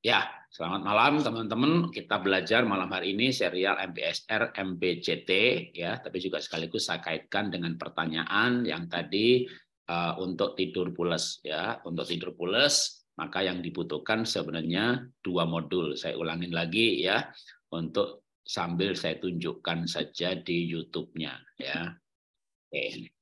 Ya, selamat malam teman-teman. Kita belajar malam hari ini serial MBSR MBCT ya, tapi juga sekaligus saya kaitkan dengan pertanyaan yang tadi uh, untuk tidur pulas ya. Untuk tidur pulas maka yang dibutuhkan sebenarnya dua modul. Saya ulangin lagi ya untuk sambil saya tunjukkan saja di YouTube-nya ya. Oke.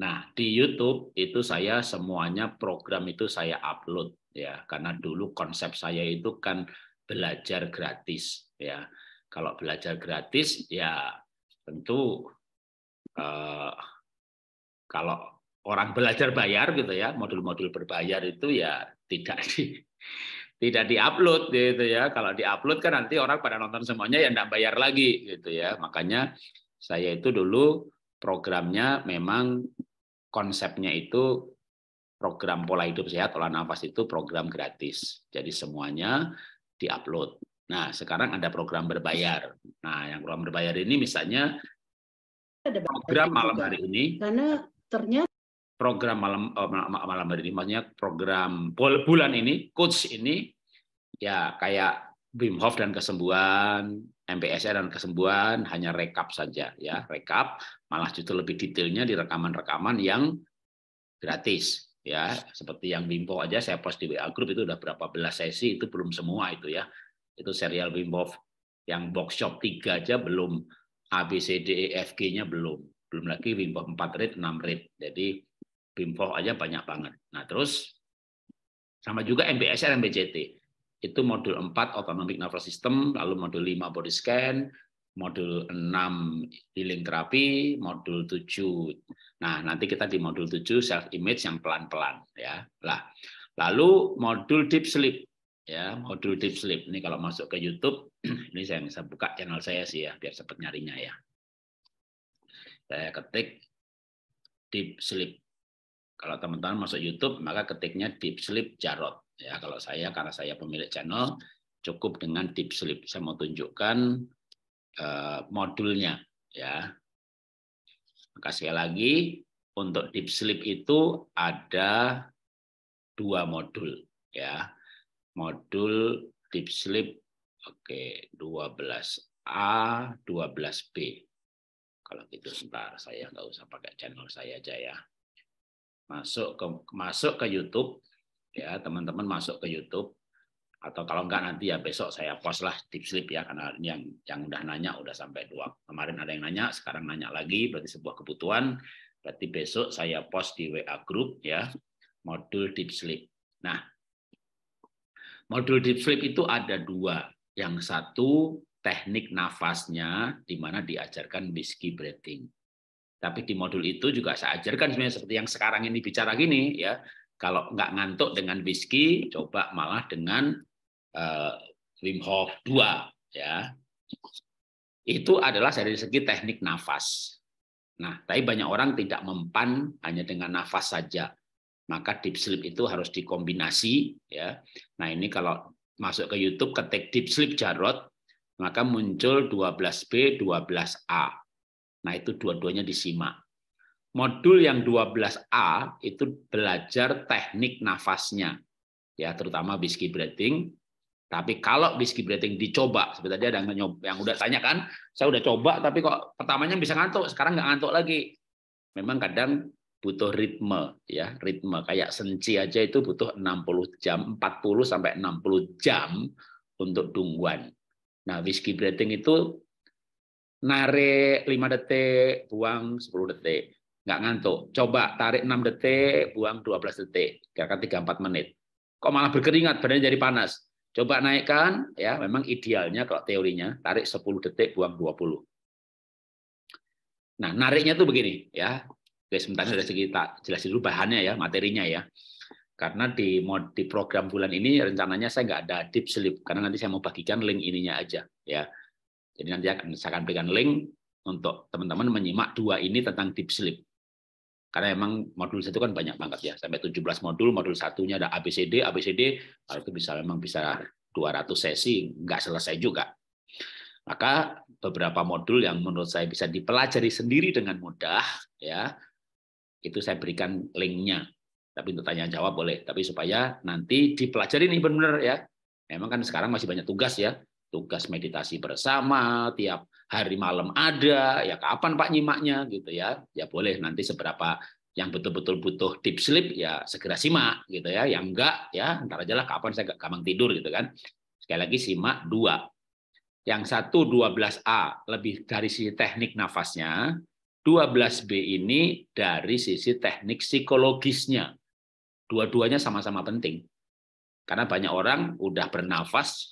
Nah, di YouTube itu saya semuanya program itu saya upload ya karena dulu konsep saya itu kan belajar gratis ya kalau belajar gratis ya tentu eh, kalau orang belajar bayar gitu ya modul-modul berbayar itu ya tidak di tidak diupload gitu ya kalau di upload kan nanti orang pada nonton semuanya ya tidak bayar lagi gitu ya makanya saya itu dulu programnya memang konsepnya itu program pola hidup sehat olah nafas itu program gratis. Jadi semuanya diupload. Nah, sekarang ada program berbayar. Nah, yang program berbayar ini misalnya ada program malam hari ini karena ternyata program malam eh, malam hari ini maksudnya program bulan ini coach ini ya kayak Wim Hof dan kesembuhan, MPSR dan kesembuhan hanya rekap saja ya, rekap malah justru lebih detailnya di rekaman-rekaman yang gratis ya seperti yang Bimpo aja saya post di WA grup itu udah berapa belas sesi itu belum semua itu ya itu serial Bimpo yang box shop tiga aja belum A B C D E F G-nya belum belum lagi Bimpo empat rate enam rate jadi Bimpo aja banyak banget nah terus sama juga MBSR MBJT itu modul 4 autonomic nervous system lalu modul 5 body scan modul 6 healing terapi, modul 7. Nah, nanti kita di modul 7 self image yang pelan-pelan ya. Lah, lalu modul deep sleep ya, modul deep sleep. Ini kalau masuk ke YouTube, ini saya bisa buka channel saya sih ya, biar cepat nyarinya ya. Saya ketik deep sleep. Kalau teman-teman masuk YouTube, maka ketiknya deep sleep Jarot. Ya, kalau saya karena saya pemilik channel, cukup dengan deep sleep. Saya mau tunjukkan Eh, modulnya ya. Maka sekali lagi untuk deep sleep itu ada dua modul ya. Modul deep sleep oke 12A, 12B. Kalau gitu sebentar saya nggak usah pakai channel saya aja ya. Masuk ke masuk ke YouTube ya, teman-teman masuk ke YouTube atau kalau enggak nanti ya besok saya post lah tips slip ya karena ini yang yang udah nanya udah sampai dua kemarin ada yang nanya sekarang nanya lagi berarti sebuah kebutuhan berarti besok saya post di WA grup ya modul tips slip nah modul tips sleep itu ada dua yang satu teknik nafasnya di mana diajarkan whiskey breathing tapi di modul itu juga saya ajarkan sebenarnya seperti yang sekarang ini bicara gini ya kalau nggak ngantuk dengan whisky, coba malah dengan uh, Wim Hof 2 ya. Itu adalah dari segi teknik nafas. Nah, tapi banyak orang tidak mempan hanya dengan nafas saja. Maka deep sleep itu harus dikombinasi ya. Nah, ini kalau masuk ke YouTube ketik deep sleep Jarot, maka muncul 12B, 12A. Nah, itu dua-duanya disimak. Modul yang 12A itu belajar teknik nafasnya. Ya, terutama whiskey breathing tapi kalau whiskey breathing dicoba, seperti ada yang, yang udah tanya kan, saya udah coba tapi kok pertamanya bisa ngantuk, sekarang nggak ngantuk lagi. Memang kadang butuh ritme ya, ritme kayak senci aja itu butuh 60 jam, 40 sampai 60 jam untuk dungguan. Nah, whiskey breathing itu narik 5 detik, buang 10 detik. Nggak ngantuk. Coba tarik 6 detik, buang 12 detik. Kira-kira 3-4 menit. Kok malah berkeringat, badannya jadi panas Coba naikkan, ya memang idealnya kalau teorinya tarik 10 detik buang 20. Nah, nariknya tuh begini ya. Oke, sebentar saya kita jelasin dulu bahannya ya, materinya ya. Karena di mod di program bulan ini rencananya saya nggak ada deep sleep karena nanti saya mau bagikan link ininya aja ya. Jadi nanti akan saya akan berikan link untuk teman-teman menyimak dua ini tentang deep sleep. Karena emang modul satu kan banyak banget ya, sampai 17 modul, modul satunya ada ABCD, ABCD, kalau itu bisa memang bisa 200 sesi, nggak selesai juga. Maka beberapa modul yang menurut saya bisa dipelajari sendiri dengan mudah, ya itu saya berikan linknya. Tapi untuk tanya jawab boleh, tapi supaya nanti dipelajari nih benar ya. Memang kan sekarang masih banyak tugas ya, tugas meditasi bersama tiap hari malam ada, ya kapan Pak nyimaknya gitu ya. Ya boleh nanti seberapa yang betul-betul butuh deep sleep ya segera simak gitu ya. Yang enggak ya ntar aja lah kapan saya gampang tidur gitu kan. Sekali lagi simak dua. Yang satu 12A lebih dari sisi teknik nafasnya, 12B ini dari sisi teknik psikologisnya. Dua-duanya sama-sama penting. Karena banyak orang udah bernafas,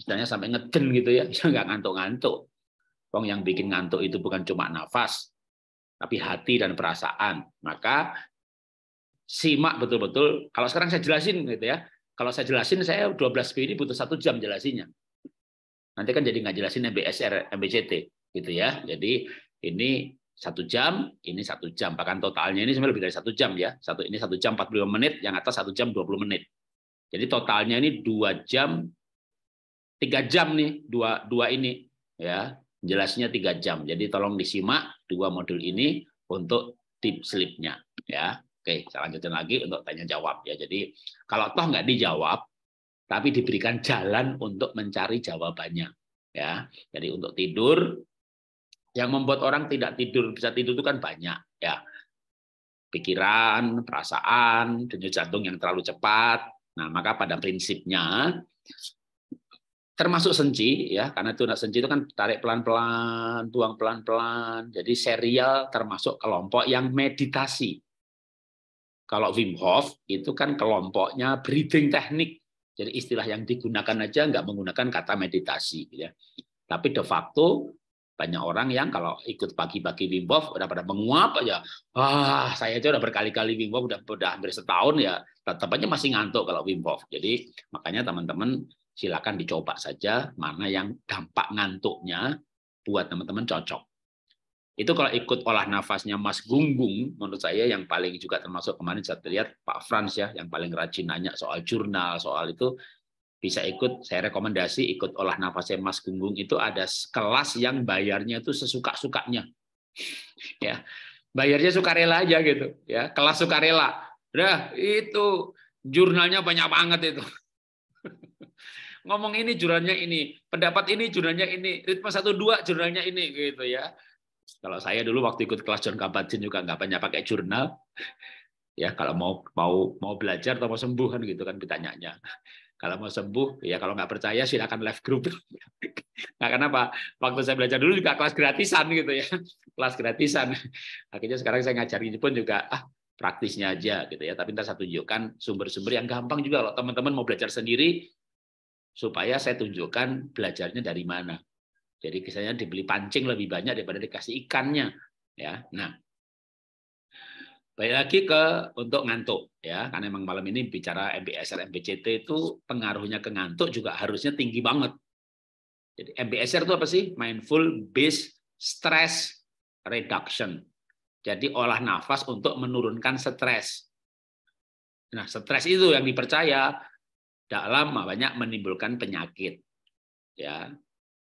misalnya sampai ngeden gitu ya, nggak ngantuk-ngantuk Wong yang bikin ngantuk itu bukan cuma nafas, tapi hati dan perasaan. Maka simak betul-betul. Kalau sekarang saya jelasin gitu ya. Kalau saya jelasin saya 12 B ini butuh satu jam jelasinya. Nanti kan jadi nggak jelasin MBSR, MBCT gitu ya. Jadi ini satu jam, ini satu jam. Bahkan totalnya ini sebenarnya lebih dari satu jam ya. Satu ini satu jam 45 menit, yang atas satu jam 20 menit. Jadi totalnya ini dua jam, tiga jam nih dua dua ini ya Jelasnya tiga jam. Jadi tolong disimak dua modul ini untuk tip slipnya Ya. Oke, saya lanjutkan lagi untuk tanya jawab ya. Jadi kalau toh nggak dijawab, tapi diberikan jalan untuk mencari jawabannya. Ya, jadi untuk tidur yang membuat orang tidak tidur bisa tidur itu kan banyak ya pikiran, perasaan, denyut jantung yang terlalu cepat. Nah, maka pada prinsipnya termasuk senci ya karena itu senci itu kan tarik pelan-pelan buang pelan-pelan jadi serial termasuk kelompok yang meditasi kalau Wim Hof itu kan kelompoknya breathing teknik jadi istilah yang digunakan aja nggak menggunakan kata meditasi ya tapi de facto banyak orang yang kalau ikut pagi-pagi Wim Hof udah pada menguap aja ah saya aja udah berkali-kali Wim Hof udah udah hampir setahun ya tetap aja masih ngantuk kalau Wim Hof jadi makanya teman-teman Silakan dicoba saja mana yang dampak ngantuknya buat teman-teman cocok. Itu kalau ikut olah nafasnya Mas Gunggung, menurut saya yang paling juga termasuk kemarin saya terlihat Pak Frans ya, yang paling rajin nanya soal jurnal, soal itu bisa ikut, saya rekomendasi ikut olah nafasnya Mas Gunggung itu ada kelas yang bayarnya itu sesuka-sukanya. ya, bayarnya sukarela aja gitu, ya, kelas sukarela. Udah, itu jurnalnya banyak banget itu ngomong ini jurnalnya ini, pendapat ini jurnalnya ini, ritme satu dua jurnalnya ini gitu ya. Kalau saya dulu waktu ikut kelas John Kabat-Zinn juga nggak banyak pakai jurnal. Ya kalau mau mau mau belajar atau mau sembuh kan gitu kan ditanyanya. Kalau mau sembuh ya kalau nggak percaya silakan live group. nah, kenapa? Waktu saya belajar dulu juga kelas gratisan gitu ya. Kelas gratisan. Akhirnya sekarang saya ngajar ngajarin pun juga ah praktisnya aja gitu ya. Tapi ntar saya tunjukkan sumber-sumber yang gampang juga kalau teman-teman mau belajar sendiri supaya saya tunjukkan belajarnya dari mana. Jadi kisahnya dibeli pancing lebih banyak daripada dikasih ikannya, ya. Nah, balik lagi ke untuk ngantuk, ya, karena emang malam ini bicara MBSR, MBCT itu pengaruhnya ke ngantuk juga harusnya tinggi banget. Jadi MBSR itu apa sih? Mindful Based Stress Reduction. Jadi olah nafas untuk menurunkan stres. Nah, stres itu yang dipercaya tidak lama banyak menimbulkan penyakit. Ya,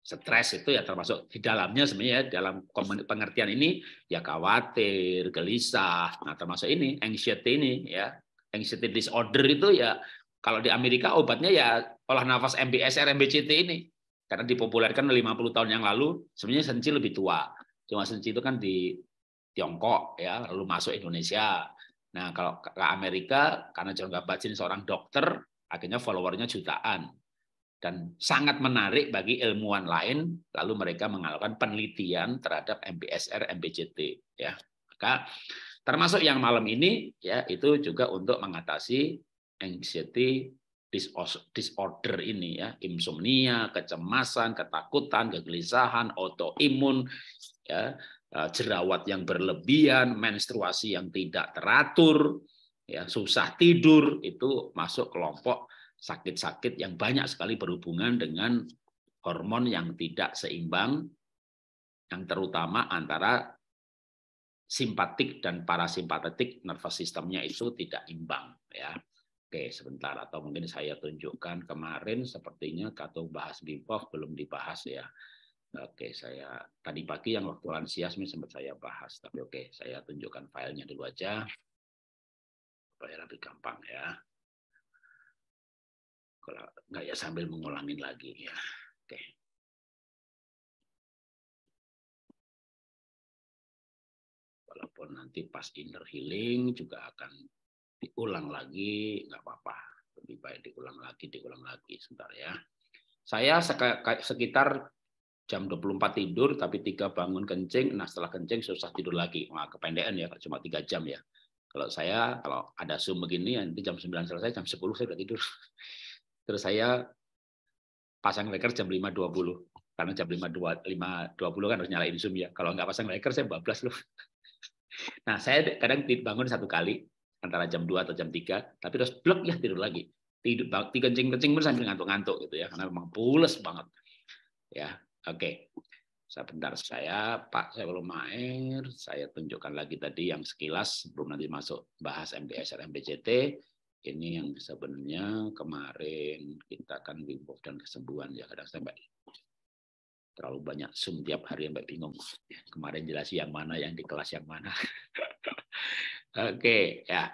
stres itu ya termasuk di dalamnya sebenarnya ya, dalam pengertian ini ya khawatir, gelisah, nah termasuk ini anxiety ini ya. Anxiety disorder itu ya kalau di Amerika obatnya ya olah nafas MBSR MBCT ini karena dipopulerkan 50 tahun yang lalu sebenarnya senci lebih tua. Cuma senci itu kan di Tiongkok ya lalu masuk Indonesia. Nah, kalau ke Amerika karena John Kabat-Zinn seorang dokter Akhirnya followernya jutaan. Dan sangat menarik bagi ilmuwan lain, lalu mereka melakukan penelitian terhadap MBSR, MBJT. Ya. Maka termasuk yang malam ini, ya itu juga untuk mengatasi anxiety disorder ini ya insomnia kecemasan ketakutan kegelisahan autoimun ya eh, jerawat yang berlebihan menstruasi yang tidak teratur ya susah tidur itu masuk kelompok sakit-sakit yang banyak sekali berhubungan dengan hormon yang tidak seimbang yang terutama antara simpatik dan parasimpatetik nervous sistemnya itu tidak imbang ya. Oke, sebentar atau mungkin saya tunjukkan kemarin sepertinya kata bahas BIPOV belum dibahas ya. Oke, saya tadi pagi yang waktu lansia sempat saya bahas, tapi oke, saya tunjukkan filenya dulu aja supaya lebih gampang ya. Kalau nggak ya sambil mengulangin lagi ya. Oke. Walaupun nanti pas inner healing juga akan diulang lagi, nggak apa-apa. Lebih baik diulang lagi, diulang lagi sebentar ya. Saya sekitar jam 24 tidur, tapi tiga bangun kencing. Nah setelah kencing susah tidur lagi. Wah, kependean ya, cuma tiga jam ya. Kalau saya, kalau ada Zoom begini, ya nanti jam 9 selesai, jam 10 saya sudah tidur. Terus saya pasang leker jam 5.20. Karena jam 5.20 kan harus nyalain Zoom ya. Kalau nggak pasang leker saya bablas loh. Nah, saya kadang bangun satu kali, antara jam 2 atau jam 3, tapi terus blok ya tidur lagi. Tidur, kencing-kencing pun sambil ngantuk-ngantuk gitu ya, karena memang pules banget. Ya, oke. Okay. Sebentar saya, Pak, saya belum air. Saya tunjukkan lagi tadi yang sekilas sebelum nanti masuk bahas mbsr mbct Ini yang sebenarnya kemarin kita kan Wim dan kesembuhan ya kadang sampai terlalu banyak zoom tiap hari mbak bingung kemarin jelas yang mana yang di kelas yang mana oke okay, ya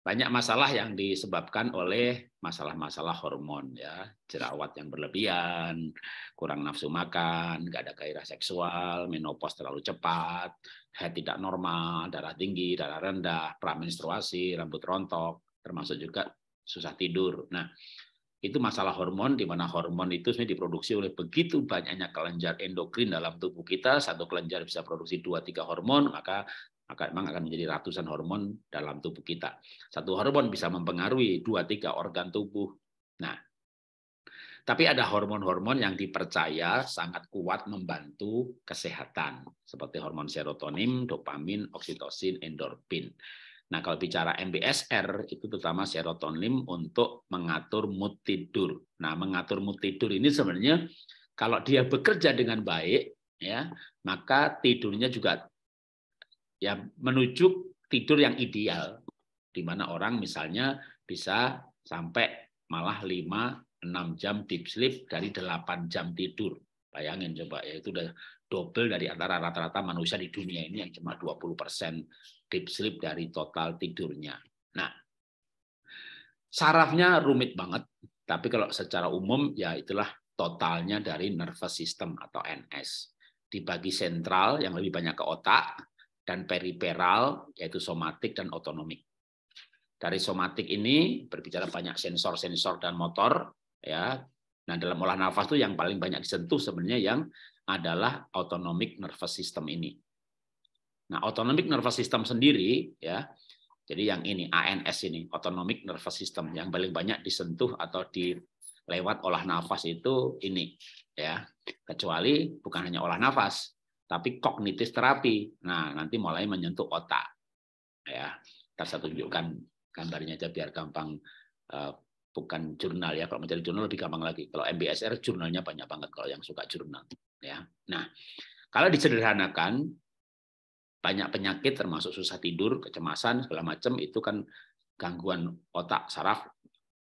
banyak masalah yang disebabkan oleh masalah-masalah hormon ya jerawat yang berlebihan kurang nafsu makan nggak ada gairah seksual menopause terlalu cepat head tidak normal darah tinggi darah rendah pramenstruasi rambut rontok termasuk juga susah tidur nah itu masalah hormon di mana hormon itu sebenarnya diproduksi oleh begitu banyaknya kelenjar endokrin dalam tubuh kita satu kelenjar bisa produksi dua tiga hormon maka maka memang akan menjadi ratusan hormon dalam tubuh kita. Satu hormon bisa mempengaruhi dua tiga organ tubuh. Nah, tapi ada hormon-hormon yang dipercaya sangat kuat membantu kesehatan, seperti hormon serotonin, dopamin, oksitosin, endorfin. Nah, kalau bicara MBSR itu terutama serotonin untuk mengatur mood tidur. Nah, mengatur mood tidur ini sebenarnya kalau dia bekerja dengan baik ya, maka tidurnya juga ya menuju tidur yang ideal di mana orang misalnya bisa sampai malah 5 6 jam deep sleep dari 8 jam tidur. Bayangin coba ya itu udah double dari antara rata-rata manusia di dunia ini yang cuma 20% deep sleep dari total tidurnya. Nah, sarafnya rumit banget, tapi kalau secara umum ya itulah totalnya dari nervous system atau NS. Dibagi sentral yang lebih banyak ke otak, dan periperal yaitu somatik dan otonomik. Dari somatik ini berbicara banyak sensor-sensor dan motor ya. Nah, dalam olah nafas itu yang paling banyak disentuh sebenarnya yang adalah autonomic nervous system ini. Nah, autonomic nervous system sendiri ya. Jadi yang ini ANS ini, autonomic nervous system yang paling banyak disentuh atau dilewat lewat olah nafas itu ini ya. Kecuali bukan hanya olah nafas, tapi kognitif terapi. Nah, nanti mulai menyentuh otak. Ya, kita saya tunjukkan gambarnya aja biar gampang eh, bukan jurnal ya. Kalau mencari jurnal lebih gampang lagi. Kalau MBSR jurnalnya banyak banget kalau yang suka jurnal ya. Nah, kalau disederhanakan banyak penyakit termasuk susah tidur, kecemasan segala macam itu kan gangguan otak saraf,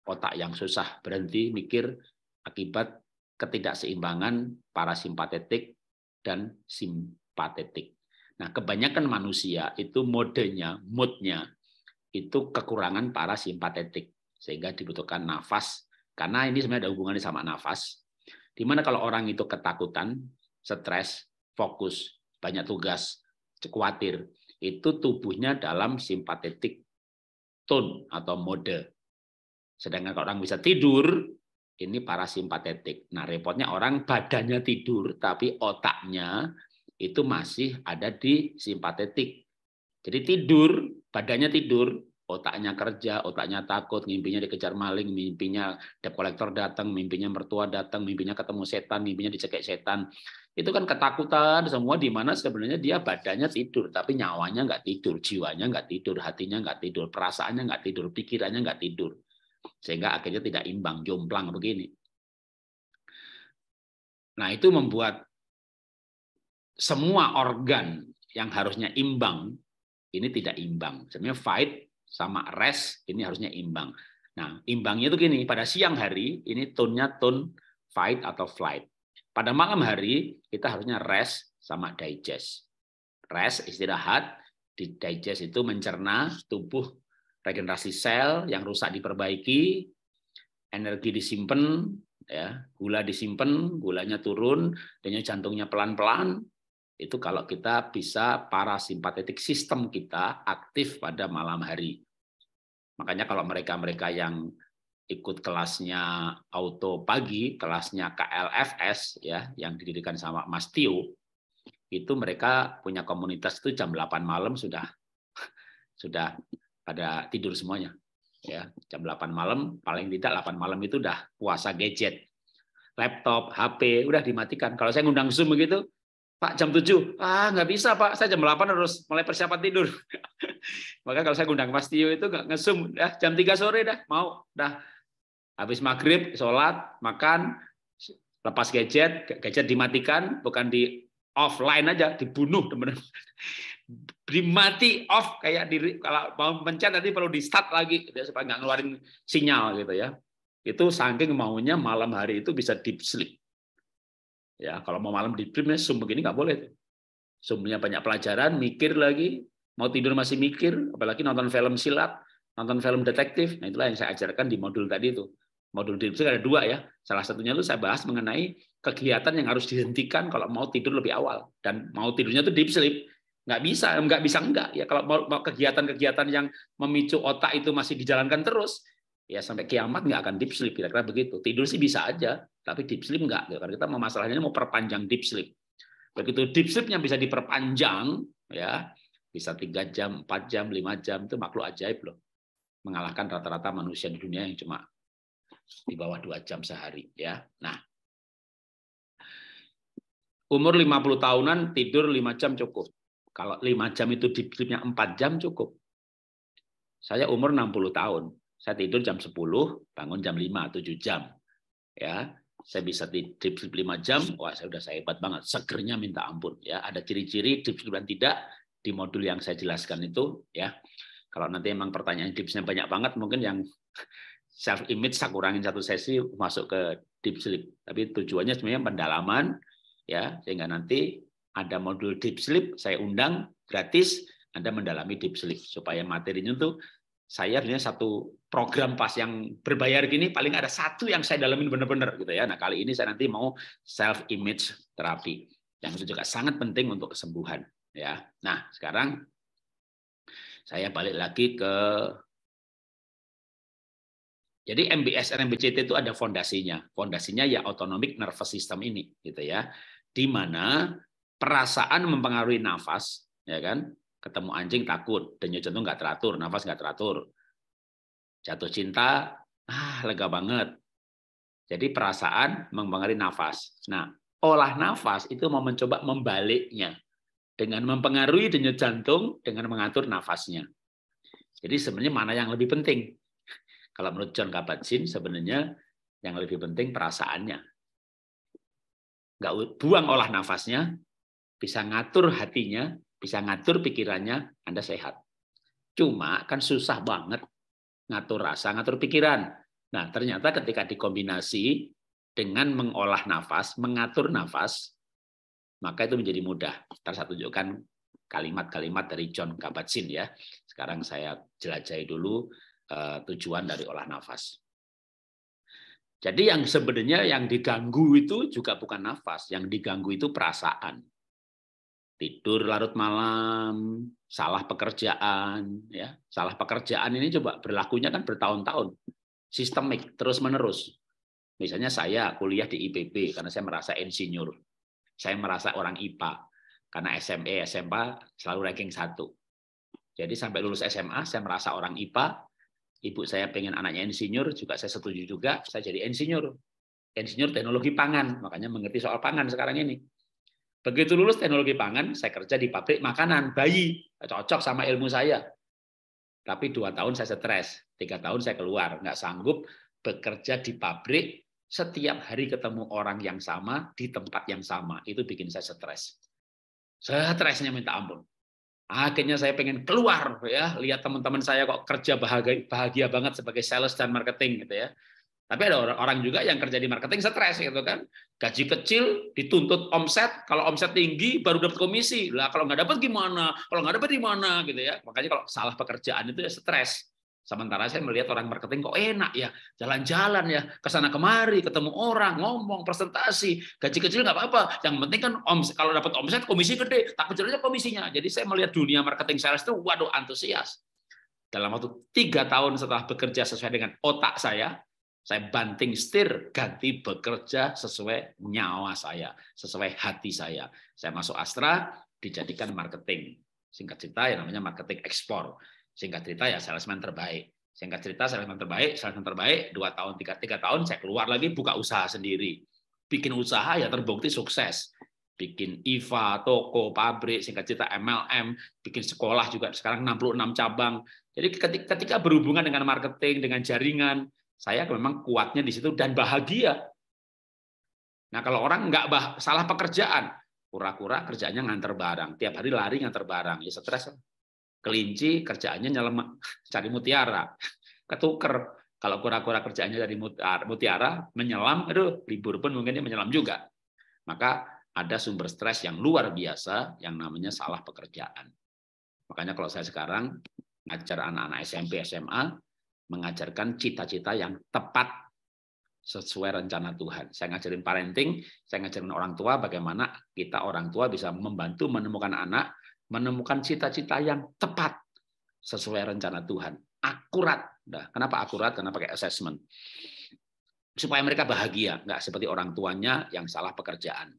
otak yang susah berhenti mikir akibat ketidakseimbangan parasimpatetik dan simpatetik. Nah, kebanyakan manusia itu modenya, moodnya itu kekurangan para simpatetik sehingga dibutuhkan nafas karena ini sebenarnya ada hubungannya sama nafas. Di mana kalau orang itu ketakutan, stres, fokus, banyak tugas, khawatir, itu tubuhnya dalam simpatetik tone atau mode. Sedangkan kalau orang bisa tidur, ini parasimpatetik. Nah, repotnya orang badannya tidur, tapi otaknya itu masih ada di simpatetik. Jadi tidur, badannya tidur, otaknya kerja, otaknya takut, mimpinya dikejar maling, mimpinya debt kolektor datang, mimpinya mertua datang, mimpinya ketemu setan, mimpinya dicekek setan. Itu kan ketakutan semua di mana sebenarnya dia badannya tidur, tapi nyawanya nggak tidur, jiwanya nggak tidur, hatinya nggak tidur, perasaannya nggak tidur, pikirannya nggak tidur. Sehingga akhirnya tidak imbang, jomplang begini. Nah, itu membuat semua organ yang harusnya imbang ini tidak imbang. Sebenarnya fight sama rest ini harusnya imbang. Nah, imbangnya itu gini, pada siang hari ini tone-nya tone fight atau flight. Pada malam hari kita harusnya rest sama digest. Rest istirahat, di digest itu mencerna, tubuh regenerasi sel yang rusak diperbaiki, energi disimpan, ya, gula disimpan, gulanya turun, dan jantungnya pelan-pelan. Itu kalau kita bisa parasimpatetik sistem kita aktif pada malam hari. Makanya kalau mereka-mereka yang ikut kelasnya auto pagi, kelasnya KLFS ya yang didirikan sama Mas Tio, itu mereka punya komunitas itu jam 8 malam sudah sudah pada tidur semuanya. Ya, jam 8 malam paling tidak 8 malam itu udah puasa gadget. Laptop, HP udah dimatikan. Kalau saya ngundang Zoom begitu, Pak jam 7. Ah, nggak bisa, Pak. Saya jam 8 harus mulai persiapan tidur. Maka kalau saya ngundang Mas Tio itu nggak ngesum, dah jam 3 sore dah mau dah habis maghrib sholat makan lepas gadget gadget dimatikan bukan di offline aja dibunuh teman-teman dimati off kayak di kalau mau pencet nanti perlu di start lagi supaya nggak ngeluarin sinyal gitu ya itu saking maunya malam hari itu bisa deep sleep ya kalau mau malam deep sleep sum begini nggak boleh sumbernya banyak pelajaran mikir lagi mau tidur masih mikir apalagi nonton film silat nonton film detektif nah itulah yang saya ajarkan di modul tadi itu modul deep sleep ada dua ya salah satunya itu saya bahas mengenai kegiatan yang harus dihentikan kalau mau tidur lebih awal dan mau tidurnya itu deep sleep nggak bisa nggak bisa nggak ya kalau mau kegiatan-kegiatan yang memicu otak itu masih dijalankan terus ya sampai kiamat nggak akan deep sleep kira-kira begitu tidur sih bisa aja tapi deep sleep nggak ya, karena kita mau masalahnya mau perpanjang deep sleep begitu deep sleepnya bisa diperpanjang ya bisa tiga jam 4 jam 5 jam itu makhluk ajaib loh mengalahkan rata-rata manusia di dunia yang cuma di bawah dua jam sehari ya nah umur 50 tahunan tidur lima jam cukup kalau lima jam itu sleepnya empat jam cukup. Saya umur 60 tahun. Saya tidur jam 10, bangun jam 5, 7 jam. Ya, saya bisa di deep sleep 5 jam, wah saya udah saya hebat banget, segernya minta ampun ya. Ada ciri-ciri deep sleep dan tidak di modul yang saya jelaskan itu ya. Kalau nanti emang pertanyaan deep sleep banyak banget, mungkin yang self image saya kurangin satu sesi masuk ke deep sleep. Tapi tujuannya sebenarnya pendalaman ya sehingga nanti ada modul deep sleep, saya undang gratis, Anda mendalami deep sleep supaya materinya tuh saya punya satu program pas yang berbayar gini paling ada satu yang saya dalamin benar-benar gitu ya. Nah, kali ini saya nanti mau self image terapi yang itu juga sangat penting untuk kesembuhan ya. Nah, sekarang saya balik lagi ke jadi MBS RMBCT itu ada fondasinya. Fondasinya ya autonomic nervous system ini gitu ya. Di mana perasaan mempengaruhi nafas, ya kan? Ketemu anjing takut, denyut jantung nggak teratur, nafas nggak teratur. Jatuh cinta, ah lega banget. Jadi perasaan mempengaruhi nafas. Nah, olah nafas itu mau mencoba membaliknya dengan mempengaruhi denyut jantung dengan mengatur nafasnya. Jadi sebenarnya mana yang lebih penting? Kalau menurut John Kabat-Zinn sebenarnya yang lebih penting perasaannya. Gak buang olah nafasnya, bisa ngatur hatinya, bisa ngatur pikirannya, Anda sehat. Cuma kan susah banget ngatur rasa, ngatur pikiran. Nah, ternyata ketika dikombinasi dengan mengolah nafas, mengatur nafas, maka itu menjadi mudah. Ntar saya tunjukkan kalimat-kalimat dari John Kabat-Zinn ya. Sekarang saya jelajahi dulu uh, tujuan dari olah nafas. Jadi yang sebenarnya yang diganggu itu juga bukan nafas, yang diganggu itu perasaan tidur larut malam, salah pekerjaan, ya. Salah pekerjaan ini coba berlakunya kan bertahun-tahun, sistemik, terus-menerus. Misalnya saya kuliah di IPB karena saya merasa insinyur. Saya merasa orang IPA karena SMA, e, SMA selalu ranking satu. Jadi sampai lulus SMA saya merasa orang IPA, ibu saya pengen anaknya insinyur juga saya setuju juga, saya jadi insinyur. Insinyur teknologi pangan, makanya mengerti soal pangan sekarang ini Begitu lulus teknologi pangan, saya kerja di pabrik makanan, bayi. Cocok sama ilmu saya. Tapi dua tahun saya stres, tiga tahun saya keluar. Nggak sanggup bekerja di pabrik setiap hari ketemu orang yang sama di tempat yang sama. Itu bikin saya stres. stresnya minta ampun. Akhirnya saya pengen keluar ya, lihat teman-teman saya kok kerja bahagia, bahagia banget sebagai sales dan marketing gitu ya. Tapi ada orang, orang juga yang kerja di marketing stres gitu kan. Gaji kecil dituntut omset, kalau omset tinggi baru dapat komisi. Lah kalau nggak dapat gimana? Kalau nggak dapat gimana gitu ya. Makanya kalau salah pekerjaan itu ya stres. Sementara saya melihat orang marketing kok enak ya, jalan-jalan ya, ke sana kemari, ketemu orang, ngomong, presentasi, gaji kecil nggak apa-apa. Yang penting kan om, kalau dapat omset komisi gede, tak kecil komisinya. Jadi saya melihat dunia marketing sales itu waduh antusias. Dalam waktu tiga tahun setelah bekerja sesuai dengan otak saya, saya banting setir, ganti bekerja sesuai nyawa saya, sesuai hati saya. Saya masuk Astra, dijadikan marketing. Singkat cerita ya namanya marketing ekspor. Singkat cerita ya salesman terbaik. Singkat cerita salesman terbaik, salesman terbaik, dua tahun, tiga, tiga tahun saya keluar lagi buka usaha sendiri. Bikin usaha ya terbukti sukses bikin IVA, toko, pabrik, singkat cerita MLM, bikin sekolah juga sekarang 66 cabang. Jadi ketika berhubungan dengan marketing, dengan jaringan, saya memang kuatnya di situ dan bahagia. Nah kalau orang nggak salah pekerjaan, kura-kura kerjanya nganter barang, tiap hari lari nganter barang, ya stres. Kelinci kerjaannya nyelam cari mutiara, ketuker. Kalau kura-kura kerjaannya dari ah, mutiara, menyelam, aduh libur pun mungkin dia menyelam juga. Maka ada sumber stres yang luar biasa yang namanya salah pekerjaan. Makanya kalau saya sekarang ngajar anak-anak SMP, SMA, mengajarkan cita-cita yang tepat sesuai rencana Tuhan. Saya ngajarin parenting, saya ngajarin orang tua bagaimana kita orang tua bisa membantu menemukan anak, menemukan cita-cita yang tepat sesuai rencana Tuhan. Akurat. Nah, kenapa akurat? Karena pakai assessment. Supaya mereka bahagia, nggak seperti orang tuanya yang salah pekerjaan.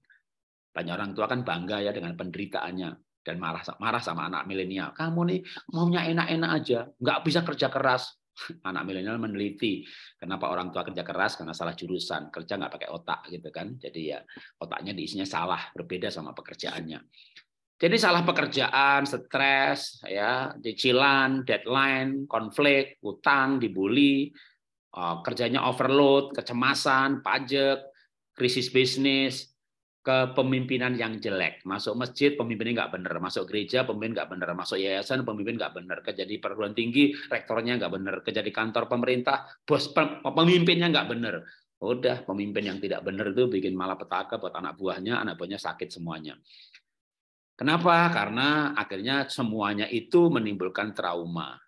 Banyak orang tua kan bangga ya dengan penderitaannya dan marah marah sama anak milenial. Kamu nih maunya enak-enak aja, nggak bisa kerja keras, anak milenial meneliti kenapa orang tua kerja keras karena salah jurusan kerja nggak pakai otak gitu kan jadi ya otaknya diisinya salah berbeda sama pekerjaannya jadi salah pekerjaan stres ya cicilan deadline konflik utang dibully eh, kerjanya overload kecemasan pajak krisis bisnis kepemimpinan yang jelek. Masuk masjid pemimpinnya nggak benar, masuk gereja pemimpin nggak benar, masuk yayasan pemimpin nggak benar, kejadi perguruan tinggi rektornya nggak benar, kejadi kantor pemerintah bos pemimpinnya nggak benar. Udah pemimpin yang tidak benar itu bikin malah petaka buat anak buahnya, anak buahnya sakit semuanya. Kenapa? Karena akhirnya semuanya itu menimbulkan trauma.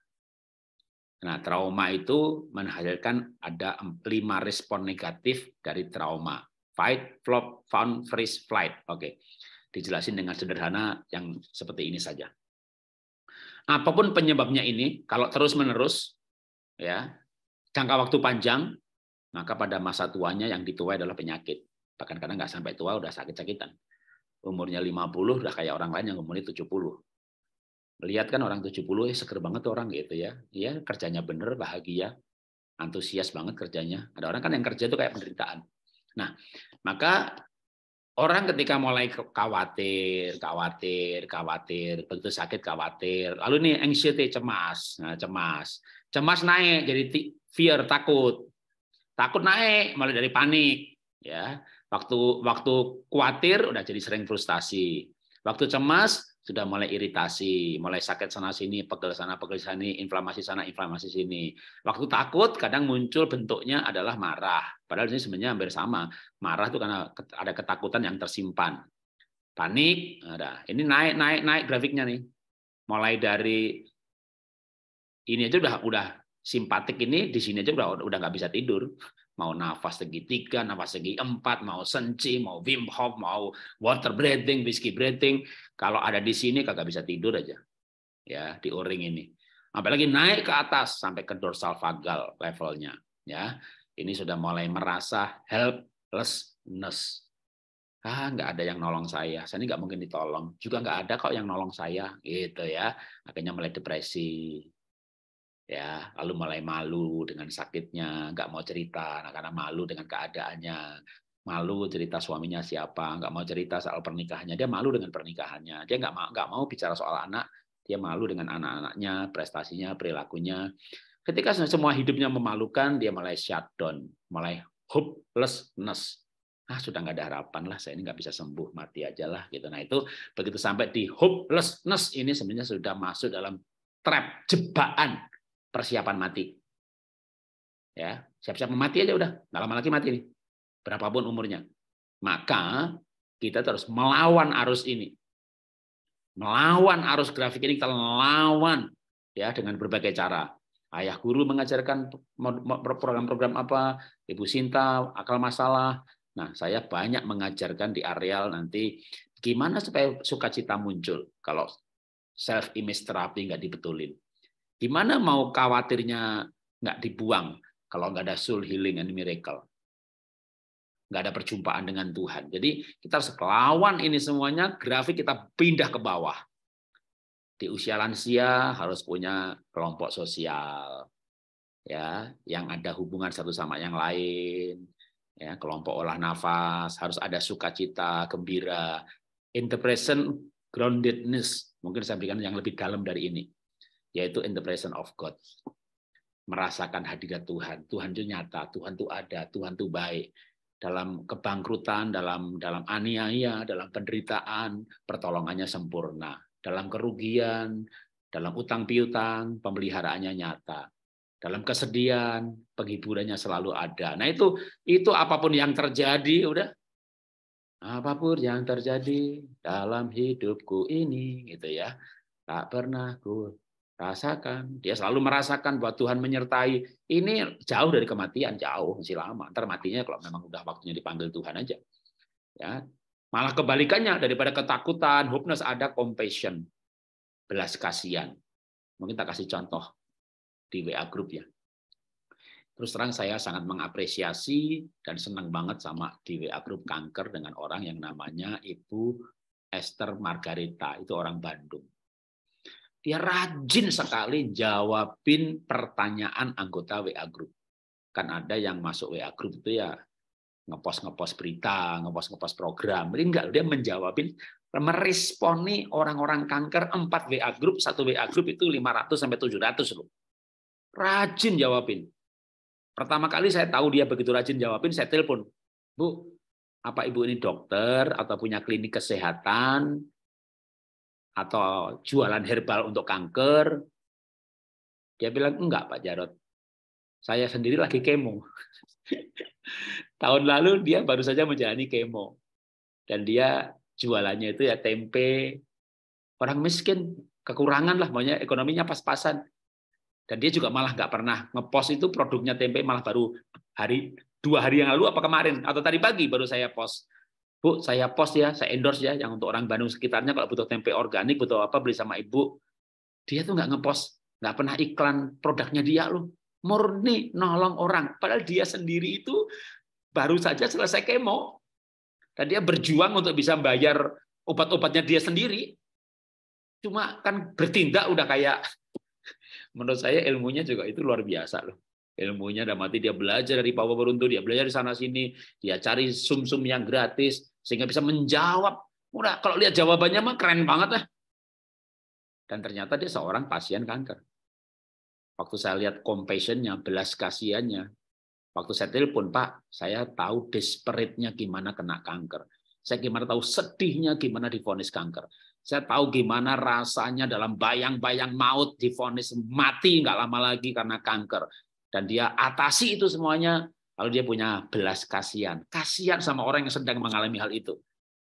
Nah, trauma itu menghasilkan ada lima respon negatif dari trauma. Fight, flop, found, freeze, flight. Oke. Dijelasin dengan sederhana yang seperti ini saja. Apapun penyebabnya ini, kalau terus-menerus ya, jangka waktu panjang, maka pada masa tuanya yang dituai adalah penyakit. Bahkan karena nggak sampai tua udah sakit-sakitan. Umurnya 50 udah kayak orang lain yang umurnya 70. Lihat kan orang 70 eh seger banget tuh orang gitu ya. ya kerjanya bener, bahagia, antusias banget kerjanya. Ada orang kan yang kerja itu kayak penderitaan. Nah, maka orang ketika mulai khawatir, khawatir, khawatir, begitu sakit khawatir. Lalu nih anxiety cemas, nah, cemas. Cemas naik jadi fear, takut. Takut naik mulai dari panik, ya. Waktu waktu khawatir udah jadi sering frustasi. Waktu cemas sudah mulai iritasi, mulai sakit sana sini, pegel sana pegel sini, inflamasi sana inflamasi sini. Waktu takut kadang muncul bentuknya adalah marah. Padahal ini sebenarnya hampir sama. Marah itu karena ada ketakutan yang tersimpan. Panik, ada. Ini naik naik naik grafiknya nih. Mulai dari ini aja udah udah simpatik ini di sini aja udah udah nggak bisa tidur mau nafas segitiga, nafas segi empat, mau senci, mau Wim Hof, mau water breathing, whiskey breathing. Kalau ada di sini kagak bisa tidur aja. Ya, di O-ring ini. Apalagi naik ke atas sampai ke dorsal vagal levelnya, ya. Ini sudah mulai merasa helplessness. Ah, nggak ada yang nolong saya. Saya ini nggak mungkin ditolong. Juga nggak ada kok yang nolong saya, gitu ya. Akhirnya mulai depresi, ya lalu mulai malu dengan sakitnya nggak mau cerita nah, karena malu dengan keadaannya malu cerita suaminya siapa nggak mau cerita soal pernikahannya dia malu dengan pernikahannya dia nggak mau nggak mau bicara soal anak dia malu dengan anak-anaknya prestasinya perilakunya ketika semua hidupnya memalukan dia mulai shutdown mulai hopelessness Nah, sudah nggak ada harapan lah saya ini nggak bisa sembuh mati aja lah gitu nah itu begitu sampai di hopelessness ini sebenarnya sudah masuk dalam trap jebakan persiapan mati. Ya, siap-siap mati aja udah. Nggak lama lagi mati nih. Berapapun umurnya. Maka kita terus melawan arus ini. Melawan arus grafik ini kita lawan ya dengan berbagai cara. Ayah guru mengajarkan program-program apa, Ibu Sinta akal masalah. Nah, saya banyak mengajarkan di areal nanti gimana supaya sukacita muncul kalau self image terapi nggak dibetulin. Gimana mau khawatirnya nggak dibuang kalau nggak ada soul healing and miracle? Nggak ada perjumpaan dengan Tuhan. Jadi kita harus lawan ini semuanya, grafik kita pindah ke bawah. Di usia lansia harus punya kelompok sosial, ya yang ada hubungan satu sama yang lain ya kelompok olah nafas harus ada sukacita gembira interpretation groundedness mungkin saya berikan yang lebih dalam dari ini yaitu in the presence of God. Merasakan hadirat Tuhan. Tuhan itu nyata, Tuhan itu ada, Tuhan itu baik. Dalam kebangkrutan, dalam dalam aniaya, dalam penderitaan, pertolongannya sempurna. Dalam kerugian, dalam utang piutang, pemeliharaannya nyata. Dalam kesedihan, penghiburannya selalu ada. Nah itu itu apapun yang terjadi, udah apapun yang terjadi dalam hidupku ini gitu ya tak pernah ku rasakan. Dia selalu merasakan bahwa Tuhan menyertai. Ini jauh dari kematian, jauh masih lama. Ntar matinya kalau memang udah waktunya dipanggil Tuhan aja. Ya. Malah kebalikannya daripada ketakutan, hopeless ada compassion, belas kasihan. Mungkin tak kasih contoh di WA group ya. Terus terang saya sangat mengapresiasi dan senang banget sama di WA Group Kanker dengan orang yang namanya Ibu Esther Margarita, itu orang Bandung dia rajin sekali jawabin pertanyaan anggota WA Group. Kan ada yang masuk WA Group itu ya ngepost ngepost berita, ngepost ngepost program. Ini enggak, dia menjawabin, meresponi orang-orang kanker empat WA Group, satu WA Group itu 500 sampai 700 loh. Rajin jawabin. Pertama kali saya tahu dia begitu rajin jawabin, saya telepon. Bu, apa ibu ini dokter atau punya klinik kesehatan? atau jualan herbal untuk kanker. Dia bilang, enggak Pak Jarod, saya sendiri lagi kemo. Tahun lalu dia baru saja menjalani kemo. Dan dia jualannya itu ya tempe. Orang miskin, kekurangan lah, maunya ekonominya pas-pasan. Dan dia juga malah nggak pernah ngepost itu produknya tempe malah baru hari dua hari yang lalu apa kemarin atau tadi pagi baru saya post Bu, saya post ya, saya endorse ya, yang untuk orang Bandung sekitarnya kalau butuh tempe organik, butuh apa beli sama ibu. Dia tuh nggak ngepost, nggak pernah iklan produknya dia loh. Murni nolong orang, padahal dia sendiri itu baru saja selesai kemo, dan dia berjuang untuk bisa bayar obat-obatnya dia sendiri. Cuma kan bertindak udah kayak menurut saya ilmunya juga itu luar biasa loh ilmunya udah mati dia belajar dari Papa Beruntung, dia belajar di sana sini, dia cari sum-sum yang gratis, sehingga bisa menjawab. Murah. Kalau lihat jawabannya mah keren banget lah. Dan ternyata dia seorang pasien kanker. Waktu saya lihat compassionnya, belas kasihannya, waktu saya telepon Pak, saya tahu desperate-nya gimana kena kanker. Saya gimana tahu sedihnya gimana difonis kanker. Saya tahu gimana rasanya dalam bayang-bayang maut difonis mati nggak lama lagi karena kanker. Dan dia atasi itu semuanya Lalu dia punya belas kasihan. Kasihan sama orang yang sedang mengalami hal itu.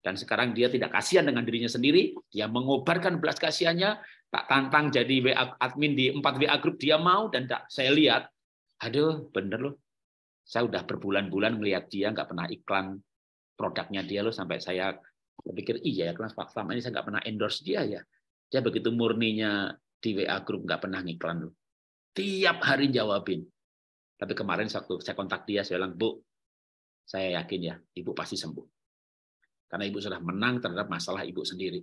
Dan sekarang dia tidak kasihan dengan dirinya sendiri. Dia mengobarkan belas kasihannya. Tak tantang jadi WA admin di 4 WA grup dia mau. Dan tak, saya lihat, aduh bener loh. Saya udah berbulan-bulan melihat dia nggak pernah iklan produknya dia loh sampai saya berpikir iya ya kelas Pak ini saya nggak pernah endorse dia ya. Dia begitu murninya di WA grup nggak pernah ngiklan loh. Tiap hari jawabin tapi kemarin waktu saya kontak dia, saya bilang, Bu, saya yakin ya, Ibu pasti sembuh. Karena Ibu sudah menang terhadap masalah Ibu sendiri.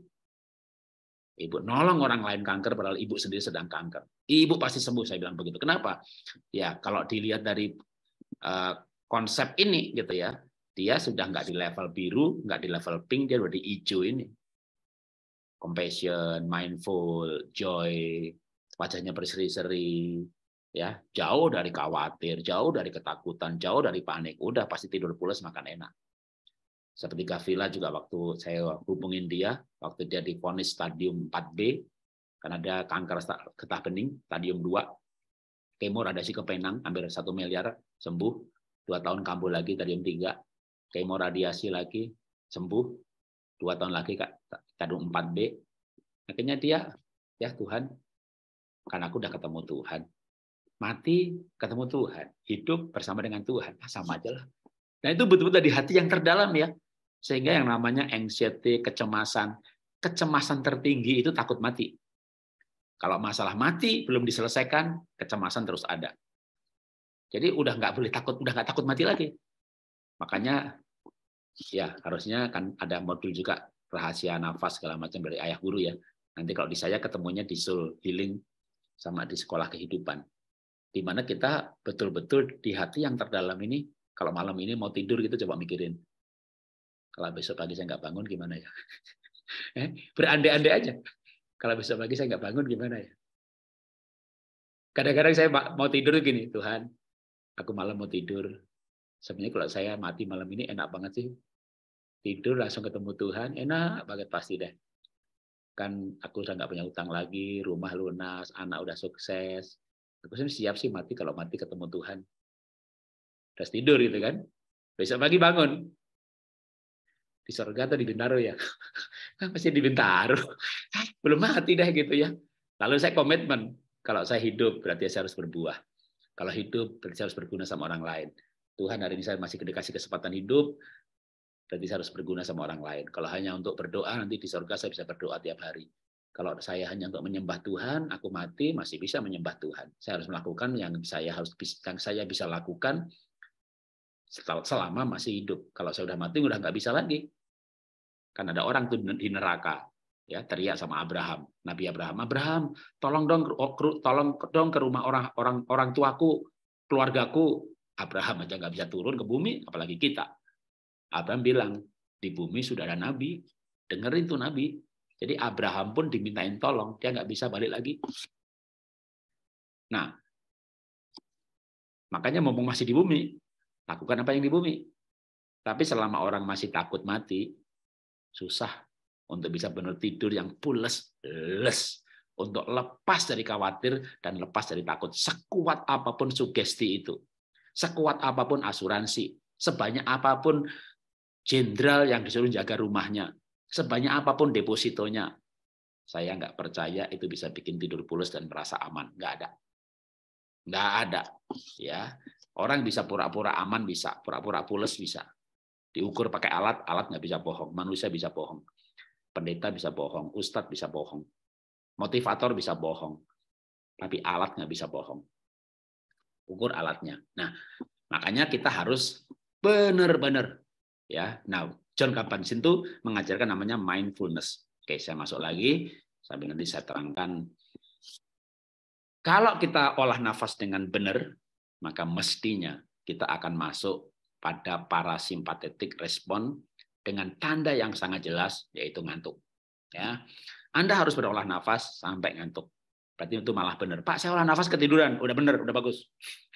Ibu nolong orang lain kanker, padahal Ibu sendiri sedang kanker. Ibu pasti sembuh, saya bilang begitu. Kenapa? Ya, kalau dilihat dari uh, konsep ini, gitu ya, dia sudah nggak di level biru, nggak di level pink, dia udah di hijau ini. Compassion, mindful, joy, wajahnya berseri-seri, ya jauh dari khawatir jauh dari ketakutan jauh dari panik udah pasti tidur pulas makan enak seperti Gavila juga waktu saya hubungin dia waktu dia diponis stadium 4B karena ada kanker getah bening stadium 2 kemo radiasi ke Penang hampir satu miliar sembuh dua tahun kambuh lagi stadium 3 kemo radiasi lagi sembuh dua tahun lagi stadium 4B akhirnya dia ya Tuhan karena aku udah ketemu Tuhan mati ketemu Tuhan, hidup bersama dengan Tuhan, nah, sama aja lah. Nah itu betul-betul di hati yang terdalam ya, sehingga yang namanya anxiety, kecemasan, kecemasan tertinggi itu takut mati. Kalau masalah mati belum diselesaikan, kecemasan terus ada. Jadi udah nggak boleh takut, udah nggak takut mati lagi. Makanya ya harusnya kan ada modul juga rahasia nafas segala macam dari ayah guru ya. Nanti kalau di saya ketemunya di soul healing sama di sekolah kehidupan di mana kita betul-betul di hati yang terdalam ini kalau malam ini mau tidur gitu coba mikirin kalau besok pagi saya nggak bangun gimana ya eh, berandai-andai aja kalau besok pagi saya nggak bangun gimana ya kadang-kadang saya mau tidur gini Tuhan aku malam mau tidur sebenarnya kalau saya mati malam ini enak banget sih tidur langsung ketemu Tuhan enak banget pasti deh kan aku udah nggak punya utang lagi rumah lunas anak udah sukses Aku sih siap sih mati kalau mati ketemu Tuhan. Terus tidur gitu kan. Besok pagi bangun. Di Surga atau di Bintaro ya? Kan pasti di Bintaro. Eh, belum mati deh gitu ya. Lalu saya komitmen. Kalau saya hidup berarti saya harus berbuah. Kalau hidup berarti saya harus berguna sama orang lain. Tuhan hari ini saya masih dikasih kesempatan hidup, berarti saya harus berguna sama orang lain. Kalau hanya untuk berdoa, nanti di Surga saya bisa berdoa tiap hari. Kalau saya hanya untuk menyembah Tuhan, aku mati masih bisa menyembah Tuhan. Saya harus melakukan yang saya harus yang saya bisa lakukan selama masih hidup. Kalau saya sudah mati, udah nggak bisa lagi. Kan ada orang tuh di neraka, ya teriak sama Abraham, Nabi Abraham, Abraham, tolong dong, tolong dong ke rumah orang orang orang tuaku, keluargaku. Abraham aja nggak bisa turun ke bumi, apalagi kita. Abraham bilang di bumi sudah ada nabi, dengerin tuh nabi, jadi Abraham pun dimintain tolong, dia nggak bisa balik lagi. Nah, makanya mumpung masih di bumi, lakukan apa yang di bumi. Tapi selama orang masih takut mati, susah untuk bisa benar tidur yang pules, les untuk lepas dari khawatir dan lepas dari takut. Sekuat apapun sugesti itu, sekuat apapun asuransi, sebanyak apapun jenderal yang disuruh jaga rumahnya, Sebanyak apapun depositonya, saya nggak percaya itu bisa bikin tidur pulas dan merasa aman. Nggak ada. Nggak ada. ya Orang bisa pura-pura aman, bisa. Pura-pura pulas, bisa. Diukur pakai alat, alat nggak bisa bohong. Manusia bisa bohong. Pendeta bisa bohong. Ustadz bisa bohong. Motivator bisa bohong. Tapi alat nggak bisa bohong. Ukur alatnya. Nah, makanya kita harus benar-benar ya. Nah, John Kabat-Zinn itu mengajarkan namanya mindfulness. Oke, saya masuk lagi sambil nanti saya terangkan. Kalau kita olah nafas dengan benar, maka mestinya kita akan masuk pada parasimpatetik respon dengan tanda yang sangat jelas yaitu ngantuk. Ya. Anda harus berolah nafas sampai ngantuk. Berarti itu malah benar. Pak, saya olah nafas ketiduran, udah benar, udah bagus.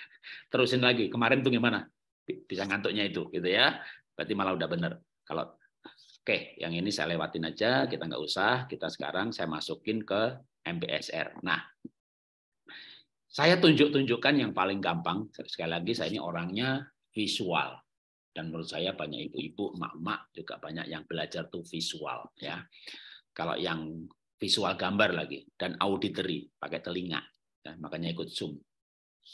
Terusin lagi. Kemarin tuh gimana? Bisa ngantuknya itu gitu ya. Berarti malah udah benar. Kalau oke, okay, yang ini saya lewatin aja, kita nggak usah. Kita sekarang saya masukin ke MPSR. Nah, saya tunjuk-tunjukkan yang paling gampang. Sekali lagi saya ini orangnya visual dan menurut saya banyak ibu-ibu, mak-mak juga banyak yang belajar tuh visual ya. Kalau yang visual gambar lagi dan auditory pakai telinga, ya, makanya ikut zoom.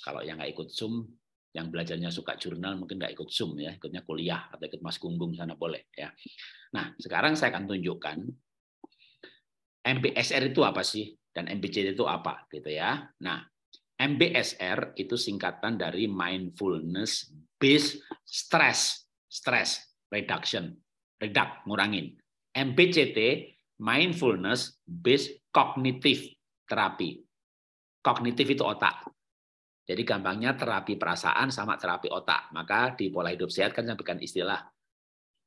Kalau yang nggak ikut zoom yang belajarnya suka jurnal mungkin nggak ikut Zoom ya, ikutnya kuliah atau ikut Mas Gunggung sana boleh ya. Nah, sekarang saya akan tunjukkan MBSR itu apa sih dan MBCD itu apa gitu ya. Nah, MBSR itu singkatan dari mindfulness based stress, stress reduction, redak ngurangin. MBCT mindfulness based cognitive therapy. Kognitif itu otak, jadi gampangnya terapi perasaan sama terapi otak. Maka di pola hidup sehat kan sampaikan istilah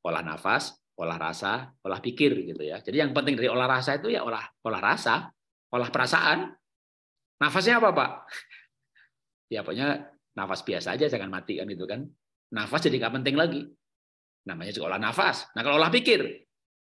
olah nafas, olah rasa, olah pikir gitu ya. Jadi yang penting dari olah rasa itu ya olah olah rasa, olah perasaan. Nafasnya apa, Pak? Ya pokoknya nafas biasa aja jangan mati kan gitu kan. Nafas jadi nggak penting lagi. Namanya juga olah nafas. Nah kalau olah pikir,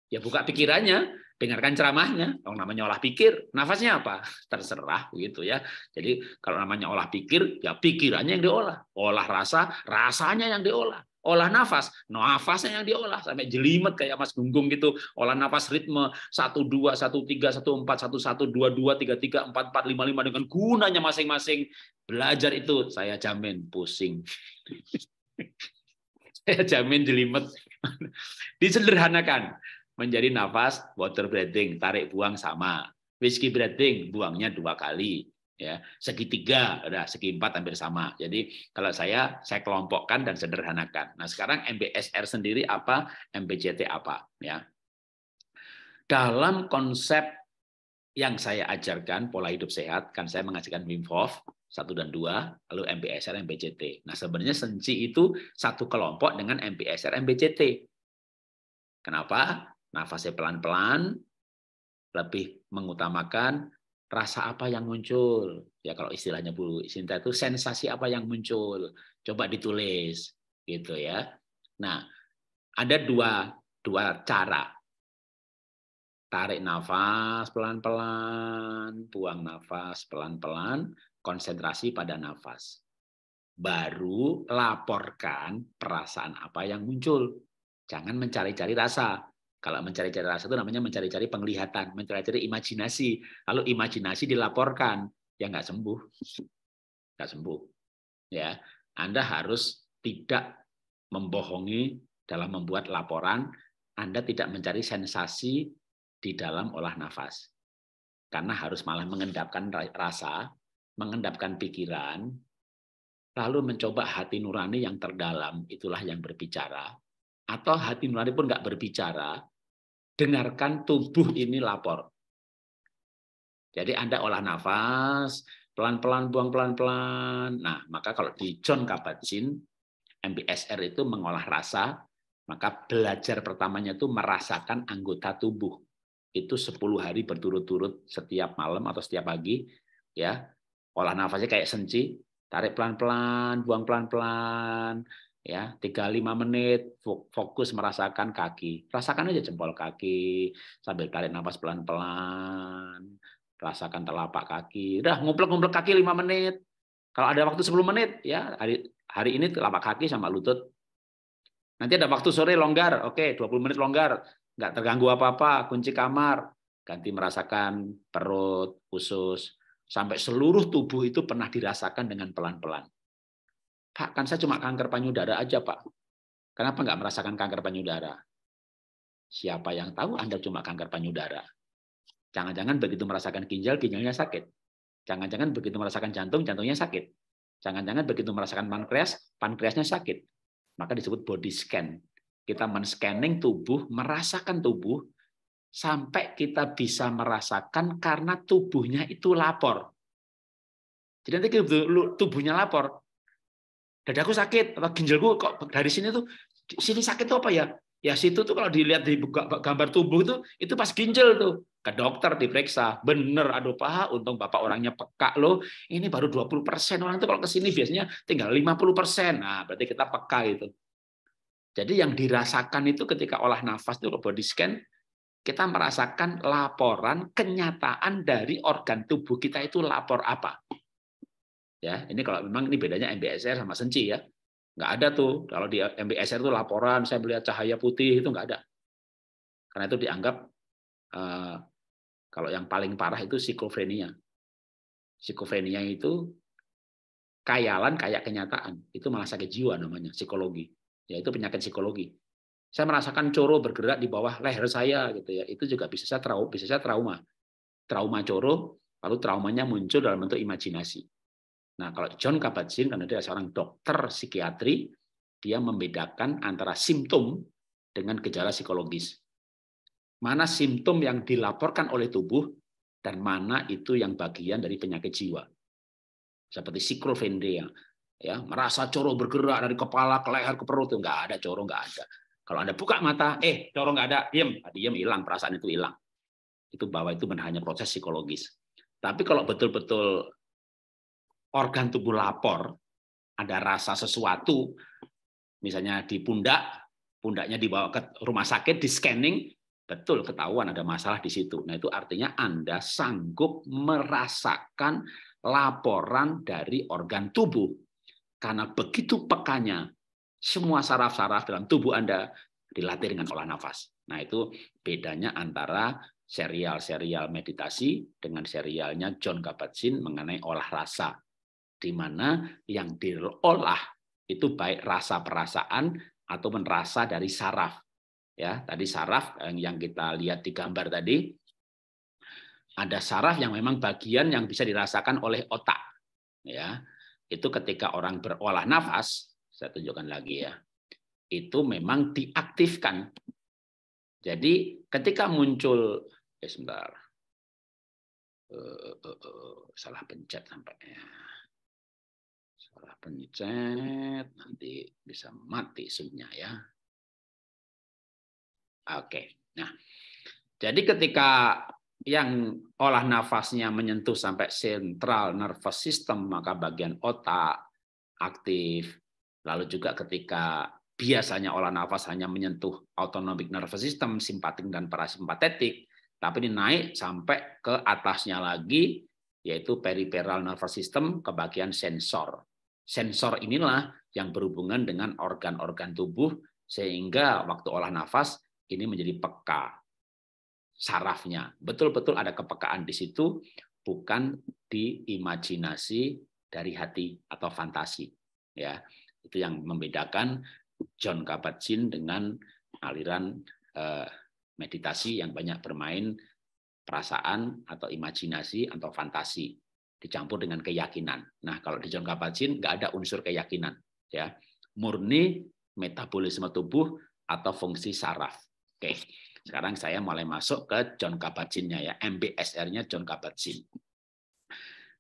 ya buka pikirannya, dengarkan ceramahnya. Kalau namanya olah pikir, nafasnya apa? Terserah begitu ya. Jadi kalau namanya olah pikir, ya pikirannya yang diolah. Olah rasa, rasanya yang diolah. Olah nafas, nafasnya yang diolah sampai jelimet kayak Mas Gunggung gitu. Olah nafas ritme satu dua satu tiga satu empat satu satu dua dua tiga tiga empat empat lima lima dengan gunanya masing-masing. Belajar itu saya jamin pusing. saya jamin jelimet. Disederhanakan menjadi nafas water breathing, tarik buang sama. Whiskey breathing, buangnya dua kali. Ya, segitiga, udah segi empat hampir sama. Jadi kalau saya, saya kelompokkan dan sederhanakan. Nah sekarang MBSR sendiri apa, MBCT apa, ya. Dalam konsep yang saya ajarkan pola hidup sehat, kan saya mengajarkan Wim Hof satu dan dua, lalu MBSR, MBCT. Nah sebenarnya senci itu satu kelompok dengan MBSR, MBCT. Kenapa? Nafasnya pelan-pelan, lebih mengutamakan rasa apa yang muncul. Ya kalau istilahnya Bu Sinta itu sensasi apa yang muncul. Coba ditulis gitu ya. Nah, ada dua dua cara. Tarik nafas pelan-pelan, buang nafas pelan-pelan, konsentrasi pada nafas. Baru laporkan perasaan apa yang muncul. Jangan mencari-cari rasa. Kalau mencari-cari rasa itu namanya mencari-cari penglihatan, mencari-cari imajinasi. Lalu imajinasi dilaporkan, ya nggak sembuh. Nggak sembuh. Ya, Anda harus tidak membohongi dalam membuat laporan, Anda tidak mencari sensasi di dalam olah nafas. Karena harus malah mengendapkan rasa, mengendapkan pikiran, lalu mencoba hati nurani yang terdalam, itulah yang berbicara, atau hati nurani pun nggak berbicara, dengarkan tubuh ini lapor. Jadi Anda olah nafas, pelan-pelan buang pelan-pelan. Nah, maka kalau di John kabat MBSR itu mengolah rasa, maka belajar pertamanya itu merasakan anggota tubuh. Itu 10 hari berturut-turut setiap malam atau setiap pagi ya. Olah nafasnya kayak senci, tarik pelan-pelan, buang pelan-pelan, ya tiga lima menit fokus merasakan kaki rasakan aja jempol kaki sambil tarik nafas pelan-pelan rasakan telapak kaki udah ngumpul-ngumpul kaki lima menit kalau ada waktu 10 menit ya hari hari ini telapak kaki sama lutut nanti ada waktu sore longgar oke 20 menit longgar nggak terganggu apa-apa kunci kamar ganti merasakan perut usus sampai seluruh tubuh itu pernah dirasakan dengan pelan-pelan Pak, kan saya cuma kanker payudara aja, Pak. Kenapa nggak merasakan kanker payudara? Siapa yang tahu Anda cuma kanker payudara? Jangan-jangan begitu merasakan ginjal, ginjalnya sakit. Jangan-jangan begitu merasakan jantung, jantungnya sakit. Jangan-jangan begitu merasakan pankreas, pankreasnya sakit. Maka disebut body scan. Kita men-scanning tubuh, merasakan tubuh, sampai kita bisa merasakan karena tubuhnya itu lapor. Jadi nanti tubuhnya lapor, aku sakit atau ginjalku kok dari sini tuh sini sakit tuh apa ya? Ya situ tuh kalau dilihat di gambar tubuh tuh itu pas ginjal tuh ke dokter diperiksa bener aduh paha untung bapak orangnya peka loh ini baru 20 persen orang tuh kalau kesini biasanya tinggal 50 persen nah berarti kita peka itu jadi yang dirasakan itu ketika olah nafas itu body scan kita merasakan laporan kenyataan dari organ tubuh kita itu lapor apa Ya, ini kalau memang ini bedanya MBSR sama senci ya. Nggak ada tuh kalau di MBSR itu laporan saya melihat cahaya putih itu nggak ada. Karena itu dianggap eh, kalau yang paling parah itu psikofrenia. Psikofrenia itu kayalan kayak kenyataan. Itu malah sakit jiwa namanya, psikologi. Ya itu penyakit psikologi saya merasakan coro bergerak di bawah leher saya gitu ya itu juga bisa saya trauma bisa saya trauma trauma coro lalu traumanya muncul dalam bentuk imajinasi Nah, kalau John Kabat-Zinn karena dia seorang dokter psikiatri, dia membedakan antara simptom dengan gejala psikologis. Mana simptom yang dilaporkan oleh tubuh dan mana itu yang bagian dari penyakit jiwa. Seperti sikrofendria, ya, merasa coro bergerak dari kepala ke leher ke perut itu nggak ada coro nggak ada. Kalau Anda buka mata, eh coro nggak ada, diam, ah, diam hilang perasaan itu hilang. Itu bahwa itu hanya proses psikologis. Tapi kalau betul-betul organ tubuh lapor, ada rasa sesuatu, misalnya di pundak, pundaknya dibawa ke rumah sakit, di scanning, betul ketahuan ada masalah di situ. Nah itu artinya Anda sanggup merasakan laporan dari organ tubuh. Karena begitu pekanya, semua saraf-saraf dalam tubuh Anda dilatih dengan olah nafas. Nah itu bedanya antara serial-serial meditasi dengan serialnya John Kabat-Zinn mengenai olah rasa di mana yang diolah itu baik rasa perasaan atau merasa dari saraf. Ya, tadi saraf eh, yang kita lihat di gambar tadi ada saraf yang memang bagian yang bisa dirasakan oleh otak. Ya, itu ketika orang berolah nafas, saya tunjukkan lagi ya. Itu memang diaktifkan. Jadi ketika muncul eh sebentar. Uh, uh, uh, salah pencet sampai ya. Salah pencet, nanti bisa mati zoomnya ya. Oke, nah jadi ketika yang olah nafasnya menyentuh sampai sentral nervous system, maka bagian otak aktif. Lalu juga ketika biasanya olah nafas hanya menyentuh autonomic nervous system, simpatik dan parasimpatetik, tapi ini naik sampai ke atasnya lagi, yaitu peripheral nervous system ke bagian sensor sensor inilah yang berhubungan dengan organ-organ tubuh sehingga waktu olah nafas ini menjadi peka sarafnya. Betul-betul ada kepekaan di situ bukan di imajinasi dari hati atau fantasi ya. Itu yang membedakan John Kabat-Zinn dengan aliran eh, meditasi yang banyak bermain perasaan atau imajinasi atau fantasi dicampur dengan keyakinan. Nah, kalau di John Kabat-Zinn nggak ada unsur keyakinan, ya. Murni metabolisme tubuh atau fungsi saraf. Oke. Sekarang saya mulai masuk ke John Kabat-Zinnnya ya, MBSR-nya John Kabat-Zinn.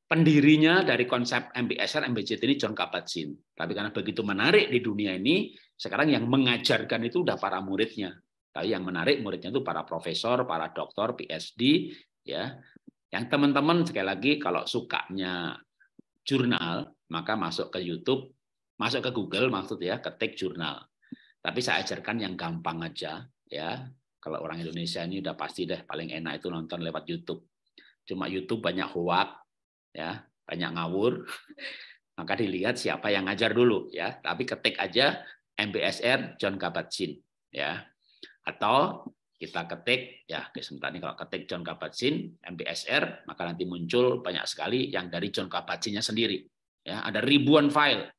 Pendirinya dari konsep MBSR, MBCT ini John Kabat-Zinn. Tapi karena begitu menarik di dunia ini, sekarang yang mengajarkan itu udah para muridnya. Tapi yang menarik muridnya itu para profesor, para dokter, PhD, ya yang teman-teman sekali lagi kalau sukanya jurnal, maka masuk ke YouTube, masuk ke Google maksud ya, ketik jurnal. Tapi saya ajarkan yang gampang aja ya. Kalau orang Indonesia ini udah pasti deh paling enak itu nonton lewat YouTube. Cuma YouTube banyak hoak ya, banyak ngawur. Maka dilihat siapa yang ngajar dulu ya. Tapi ketik aja MBSR John Kabat-Zinn ya. Atau kita ketik ya kesempatan ini kalau ketik John Kabat-Zinn MBSR maka nanti muncul banyak sekali yang dari John Kabat-Zinnnya sendiri ya ada ribuan file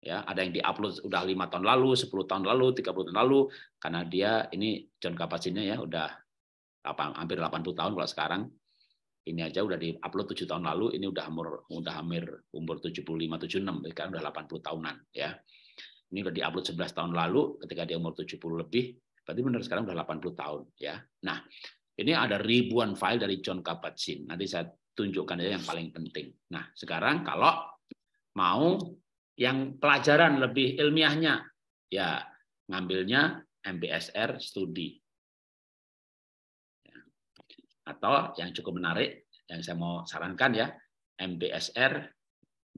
ya ada yang diupload udah lima tahun lalu 10 tahun lalu 30 tahun lalu karena dia ini John Kabat-Zinnnya ya udah apa hampir 80 tahun kalau sekarang ini aja udah diupload 7 tahun lalu ini udah umur udah hampir umur 75 76 ya kan udah 80 tahunan ya ini udah diupload 11 tahun lalu ketika dia umur 70 lebih Berarti benar sekarang udah 80 tahun ya. Nah, ini ada ribuan file dari John Kabat-Zinn. Nanti saya tunjukkan aja yang paling penting. Nah, sekarang kalau mau yang pelajaran lebih ilmiahnya, ya ngambilnya MBSR studi. Ya. Atau yang cukup menarik, yang saya mau sarankan ya, MBSR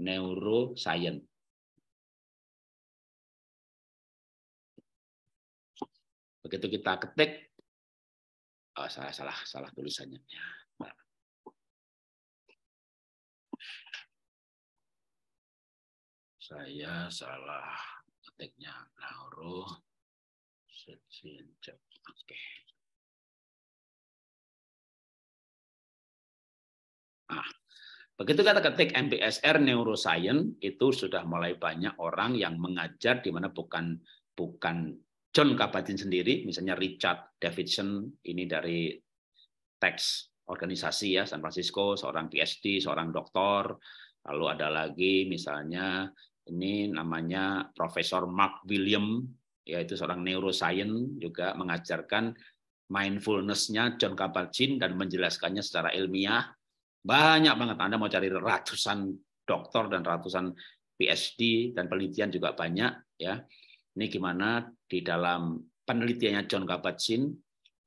Neuroscience. Begitu kita ketik, oh, salah salah salah tulisannya. Ya. Saya salah ketiknya Nauru Oke. Nah, begitu kata ketik MBSR neuroscience itu sudah mulai banyak orang yang mengajar di mana bukan bukan John Kabat-Zinn sendiri, misalnya Richard Davidson, ini dari teks organisasi ya San Francisco, seorang PhD, seorang doktor, lalu ada lagi misalnya ini namanya Profesor Mark William, yaitu seorang neuroscience juga mengajarkan mindfulness-nya John Kabat-Zinn dan menjelaskannya secara ilmiah. Banyak banget Anda mau cari ratusan doktor dan ratusan PhD dan penelitian juga banyak ya. Ini gimana di dalam penelitiannya John Kabat-Zinn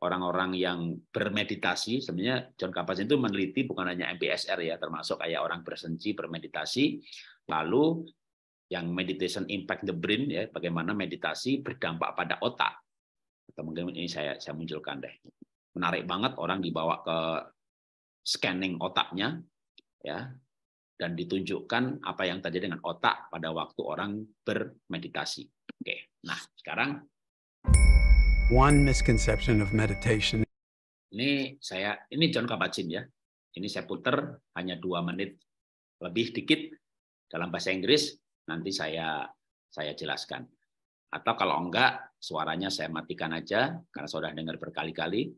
orang-orang yang bermeditasi sebenarnya John Kabat-Zinn itu meneliti bukan hanya MBSR ya termasuk kayak orang bersenci bermeditasi lalu yang meditation impact the brain ya bagaimana meditasi berdampak pada otak atau mungkin ini saya saya munculkan deh menarik banget orang dibawa ke scanning otaknya ya dan ditunjukkan apa yang terjadi dengan otak pada waktu orang bermeditasi Oke, nah sekarang one misconception of meditation. Ini saya ini John Kabat-Zinn ya. Ini saya putar hanya dua menit lebih dikit dalam bahasa Inggris. Nanti saya saya jelaskan. Atau kalau enggak suaranya saya matikan aja karena sudah dengar berkali-kali.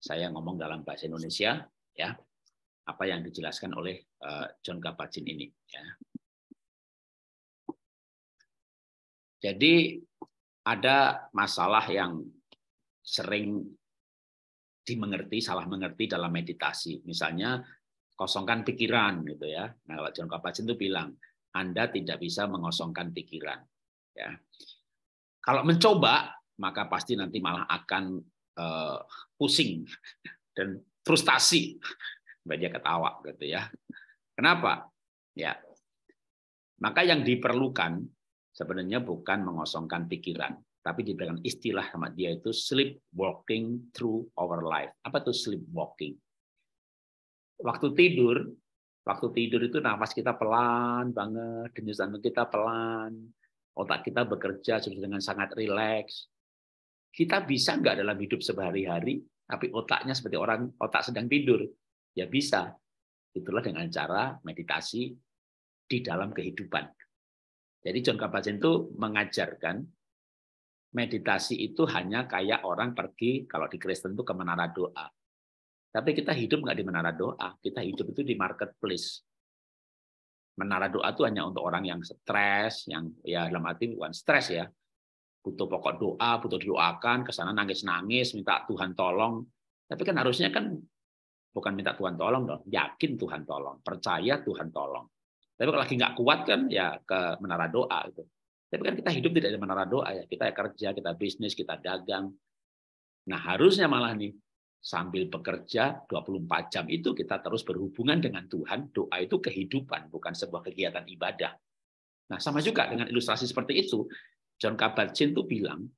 Saya ngomong dalam bahasa Indonesia ya. Apa yang dijelaskan oleh eh, John Kabat-Zinn ini ya. Jadi ada masalah yang sering dimengerti, salah mengerti dalam meditasi. Misalnya kosongkan pikiran gitu ya. Nah, kalau John kabat itu bilang, Anda tidak bisa mengosongkan pikiran. Ya. Kalau mencoba, maka pasti nanti malah akan uh, pusing dan frustasi. Mbak ketawa gitu ya. Kenapa? Ya. Maka yang diperlukan sebenarnya bukan mengosongkan pikiran, tapi diberikan istilah sama dia itu sleepwalking through our life. Apa itu sleepwalking? Waktu tidur, waktu tidur itu nafas kita pelan banget, denyut jantung kita pelan, otak kita bekerja dengan sangat rileks. Kita bisa nggak dalam hidup sehari-hari, tapi otaknya seperti orang otak sedang tidur? Ya bisa. Itulah dengan cara meditasi di dalam kehidupan. Jadi John Kabat-Zinn itu mengajarkan meditasi itu hanya kayak orang pergi kalau di Kristen itu ke menara doa. Tapi kita hidup nggak di menara doa, kita hidup itu di marketplace. Menara doa itu hanya untuk orang yang stres, yang ya dalam arti bukan stres ya, butuh pokok doa, butuh didoakan, ke sana nangis-nangis, minta Tuhan tolong. Tapi kan harusnya kan bukan minta Tuhan tolong dong, yakin Tuhan tolong, percaya Tuhan tolong. Tapi kalau lagi nggak kuat kan ya ke menara doa gitu. Tapi kan kita hidup tidak di menara doa ya. Kita kerja, kita bisnis, kita dagang. Nah harusnya malah nih sambil bekerja 24 jam itu kita terus berhubungan dengan Tuhan. Doa itu kehidupan, bukan sebuah kegiatan ibadah. Nah sama juga dengan ilustrasi seperti itu. John Kabat-Zinn tuh bilang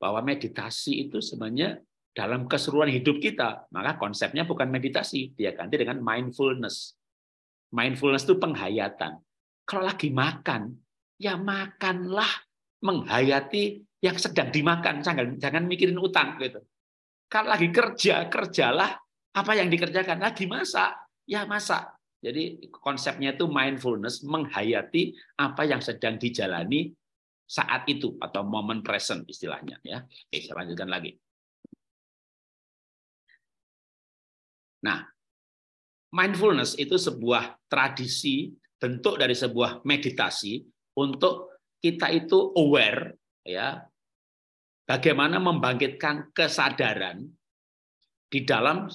bahwa meditasi itu sebenarnya dalam keseruan hidup kita, maka konsepnya bukan meditasi, dia ganti dengan mindfulness. Mindfulness itu penghayatan. Kalau lagi makan, ya makanlah menghayati yang sedang dimakan. Jangan, jangan mikirin utang gitu. Kalau lagi kerja, kerjalah apa yang dikerjakan. Lagi masak, ya masak. Jadi konsepnya itu mindfulness, menghayati apa yang sedang dijalani saat itu atau moment present istilahnya ya. Oke, saya lanjutkan lagi. Nah, mindfulness itu sebuah tradisi bentuk dari sebuah meditasi untuk kita itu aware ya bagaimana membangkitkan kesadaran di dalam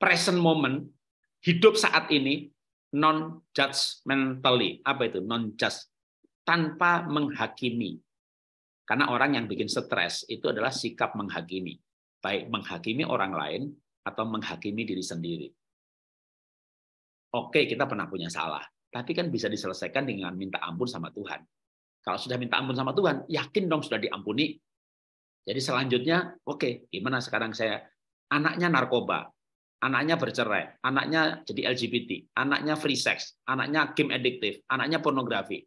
present moment hidup saat ini non judgmentally apa itu non judge tanpa menghakimi karena orang yang bikin stres itu adalah sikap menghakimi baik menghakimi orang lain atau menghakimi diri sendiri. Oke, kita pernah punya salah, tapi kan bisa diselesaikan dengan minta ampun sama Tuhan. Kalau sudah minta ampun sama Tuhan, yakin dong sudah diampuni. Jadi selanjutnya, oke, gimana sekarang saya anaknya narkoba, anaknya bercerai, anaknya jadi LGBT, anaknya free sex, anaknya game addictive, anaknya pornografi.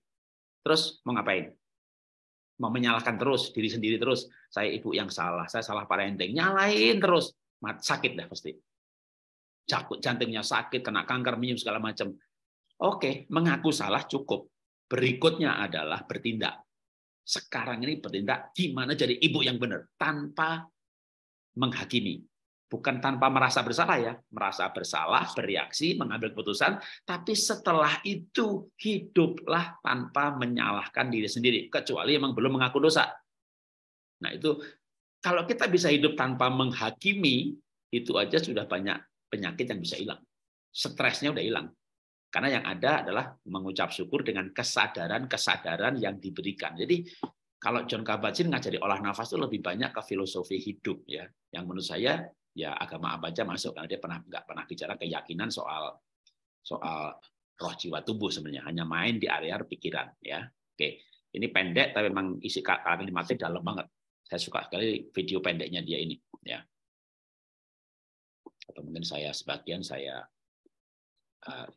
Terus mau ngapain? Mau menyalahkan terus diri sendiri terus. Saya ibu yang salah, saya salah parenting. Nyalain terus sakit dah pasti. Cakut jantungnya sakit, kena kanker, minum segala macam. Oke, mengaku salah cukup. Berikutnya adalah bertindak. Sekarang ini bertindak gimana jadi ibu yang benar tanpa menghakimi. Bukan tanpa merasa bersalah ya, merasa bersalah, bereaksi, mengambil keputusan, tapi setelah itu hiduplah tanpa menyalahkan diri sendiri kecuali emang belum mengaku dosa. Nah, itu kalau kita bisa hidup tanpa menghakimi, itu aja sudah banyak penyakit yang bisa hilang. Stresnya udah hilang. Karena yang ada adalah mengucap syukur dengan kesadaran-kesadaran yang diberikan. Jadi kalau John Kabat-Zinn ngajari olah nafas itu lebih banyak ke filosofi hidup ya. Yang menurut saya ya agama apa aja masuk karena dia pernah nggak pernah bicara keyakinan soal soal roh jiwa tubuh sebenarnya hanya main di area pikiran ya oke ini pendek tapi memang isi kalimatnya dalam banget saya suka sekali video pendeknya dia ini, ya. Atau mungkin saya sebagian saya eh,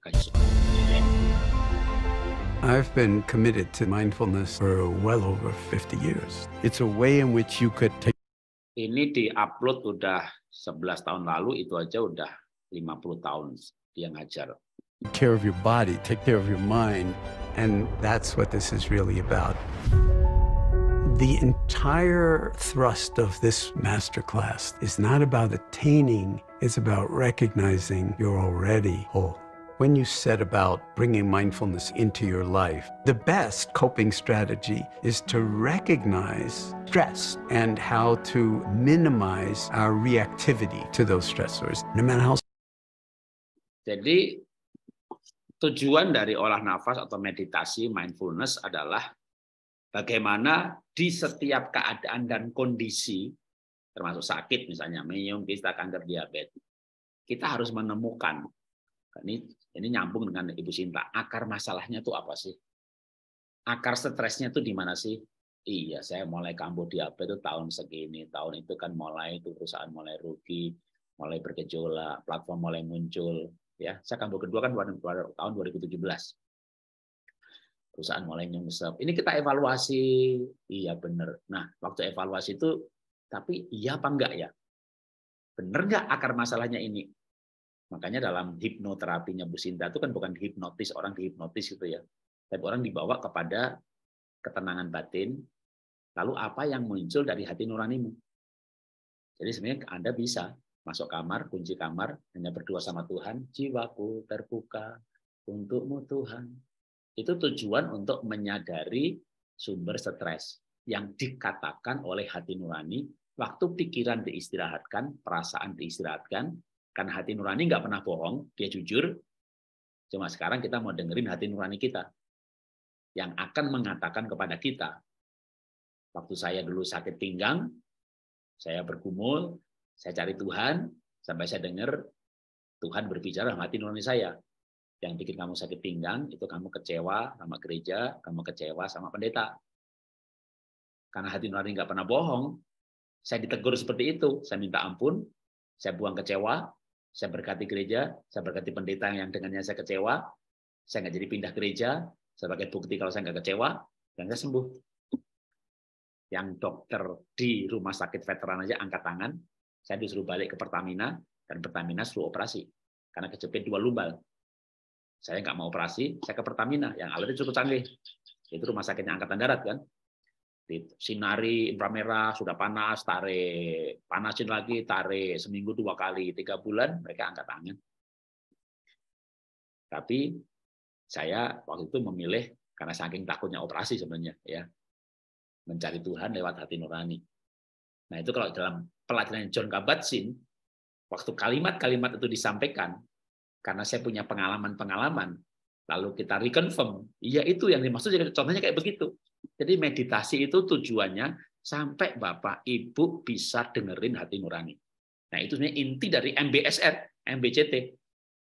I've been committed to mindfulness for well over 50 years. It's a way in which you could take ini di-upload udah 11 tahun lalu, itu aja udah 50 tahun dia ngajar. Take care of your body, take care of your mind, and that's what this is really about. The entire thrust of this masterclass is not about attaining, it's about recognizing you're already whole. When you set about bringing mindfulness into your life, the best coping strategy is to recognize stress and how to minimize our reactivity to those stressors, no matter how. Jadi tujuan dari olah nafas atau meditasi mindfulness adalah Bagaimana di setiap keadaan dan kondisi, termasuk sakit misalnya, kita kanker, diabetes, kita harus menemukan ini ini nyambung dengan Ibu Sinta. Akar masalahnya itu apa sih? Akar stresnya itu di mana sih? Iya, saya mulai kambuh diabetes itu tahun segini. Tahun itu kan mulai itu perusahaan mulai rugi, mulai bergejolak, platform mulai muncul. Ya, saya kambuh kedua kan tahun 2017 perusahaan mulai nyungsep. Ini kita evaluasi, iya benar. Nah, waktu evaluasi itu, tapi iya apa enggak ya? Benar enggak akar masalahnya ini? Makanya dalam hipnoterapinya Bu Sinta itu kan bukan hipnotis orang dihipnotis gitu ya. Tapi orang dibawa kepada ketenangan batin, lalu apa yang muncul dari hati nuranimu. Jadi sebenarnya Anda bisa masuk kamar, kunci kamar, hanya berdua sama Tuhan, jiwaku terbuka untukmu Tuhan, itu tujuan untuk menyadari sumber stres yang dikatakan oleh hati nurani. Waktu pikiran diistirahatkan, perasaan diistirahatkan, karena hati nurani nggak pernah bohong, dia jujur. Cuma sekarang kita mau dengerin hati nurani kita yang akan mengatakan kepada kita, waktu saya dulu sakit pinggang, saya bergumul, saya cari Tuhan, sampai saya dengar Tuhan berbicara sama hati nurani saya yang bikin kamu sakit pinggang itu kamu kecewa sama gereja, kamu kecewa sama pendeta. Karena hati nurani nggak pernah bohong. Saya ditegur seperti itu, saya minta ampun, saya buang kecewa, saya berkati gereja, saya berkati pendeta yang dengannya saya kecewa, saya nggak jadi pindah gereja sebagai bukti kalau saya nggak kecewa, dan saya sembuh. Yang dokter di rumah sakit veteran aja angkat tangan, saya disuruh balik ke Pertamina, dan Pertamina suruh operasi. Karena kejepit dua lubang saya nggak mau operasi, saya ke Pertamina yang alatnya cukup canggih. Itu rumah sakitnya Angkatan Darat kan. Sinari, inframerah, sudah panas, tarik, panasin lagi, tarik seminggu dua kali, tiga bulan mereka angkat tangan. Tapi saya waktu itu memilih karena saking takutnya operasi sebenarnya ya mencari Tuhan lewat hati nurani. Nah itu kalau dalam pelajaran John Kabat-Zinn waktu kalimat-kalimat itu disampaikan karena saya punya pengalaman-pengalaman, lalu kita reconfirm, iya itu yang dimaksud, jadi contohnya kayak begitu. Jadi meditasi itu tujuannya sampai Bapak Ibu bisa dengerin hati nurani. Nah itu sebenarnya inti dari MBSR, MBCT.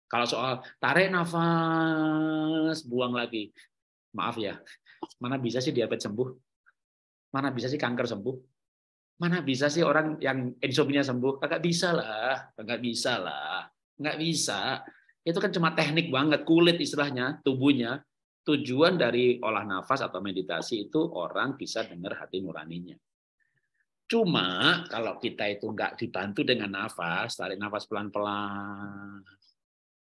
Kalau soal tarik nafas, buang lagi. Maaf ya, mana bisa sih diabetes sembuh? Mana bisa sih kanker sembuh? Mana bisa sih orang yang insomnia sembuh? Kagak bisa lah, kagak bisa lah nggak bisa itu kan cuma teknik banget, kulit istilahnya, tubuhnya. Tujuan dari olah nafas atau meditasi itu orang bisa dengar hati nuraninya. Cuma kalau kita itu nggak dibantu dengan nafas, tarik nafas pelan-pelan,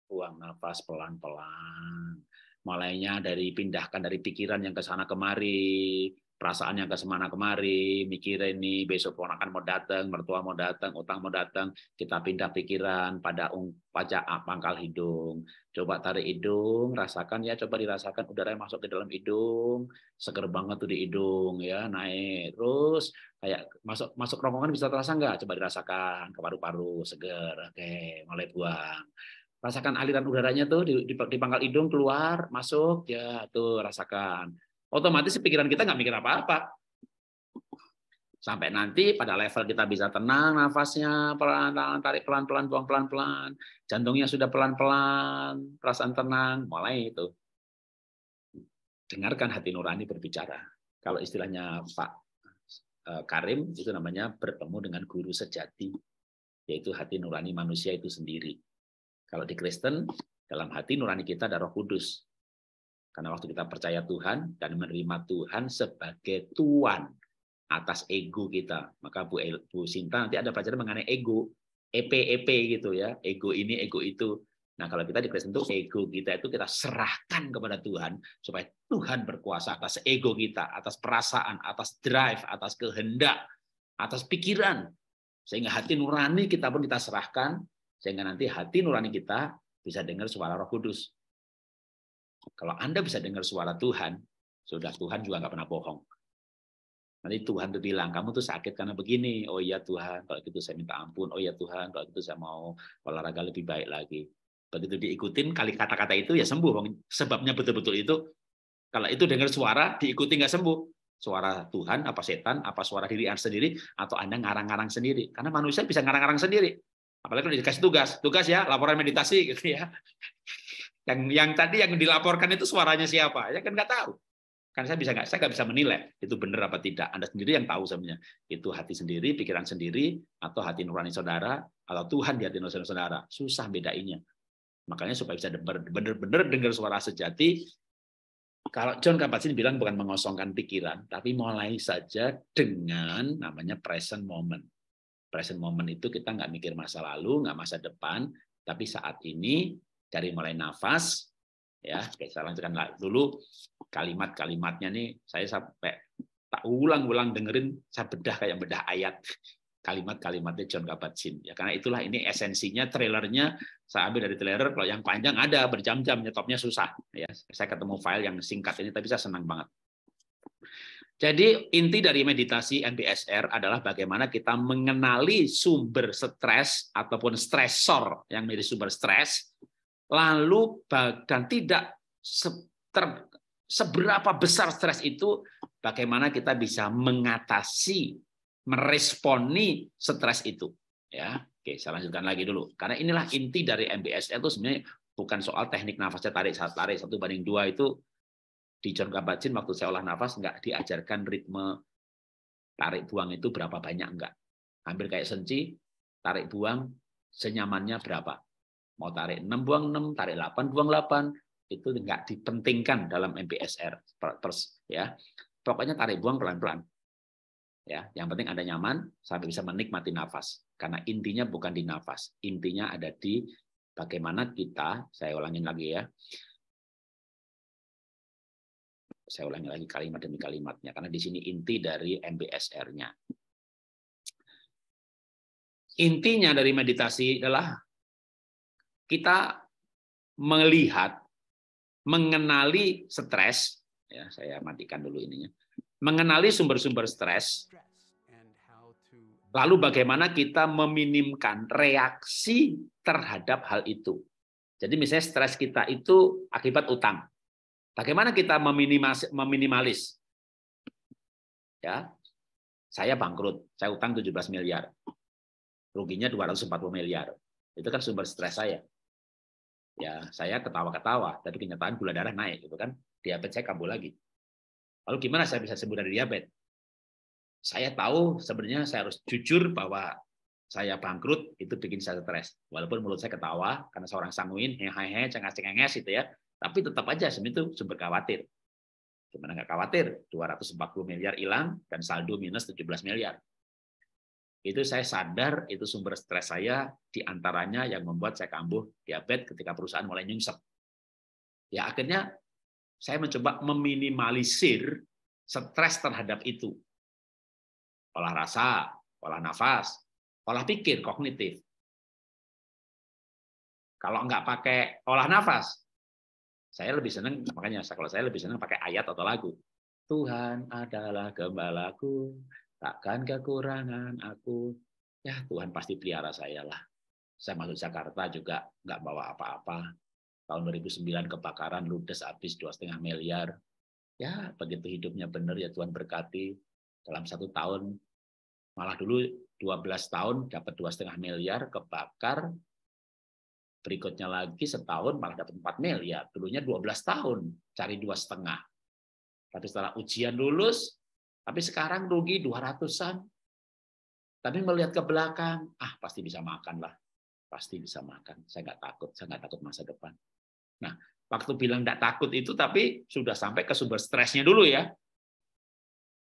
buang nafas pelan-pelan, mulainya dari pindahkan dari pikiran yang ke sana kemari, perasaan yang semana kemari, mikir ini besok ponakan mau datang, mertua mau datang, utang mau datang, kita pindah pikiran pada pajak pangkal hidung. Coba tarik hidung, rasakan ya, coba dirasakan udara yang masuk ke dalam hidung, seger banget tuh di hidung ya, naik. Terus kayak masuk masuk rongkongan bisa terasa nggak? Coba dirasakan ke paru-paru, seger. Oke, mulai buang rasakan aliran udaranya tuh di, di, di pangkal hidung keluar masuk ya tuh rasakan Otomatis pikiran kita nggak mikir apa-apa. Sampai nanti pada level kita bisa tenang nafasnya, pelan-pelan, tarik pelan-pelan, buang pelan-pelan. Jantungnya sudah pelan-pelan, perasaan tenang, mulai itu. Dengarkan hati nurani berbicara. Kalau istilahnya Pak e, Karim, itu namanya bertemu dengan guru sejati, yaitu hati nurani manusia itu sendiri. Kalau di Kristen, dalam hati nurani kita ada roh kudus. Karena waktu kita percaya Tuhan dan menerima Tuhan sebagai Tuhan atas ego kita. Maka Bu, Bu Sinta nanti ada pelajaran mengenai ego. EP, EP gitu ya. Ego ini, ego itu. Nah kalau kita di Kristen itu ego kita itu kita serahkan kepada Tuhan. Supaya Tuhan berkuasa atas ego kita, atas perasaan, atas drive, atas kehendak, atas pikiran. Sehingga hati nurani kita pun kita serahkan. Sehingga nanti hati nurani kita bisa dengar suara roh kudus kalau Anda bisa dengar suara Tuhan, sudah Tuhan juga nggak pernah bohong. Nanti Tuhan tuh bilang, kamu tuh sakit karena begini. Oh iya Tuhan, kalau gitu saya minta ampun. Oh iya Tuhan, kalau gitu saya mau olahraga lebih baik lagi. Begitu diikutin kali kata-kata itu ya sembuh. Sebabnya betul-betul itu. Kalau itu dengar suara, diikuti nggak sembuh. Suara Tuhan, apa setan, apa suara diri Anda sendiri, atau Anda ngarang-ngarang sendiri. Karena manusia bisa ngarang-ngarang sendiri. Apalagi kalau dikasih tugas. Tugas ya, laporan meditasi gitu ya. Yang yang tadi yang dilaporkan itu suaranya siapa? Ya kan nggak tahu. Kan saya bisa nggak saya nggak bisa menilai itu benar apa tidak. Anda sendiri yang tahu sebenarnya. Itu hati sendiri, pikiran sendiri, atau hati nurani saudara, atau Tuhan di hati nurani saudara. Susah bedainya. Makanya supaya bisa benar-benar dengar suara sejati, kalau John Kabat-Zinn bilang bukan mengosongkan pikiran, tapi mulai saja dengan namanya present moment. Present moment itu kita nggak mikir masa lalu, nggak masa depan, tapi saat ini dari mulai nafas ya saya lanjutkan dulu kalimat-kalimatnya nih saya sampai tak ulang-ulang dengerin saya bedah kayak bedah ayat kalimat-kalimatnya John Kabat-Zinn ya karena itulah ini esensinya trailernya saya ambil dari trailer kalau yang panjang ada berjam-jam nyetopnya susah ya saya ketemu file yang singkat ini tapi saya senang banget jadi inti dari meditasi MBSR adalah bagaimana kita mengenali sumber stres ataupun stresor yang menjadi sumber stres lalu dan tidak seberapa besar stres itu, bagaimana kita bisa mengatasi, meresponi stres itu. Ya, oke, saya lanjutkan lagi dulu. Karena inilah inti dari MBS. itu sebenarnya bukan soal teknik nafasnya tarik saat tarik satu banding dua itu di John Kabat-Zinn waktu saya olah nafas nggak diajarkan ritme tarik buang itu berapa banyak enggak. Hampir kayak senci, tarik buang senyamannya berapa. Mau tarik 6 buang 6, tarik 8 buang 8, itu nggak dipentingkan dalam MPSR. Pers, ya. Pokoknya tarik buang pelan-pelan. Ya, yang penting ada nyaman sampai bisa menikmati nafas. Karena intinya bukan di nafas, intinya ada di bagaimana kita, saya ulangin lagi ya, saya ulangi lagi kalimat demi kalimatnya karena di sini inti dari MBSR-nya. Intinya dari meditasi adalah kita melihat, mengenali stres, ya saya matikan dulu ininya, mengenali sumber-sumber stres, lalu bagaimana kita meminimkan reaksi terhadap hal itu. Jadi misalnya stres kita itu akibat utang. Bagaimana kita meminimalis, meminimalis? Ya, saya bangkrut, saya utang 17 miliar. Ruginya 240 miliar. Itu kan sumber stres saya ya saya ketawa-ketawa tapi kenyataan gula darah naik gitu kan diabetes saya kambuh lagi lalu gimana saya bisa sembuh dari diabetes saya tahu sebenarnya saya harus jujur bahwa saya bangkrut itu bikin saya stres walaupun mulut saya ketawa karena seorang sanguin hehehe cengas cengenges itu ya tapi tetap aja sebenarnya itu sumber khawatir gimana nggak khawatir 240 miliar hilang dan saldo minus 17 miliar itu saya sadar itu sumber stres saya diantaranya yang membuat saya kambuh diabetes ketika perusahaan mulai nyungsep. Ya akhirnya saya mencoba meminimalisir stres terhadap itu. Olah rasa, olah nafas, olah pikir kognitif. Kalau nggak pakai olah nafas, saya lebih senang makanya kalau saya lebih senang pakai ayat atau lagu. Tuhan adalah gembalaku, Takkan kekurangan aku. Ya Tuhan pasti pelihara saya lah. Saya masuk Jakarta juga nggak bawa apa-apa. Tahun 2009 kebakaran, ludes habis dua setengah miliar. Ya begitu hidupnya benar ya Tuhan berkati. Dalam satu tahun, malah dulu 12 tahun dapat dua setengah miliar, kebakar, berikutnya lagi setahun malah dapat 4 miliar. Dulunya 12 tahun, cari dua setengah. Tapi setelah ujian lulus, tapi sekarang rugi 200-an. Tapi melihat ke belakang, ah pasti bisa makan lah. Pasti bisa makan. Saya nggak takut. Saya nggak takut masa depan. Nah, waktu bilang nggak takut itu, tapi sudah sampai ke sumber stresnya dulu ya.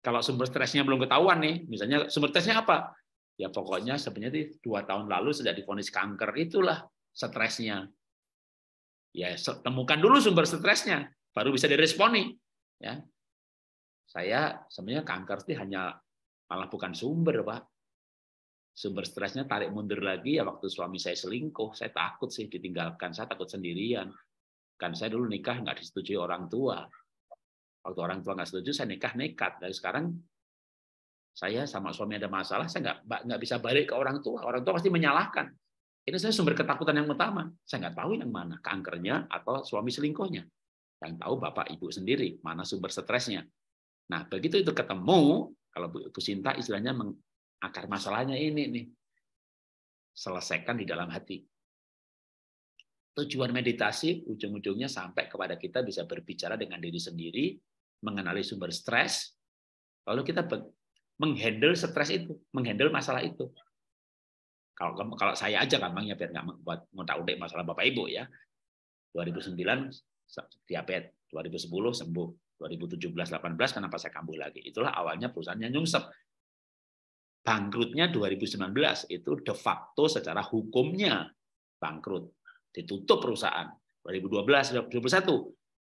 Kalau sumber stresnya belum ketahuan nih, misalnya sumber stresnya apa? Ya pokoknya sebenarnya dua tahun lalu sejak difonis kanker, itulah stresnya. Ya temukan dulu sumber stresnya, baru bisa diresponi. Ya, saya sebenarnya kanker sih hanya malah bukan sumber, Pak. Sumber stresnya tarik mundur lagi ya waktu suami saya selingkuh. Saya takut sih ditinggalkan, saya takut sendirian. Kan saya dulu nikah nggak disetujui orang tua. Waktu orang tua nggak setuju, saya nikah nekat. dari sekarang saya sama suami ada masalah, saya nggak nggak bisa balik ke orang tua. Orang tua pasti menyalahkan. Ini saya sumber ketakutan yang utama. Saya nggak tahu yang mana, kankernya atau suami selingkuhnya. Yang tahu bapak ibu sendiri mana sumber stresnya. Nah, begitu itu ketemu, kalau Bu, Bu Sinta istilahnya akar masalahnya ini nih. Selesaikan di dalam hati. Tujuan meditasi ujung-ujungnya sampai kepada kita bisa berbicara dengan diri sendiri, mengenali sumber stres, lalu kita menghandle stres itu, menghandle masalah itu. Kalau kalau saya aja gampangnya biar nggak membuat ngotak masalah Bapak Ibu ya. 2009 diabetes, 2010 sembuh, 2017-18 kenapa saya kambuh lagi? Itulah awalnya perusahaannya nyungsep. Bangkrutnya 2019 itu de facto secara hukumnya bangkrut. Ditutup perusahaan. 2012 2021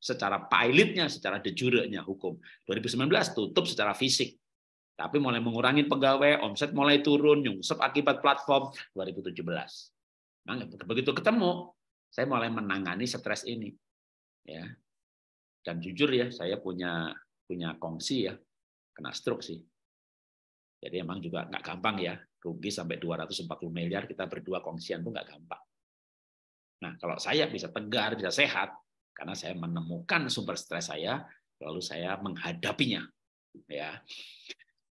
secara pilotnya, secara de jure-nya hukum. 2019 tutup secara fisik. Tapi mulai mengurangi pegawai, omset mulai turun, nyungsep akibat platform 2017. begitu ketemu, saya mulai menangani stres ini. Ya, dan jujur ya, saya punya punya kongsi ya, kena stroke sih. Jadi emang juga nggak gampang ya, rugi sampai 240 miliar, kita berdua kongsian pun nggak gampang. Nah, kalau saya bisa tegar, bisa sehat, karena saya menemukan sumber stres saya, lalu saya menghadapinya. Ya,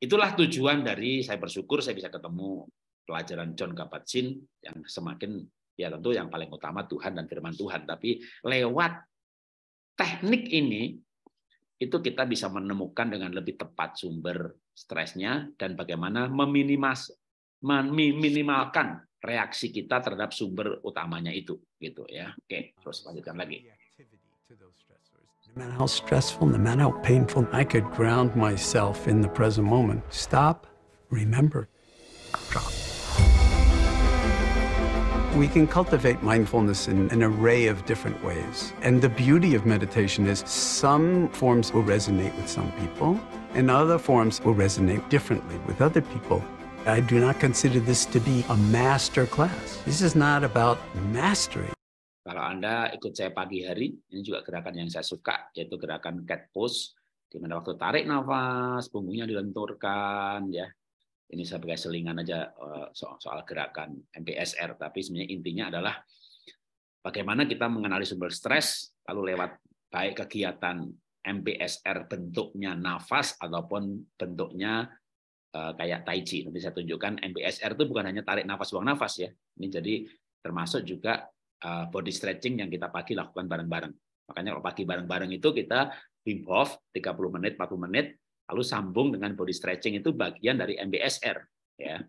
Itulah tujuan dari saya bersyukur saya bisa ketemu pelajaran John kabat yang semakin ya tentu yang paling utama Tuhan dan firman Tuhan tapi lewat teknik ini itu kita bisa menemukan dengan lebih tepat sumber stresnya dan bagaimana meminimas meminimalkan reaksi kita terhadap sumber utamanya itu gitu ya oke terus lanjutkan lagi No matter how stressful, no matter how painful, I could ground myself in the present moment. Stop, remember, drop. We can cultivate mindfulness in an array of different ways. And the beauty of meditation is some forms will resonate with some people, and other forms will resonate differently with other people. I do not consider this to be a master class. This is not about mastery. Kalau Anda ikut saya pagi hari, ini juga gerakan yang saya suka, yaitu gerakan cat pose, di mana waktu tarik nafas, punggungnya dilenturkan, ya, ini saya pakai selingan aja eh, soal gerakan MPSR, tapi sebenarnya intinya adalah bagaimana kita mengenali sumber stres, lalu lewat baik kegiatan MPSR bentuknya nafas ataupun bentuknya eh, kayak tai chi. Nanti saya tunjukkan MPSR itu bukan hanya tarik nafas buang nafas ya. Ini jadi termasuk juga eh, body stretching yang kita pagi lakukan bareng-bareng. Makanya kalau pagi bareng-bareng itu kita Wim Hof 30 menit, 40 menit, lalu sambung dengan body stretching itu bagian dari MBSR ya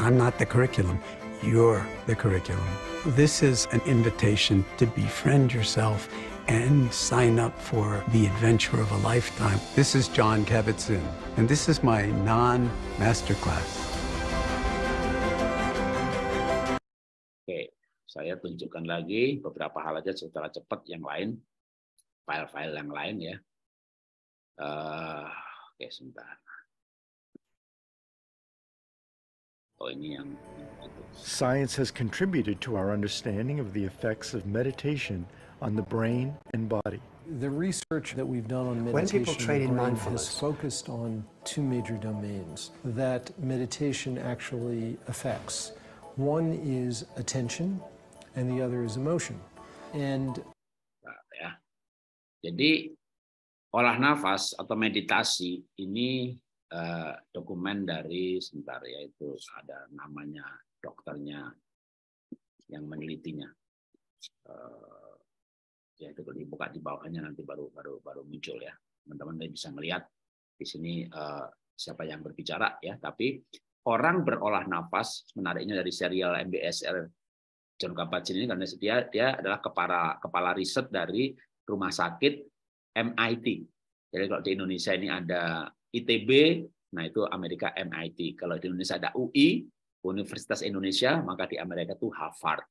I'm not the curriculum you're the curriculum this is an invitation to befriend yourself and sign up for the adventure of a lifetime this is John Kabat-Zinn and this is my non masterclass Oke, saya tunjukkan lagi beberapa hal aja secara cepat yang lain, file-file yang lain ya. Uh, pakai sembarang. Oh, ini yang Science has contributed to our understanding of the effects of meditation on the brain and body. The research that we've done on meditation when people train in mindfulness has focused on two major domains that meditation actually affects. One is attention and the other is emotion. And yeah, eh. Jadi olah nafas atau meditasi ini eh, dokumen dari sebentar yaitu ada namanya dokternya yang menelitinya eh, ya itu dibuka di bawahnya nanti baru baru baru muncul ya teman-teman bisa melihat di sini eh, siapa yang berbicara ya tapi orang berolah nafas menariknya dari serial MBSR John Kabat-Zinn ini karena dia dia adalah kepala kepala riset dari rumah sakit MIT. Jadi kalau di Indonesia ini ada ITB, nah itu Amerika MIT. Kalau di Indonesia ada UI, Universitas Indonesia, maka di Amerika itu Harvard.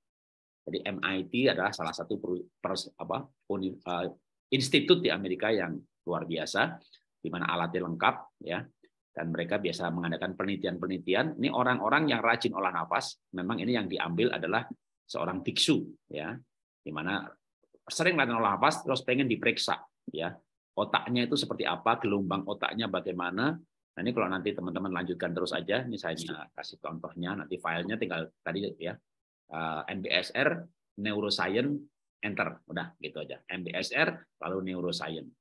Jadi MIT adalah salah satu pers, apa, eh, institut di Amerika yang luar biasa, di mana alatnya lengkap, ya. Dan mereka biasa mengadakan penelitian-penelitian. Ini orang-orang yang rajin olah nafas. Memang ini yang diambil adalah seorang biksu, ya, di mana sering latihan olah nafas, terus pengen diperiksa ya otaknya itu seperti apa gelombang otaknya bagaimana nah ini kalau nanti teman-teman lanjutkan terus aja ini saya kasih contohnya nanti filenya tinggal tadi ya eh, MBSR neuroscience enter udah gitu aja MBSR lalu neuroscience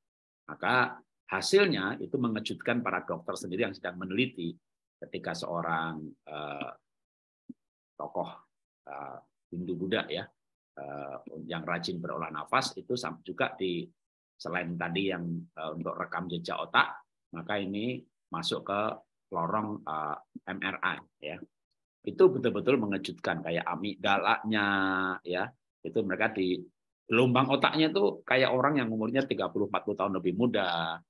maka hasilnya itu mengejutkan para dokter sendiri yang sedang meneliti ketika seorang eh, tokoh eh, Hindu Buddha ya eh, yang rajin berolah nafas itu juga di Selain tadi yang eh, untuk rekam jejak otak, maka ini masuk ke lorong eh, MRI ya. Itu betul-betul mengejutkan kayak amigdalanya ya. Itu mereka di gelombang otaknya tuh kayak orang yang umurnya 30 40 tahun lebih muda.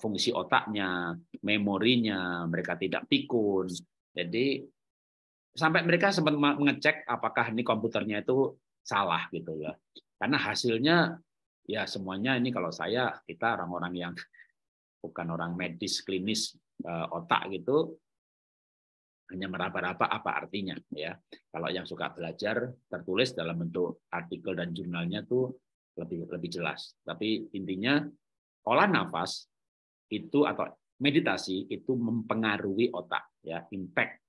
Fungsi otaknya, memorinya, mereka tidak pikun. Jadi sampai mereka sempat mengecek apakah ini komputernya itu salah gitu ya. Karena hasilnya ya semuanya ini kalau saya kita orang-orang yang bukan orang medis klinis eh, otak gitu hanya meraba-raba apa artinya ya kalau yang suka belajar tertulis dalam bentuk artikel dan jurnalnya tuh lebih lebih jelas tapi intinya olah nafas itu atau meditasi itu mempengaruhi otak ya impact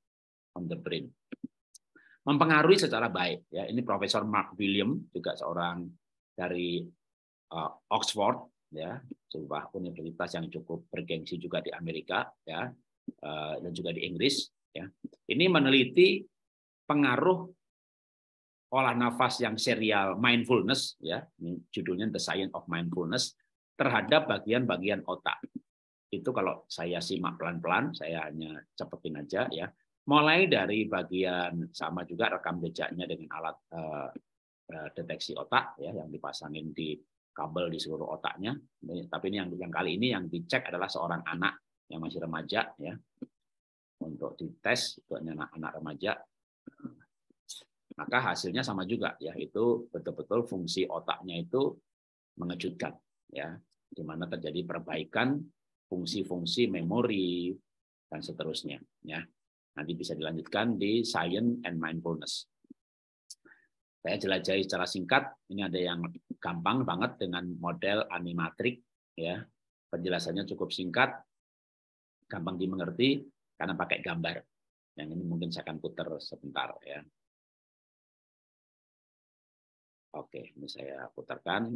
on the brain mempengaruhi secara baik ya ini Profesor Mark William juga seorang dari uh, Oxford ya sebuah universitas yang cukup bergengsi juga di Amerika ya uh, dan juga di Inggris ya ini meneliti pengaruh olah nafas yang serial mindfulness ya judulnya The Science of Mindfulness terhadap bagian-bagian otak itu kalau saya simak pelan-pelan saya hanya cepetin aja ya mulai dari bagian sama juga rekam jejaknya dengan alat uh, deteksi otak ya yang dipasangin di kabel di seluruh otaknya. Tapi ini yang, yang kali ini yang dicek adalah seorang anak yang masih remaja ya untuk dites untuk anak-anak remaja maka hasilnya sama juga ya itu betul-betul fungsi otaknya itu mengejutkan ya di mana terjadi perbaikan fungsi-fungsi memori dan seterusnya ya nanti bisa dilanjutkan di science and mindfulness saya jelajahi secara singkat. Ini ada yang gampang banget dengan model animatrik. Ya, penjelasannya cukup singkat, gampang dimengerti karena pakai gambar. Yang ini mungkin saya akan putar sebentar ya. Oke, ini saya putarkan.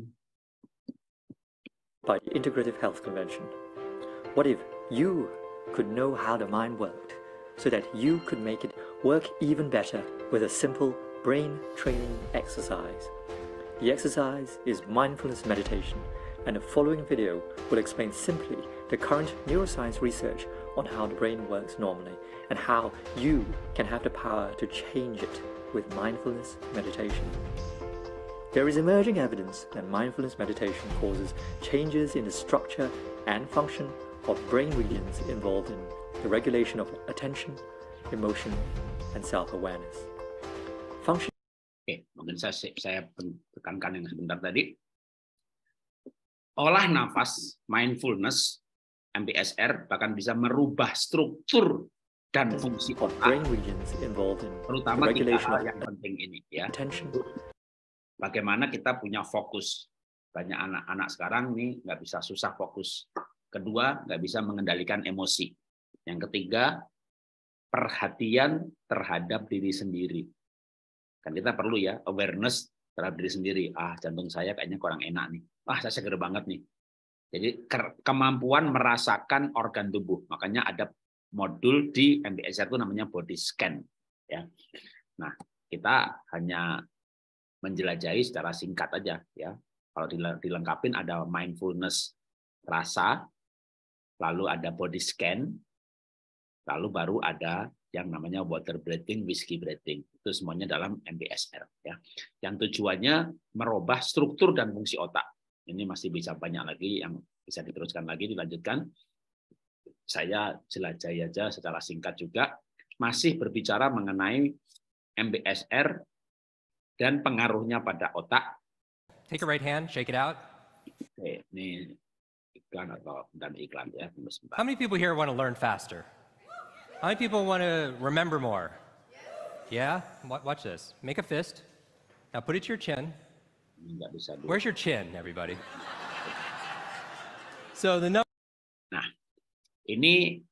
By Integrative Health Convention. What if you could know how the mind worked so that you could make it work even better with a simple brain training exercise. The exercise is mindfulness meditation and the following video will explain simply the current neuroscience research on how the brain works normally and how you can have the power to change it with mindfulness meditation. There is emerging evidence that mindfulness meditation causes changes in the structure and function of brain regions involved in the regulation of attention, emotion, and self-awareness. Oke, mungkin saya, saya tekankan yang sebentar tadi. Olah nafas, mindfulness, MBSR bahkan bisa merubah struktur dan fungsi otak, terutama tiga hal yang penting ini ya. Bagaimana kita punya fokus? Banyak anak-anak sekarang nih nggak bisa susah fokus. Kedua, nggak bisa mengendalikan emosi. Yang ketiga, perhatian terhadap diri sendiri Kan kita perlu ya awareness terhadap diri sendiri. Ah, jantung saya kayaknya kurang enak nih. Ah, saya seger banget nih. Jadi kemampuan merasakan organ tubuh. Makanya ada modul di MBSR itu namanya body scan. Ya. Nah, kita hanya menjelajahi secara singkat aja ya. Kalau dilengkapin ada mindfulness rasa, lalu ada body scan, lalu baru ada yang namanya water breathing, whiskey breathing. Itu semuanya dalam MBSR. Ya. Yang tujuannya merubah struktur dan fungsi otak. Ini masih bisa banyak lagi yang bisa diteruskan lagi, dilanjutkan. Saya jelajahi aja secara singkat juga. Masih berbicara mengenai MBSR dan pengaruhnya pada otak. Take a right hand, shake it out. Oke, ini iklan atau dan iklan ya. How many people here want to learn faster? How many people want to remember more? Yeah? Watch this. Make a fist. Now put it to your chin. Where's your chin, everybody? So the number. Nah, ini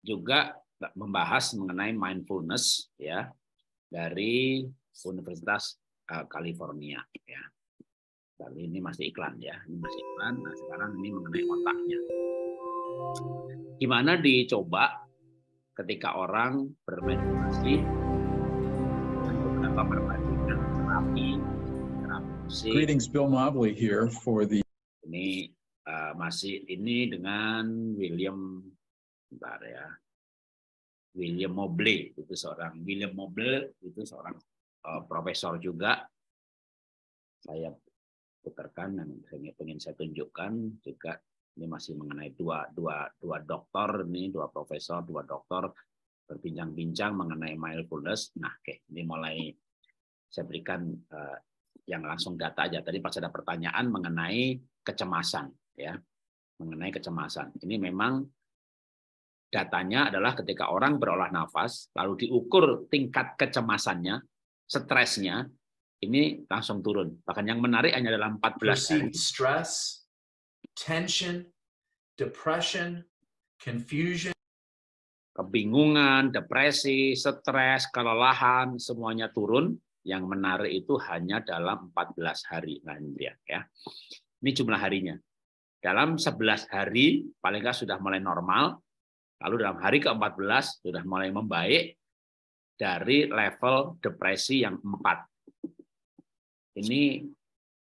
juga membahas mengenai mindfulness ya dari Universitas eh, California ya. Tapi ini masih iklan ya, ini masih iklan. Nah sekarang ini mengenai otaknya. Gimana dicoba ketika orang bermeditasi beberapa perbandingan terapi terapi musik. Greetings, Bill Mobley here for the. Ini uh, eh, masih ini dengan William, bentar ya. William Mobley itu seorang William Mobley itu seorang uh, profesor juga. Saya putarkan dan saya ingin saya tunjukkan juga ini masih mengenai dua, dua, dua dokter, ini dua profesor, dua dokter berbincang-bincang mengenai mindfulness. Nah, oke, ini mulai saya berikan uh, yang langsung data aja. Tadi pas ada pertanyaan mengenai kecemasan, ya, mengenai kecemasan. Ini memang datanya adalah ketika orang berolah nafas, lalu diukur tingkat kecemasannya, stresnya, ini langsung turun. Bahkan yang menarik hanya dalam 14 hari. Stress tension, depression, confusion, kebingungan, depresi, stres, kelelahan, semuanya turun. Yang menarik itu hanya dalam 14 hari, Andrea. Ya. Ini jumlah harinya. Dalam 11 hari, paling nggak sudah mulai normal. Lalu dalam hari ke-14 sudah mulai membaik dari level depresi yang 4. Ini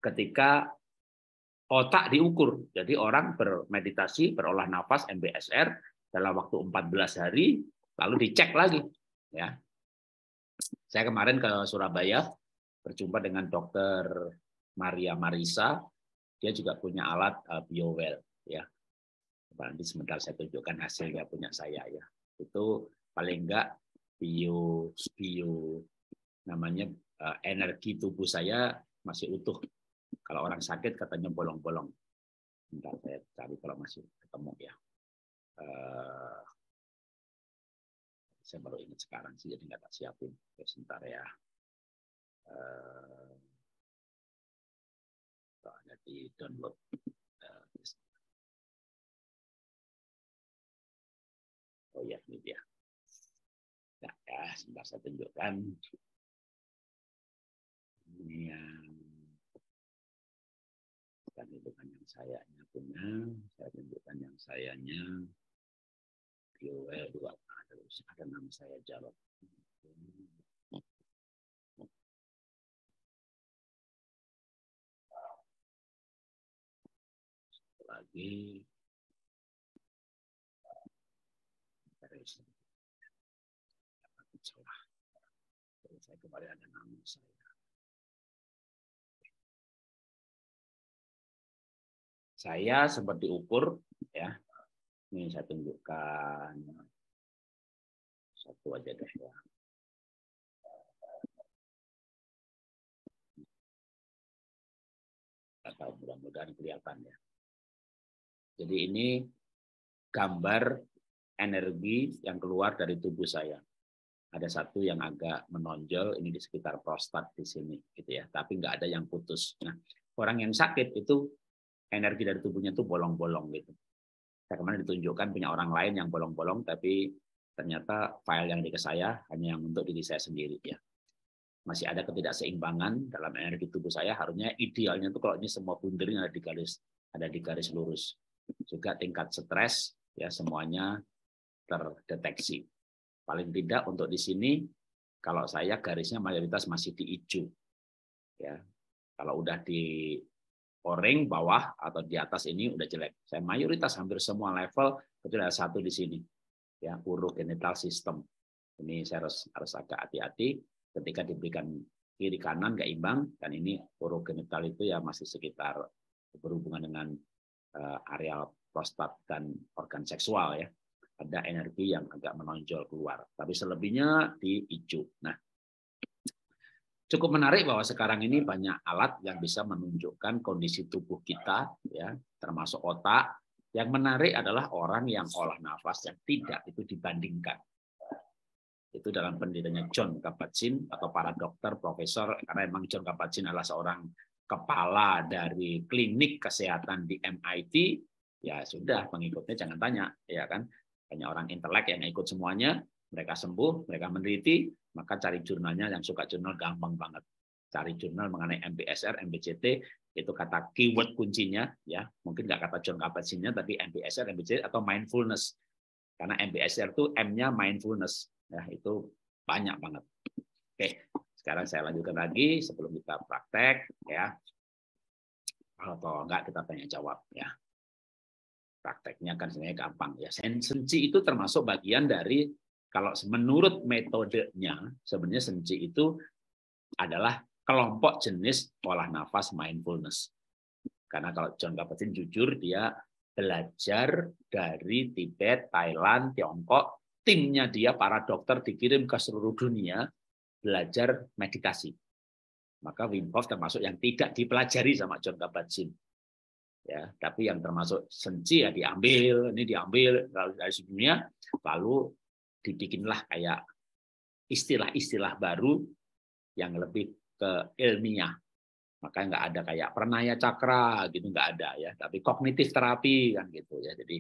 ketika otak diukur. Jadi orang bermeditasi, berolah nafas MBSR dalam waktu 14 hari, lalu dicek lagi. Ya. Saya kemarin ke Surabaya berjumpa dengan dokter Maria Marisa. Dia juga punya alat eh, BioWell. Ya. Nanti sebentar saya tunjukkan hasilnya punya saya ya. Itu paling enggak bio bio namanya eh, energi tubuh saya masih utuh kalau orang sakit katanya bolong-bolong. Bentar saya cari kalau masih ketemu ya. Uh, saya baru ingat sekarang sih, jadi nggak tak siapin. Ya, sebentar ya. Uh, ada di download. Eh, oh ya, ini dia. Nah, ya, sebentar saya tunjukkan. Ini yang sayanya punya, saya tunjukkan yang sayanya. ql dua terus ada nama saya Jarot. Satu lagi terus dapat celah. Terus saya kembali ada nama saya. saya seperti ukur ya ini saya tunjukkan satu aja deh ya atau mudah-mudahan kelihatan ya jadi ini gambar energi yang keluar dari tubuh saya ada satu yang agak menonjol ini di sekitar prostat di sini gitu ya tapi nggak ada yang putus nah orang yang sakit itu energi dari tubuhnya itu bolong-bolong gitu. Saya kemarin ditunjukkan punya orang lain yang bolong-bolong, tapi ternyata file yang di ke saya hanya yang untuk diri saya sendiri ya. Masih ada ketidakseimbangan dalam energi tubuh saya. Harusnya idealnya itu kalau ini semua bundarin ada di garis ada di garis lurus. Juga tingkat stres ya semuanya terdeteksi. Paling tidak untuk di sini kalau saya garisnya mayoritas masih di hijau. Ya. Kalau udah di orange bawah atau di atas ini udah jelek. Saya mayoritas hampir semua level kecuali ada satu di sini. Ya, genital system. Ini saya harus harus agak hati-hati ketika diberikan kiri kanan nggak imbang dan ini genital itu ya masih sekitar berhubungan dengan uh, areal prostat dan organ seksual ya. Ada energi yang agak menonjol keluar, tapi selebihnya di hijau. Nah, cukup menarik bahwa sekarang ini banyak alat yang bisa menunjukkan kondisi tubuh kita ya termasuk otak yang menarik adalah orang yang olah nafas yang tidak itu dibandingkan itu dalam pendidikannya John Kabat-Zinn atau para dokter profesor karena memang John Kabat-Zinn adalah seorang kepala dari klinik kesehatan di MIT ya sudah pengikutnya jangan tanya ya kan banyak orang intelek yang ikut semuanya mereka sembuh mereka meneliti maka cari jurnalnya yang suka jurnal gampang banget. Cari jurnal mengenai MPSR, MBCT itu kata keyword kuncinya ya. Mungkin nggak kata John Kabat-Zinnnya tapi MPSR, MBCT atau mindfulness. Karena MBSR itu M-nya mindfulness. Ya, itu banyak banget. Oke, sekarang saya lanjutkan lagi sebelum kita praktek ya. toh enggak kita tanya jawab ya prakteknya kan sebenarnya gampang ya. Sensensi itu termasuk bagian dari kalau menurut metodenya, sebenarnya senci itu adalah kelompok jenis olah nafas mindfulness. Karena kalau John Kabat-Zinn jujur, dia belajar dari Tibet, Thailand, Tiongkok. Timnya dia, para dokter dikirim ke seluruh dunia, belajar meditasi. Maka Wim Hof termasuk yang tidak dipelajari sama John Kabat-Zinn ya tapi yang termasuk senci ya diambil ini diambil dari dunia. lalu dibikinlah kayak istilah-istilah baru yang lebih ke ilmiah. Maka nggak ada kayak ya cakra gitu nggak ada ya, tapi kognitif terapi kan gitu ya. Jadi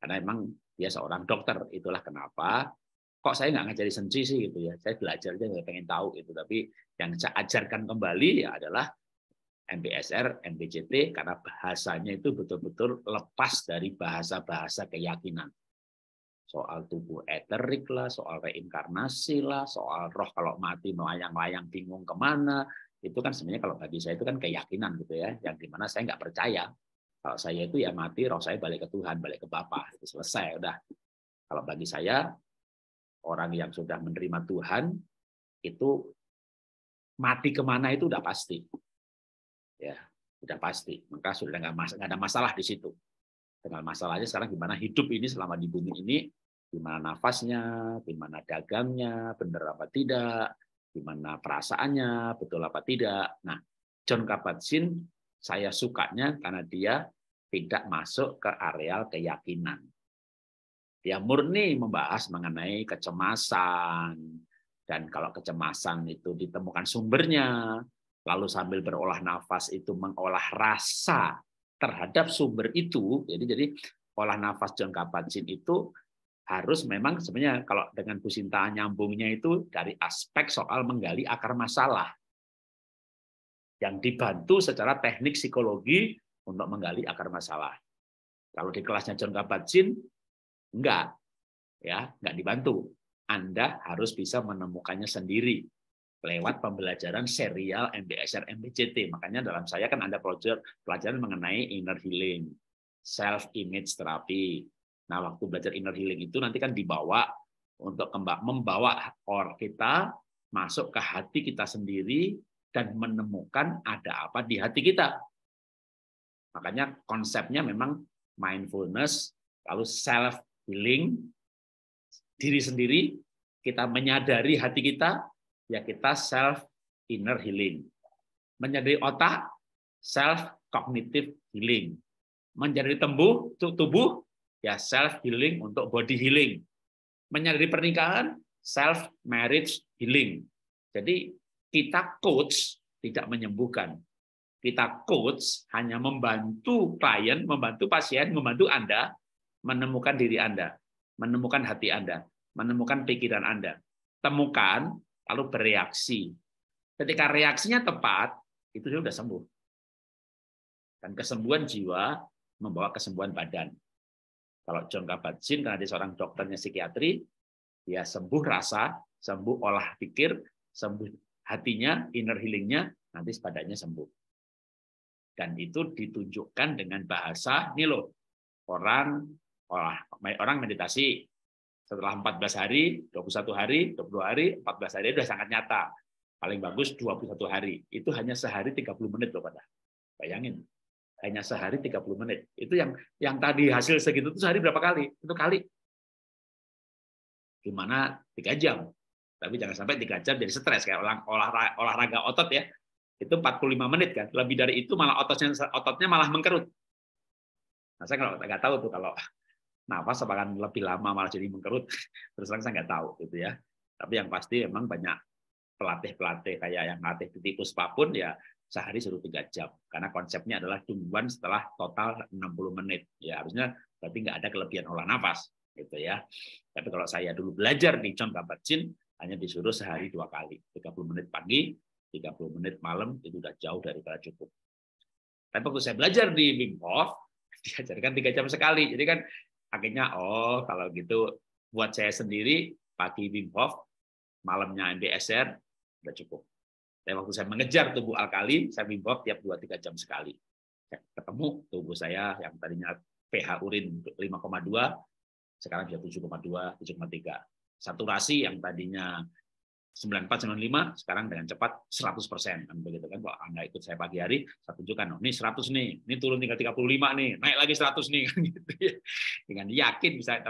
karena emang dia seorang dokter, itulah kenapa kok saya nggak ngajari sensi sih gitu ya. Saya belajar aja nggak pengen tahu itu. tapi yang saya ajarkan kembali ya adalah MBSR, MBJT karena bahasanya itu betul-betul lepas dari bahasa-bahasa keyakinan soal tubuh eterik lah, soal reinkarnasi lah, soal roh kalau mati melayang-layang bingung kemana, itu kan sebenarnya kalau bagi saya itu kan keyakinan gitu ya, yang dimana saya nggak percaya kalau saya itu ya mati, roh saya balik ke Tuhan, balik ke Bapa, itu selesai udah. Kalau bagi saya orang yang sudah menerima Tuhan itu mati kemana itu udah pasti, ya udah pasti. Maka sudah nggak ada masalah di situ. Dengan masalahnya sekarang gimana hidup ini selama di bumi ini gimana nafasnya, gimana dagangnya, benar apa tidak, gimana perasaannya, betul apa tidak. Nah, John kabat saya sukanya karena dia tidak masuk ke areal keyakinan. Dia murni membahas mengenai kecemasan, dan kalau kecemasan itu ditemukan sumbernya, lalu sambil berolah nafas itu mengolah rasa terhadap sumber itu, jadi jadi olah nafas John Kabat-Zinn itu harus memang sebenarnya kalau dengan Bu Sinta nyambungnya itu dari aspek soal menggali akar masalah yang dibantu secara teknik psikologi untuk menggali akar masalah. Kalau di kelasnya John Kabat-Zinn enggak ya, enggak dibantu. Anda harus bisa menemukannya sendiri lewat pembelajaran serial MBSR MBCT. Makanya dalam saya kan ada project pelajaran mengenai inner healing, self image therapy, Nah, waktu belajar inner healing itu nanti kan dibawa untuk membawa core kita masuk ke hati kita sendiri dan menemukan ada apa di hati kita. Makanya konsepnya memang mindfulness, lalu self healing, diri sendiri, kita menyadari hati kita, ya kita self inner healing. Menyadari otak, self cognitive healing. Menjadi tembuh, tubuh, ya self healing untuk body healing. Menyadari pernikahan self marriage healing. Jadi kita coach tidak menyembuhkan. Kita coach hanya membantu klien, membantu pasien, membantu Anda menemukan diri Anda, menemukan hati Anda, menemukan pikiran Anda. Temukan lalu bereaksi. Ketika reaksinya tepat, itu sudah sembuh. Dan kesembuhan jiwa membawa kesembuhan badan. Kalau John Kabat-Zinn karena dia seorang dokternya psikiatri, dia sembuh rasa, sembuh olah pikir, sembuh hatinya, inner healingnya, nanti sepadanya sembuh. Dan itu ditunjukkan dengan bahasa, ini loh, orang olah, orang meditasi setelah 14 hari, 21 hari, 22 hari, 14 hari sudah sangat nyata. Paling bagus 21 hari. Itu hanya sehari 30 menit loh pada. Bayangin hanya sehari 30 menit. Itu yang yang tadi hasil segitu itu sehari berapa kali? Itu kali. Gimana tiga jam. Tapi jangan sampai tiga jam jadi stres kayak olah, olahraga, olahraga otot ya. Itu 45 menit kan. Lebih dari itu malah ototnya ototnya malah mengkerut. Nah, saya kalau nggak tahu tuh kalau nafas apakah lebih lama malah jadi mengkerut terus saya nggak tahu gitu ya tapi yang pasti memang banyak pelatih pelatih kayak yang latih di tikus apapun ya sehari seru tiga jam karena konsepnya adalah tungguan setelah total 60 menit ya harusnya berarti nggak ada kelebihan olah nafas gitu ya tapi kalau saya dulu belajar di John kabat Chin hanya disuruh sehari dua kali 30 menit pagi 30 menit malam itu udah jauh dari kata cukup tapi waktu saya belajar di Wim diajarkan tiga jam sekali jadi kan akhirnya oh kalau gitu buat saya sendiri pagi Wim malamnya MBSR udah cukup tapi waktu saya mengejar tubuh alkali, saya bimbang tiap 2-3 jam sekali. Saya ketemu tubuh saya yang tadinya pH urin 5,2, sekarang bisa 7,2, 7,3. Saturasi yang tadinya 94, 95, sekarang dengan cepat 100 persen. Kan begitu kan, kalau Anda ikut saya pagi hari, saya tunjukkan, oh, ini 100 nih, ini turun tinggal 35 nih, naik lagi 100 nih. Kan gitu ya. Dengan yakin bisa,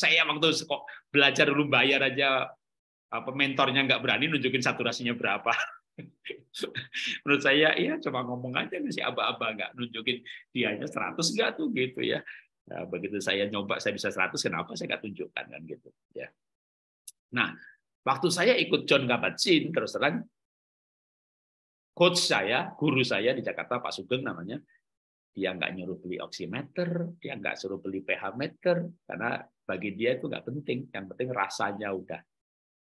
saya waktu belajar dulu bayar aja, apa mentornya nggak berani nunjukin saturasinya berapa. Menurut saya ya cuma ngomong aja masih aba-aba nggak nunjukin dianya 100 nggak tuh gitu ya. Nah, begitu saya nyoba saya bisa 100 kenapa saya nggak tunjukkan kan gitu ya. Nah, waktu saya ikut John Kabat-Zinn terus terang coach saya, guru saya di Jakarta Pak Sugeng namanya, dia nggak nyuruh beli oximeter, dia nggak suruh beli pH meter, karena bagi dia itu nggak penting. Yang penting rasanya udah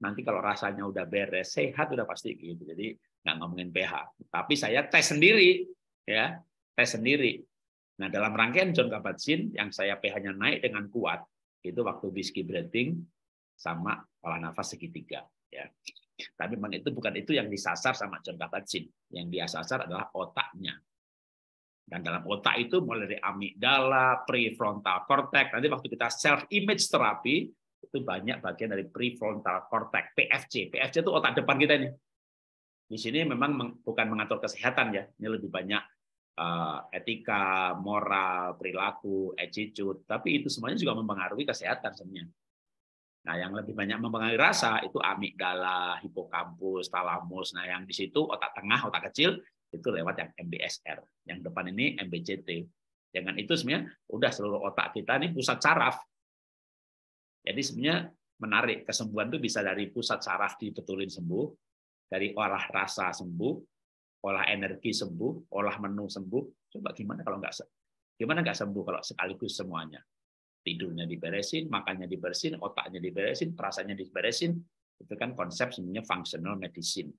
nanti kalau rasanya udah beres, sehat udah pasti gitu. Jadi nggak ngomongin pH. Tapi saya tes sendiri, ya tes sendiri. Nah dalam rangkaian John Kabat-Zinn yang saya pH-nya naik dengan kuat itu waktu whisky breathing sama pola nafas segitiga. Ya. Tapi memang itu bukan itu yang disasar sama John Kabat-Zinn. Yang dia sasar adalah otaknya. Dan dalam otak itu mulai dari amigdala, prefrontal cortex. Nanti waktu kita self image terapi, itu banyak bagian dari prefrontal cortex, PFC. PFC itu otak depan kita ini. Di sini memang bukan mengatur kesehatan ya, ini lebih banyak eh, etika, moral, perilaku, attitude, tapi itu semuanya juga mempengaruhi kesehatan sebenarnya. Nah, yang lebih banyak mempengaruhi rasa itu amigdala, hipokampus, talamus. Nah, yang di situ otak tengah, otak kecil itu lewat yang MBSR. Yang depan ini MBCT. Jangan itu sebenarnya udah seluruh otak kita ini pusat saraf jadi sebenarnya menarik, kesembuhan itu bisa dari pusat saraf dibetulin sembuh, dari olah rasa sembuh, olah energi sembuh, olah menu sembuh. Coba gimana kalau nggak gimana nggak sembuh kalau sekaligus semuanya? Tidurnya diberesin, makannya diberesin, otaknya diberesin, perasaannya diberesin. Itu kan konsep sebenarnya functional medicine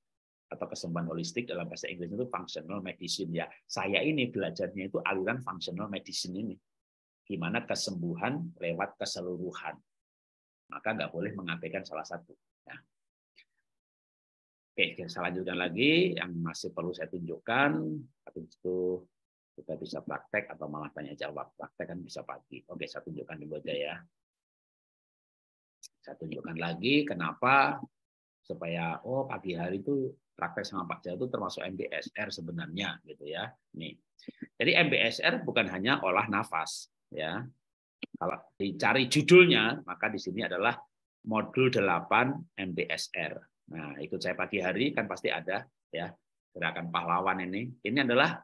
atau kesembuhan holistik dalam bahasa Inggris itu functional medicine ya. Saya ini belajarnya itu aliran functional medicine ini. Gimana kesembuhan lewat keseluruhan maka nggak boleh mengabaikan salah satu. Ya. Oke, saya lanjutkan lagi yang masih perlu saya tunjukkan. Tapi itu kita bisa praktek atau malah tanya jawab. Praktek kan bisa pagi. Oke, saya tunjukkan di aja ya. Saya tunjukkan lagi kenapa supaya oh pagi hari itu praktek sama Pak Jaya itu termasuk MBSR sebenarnya gitu ya. Nih. Jadi MBSR bukan hanya olah nafas ya. Kalau dicari judulnya, maka di sini adalah modul 8 MBSR. Nah, ikut saya pagi hari kan pasti ada ya gerakan pahlawan ini. Ini adalah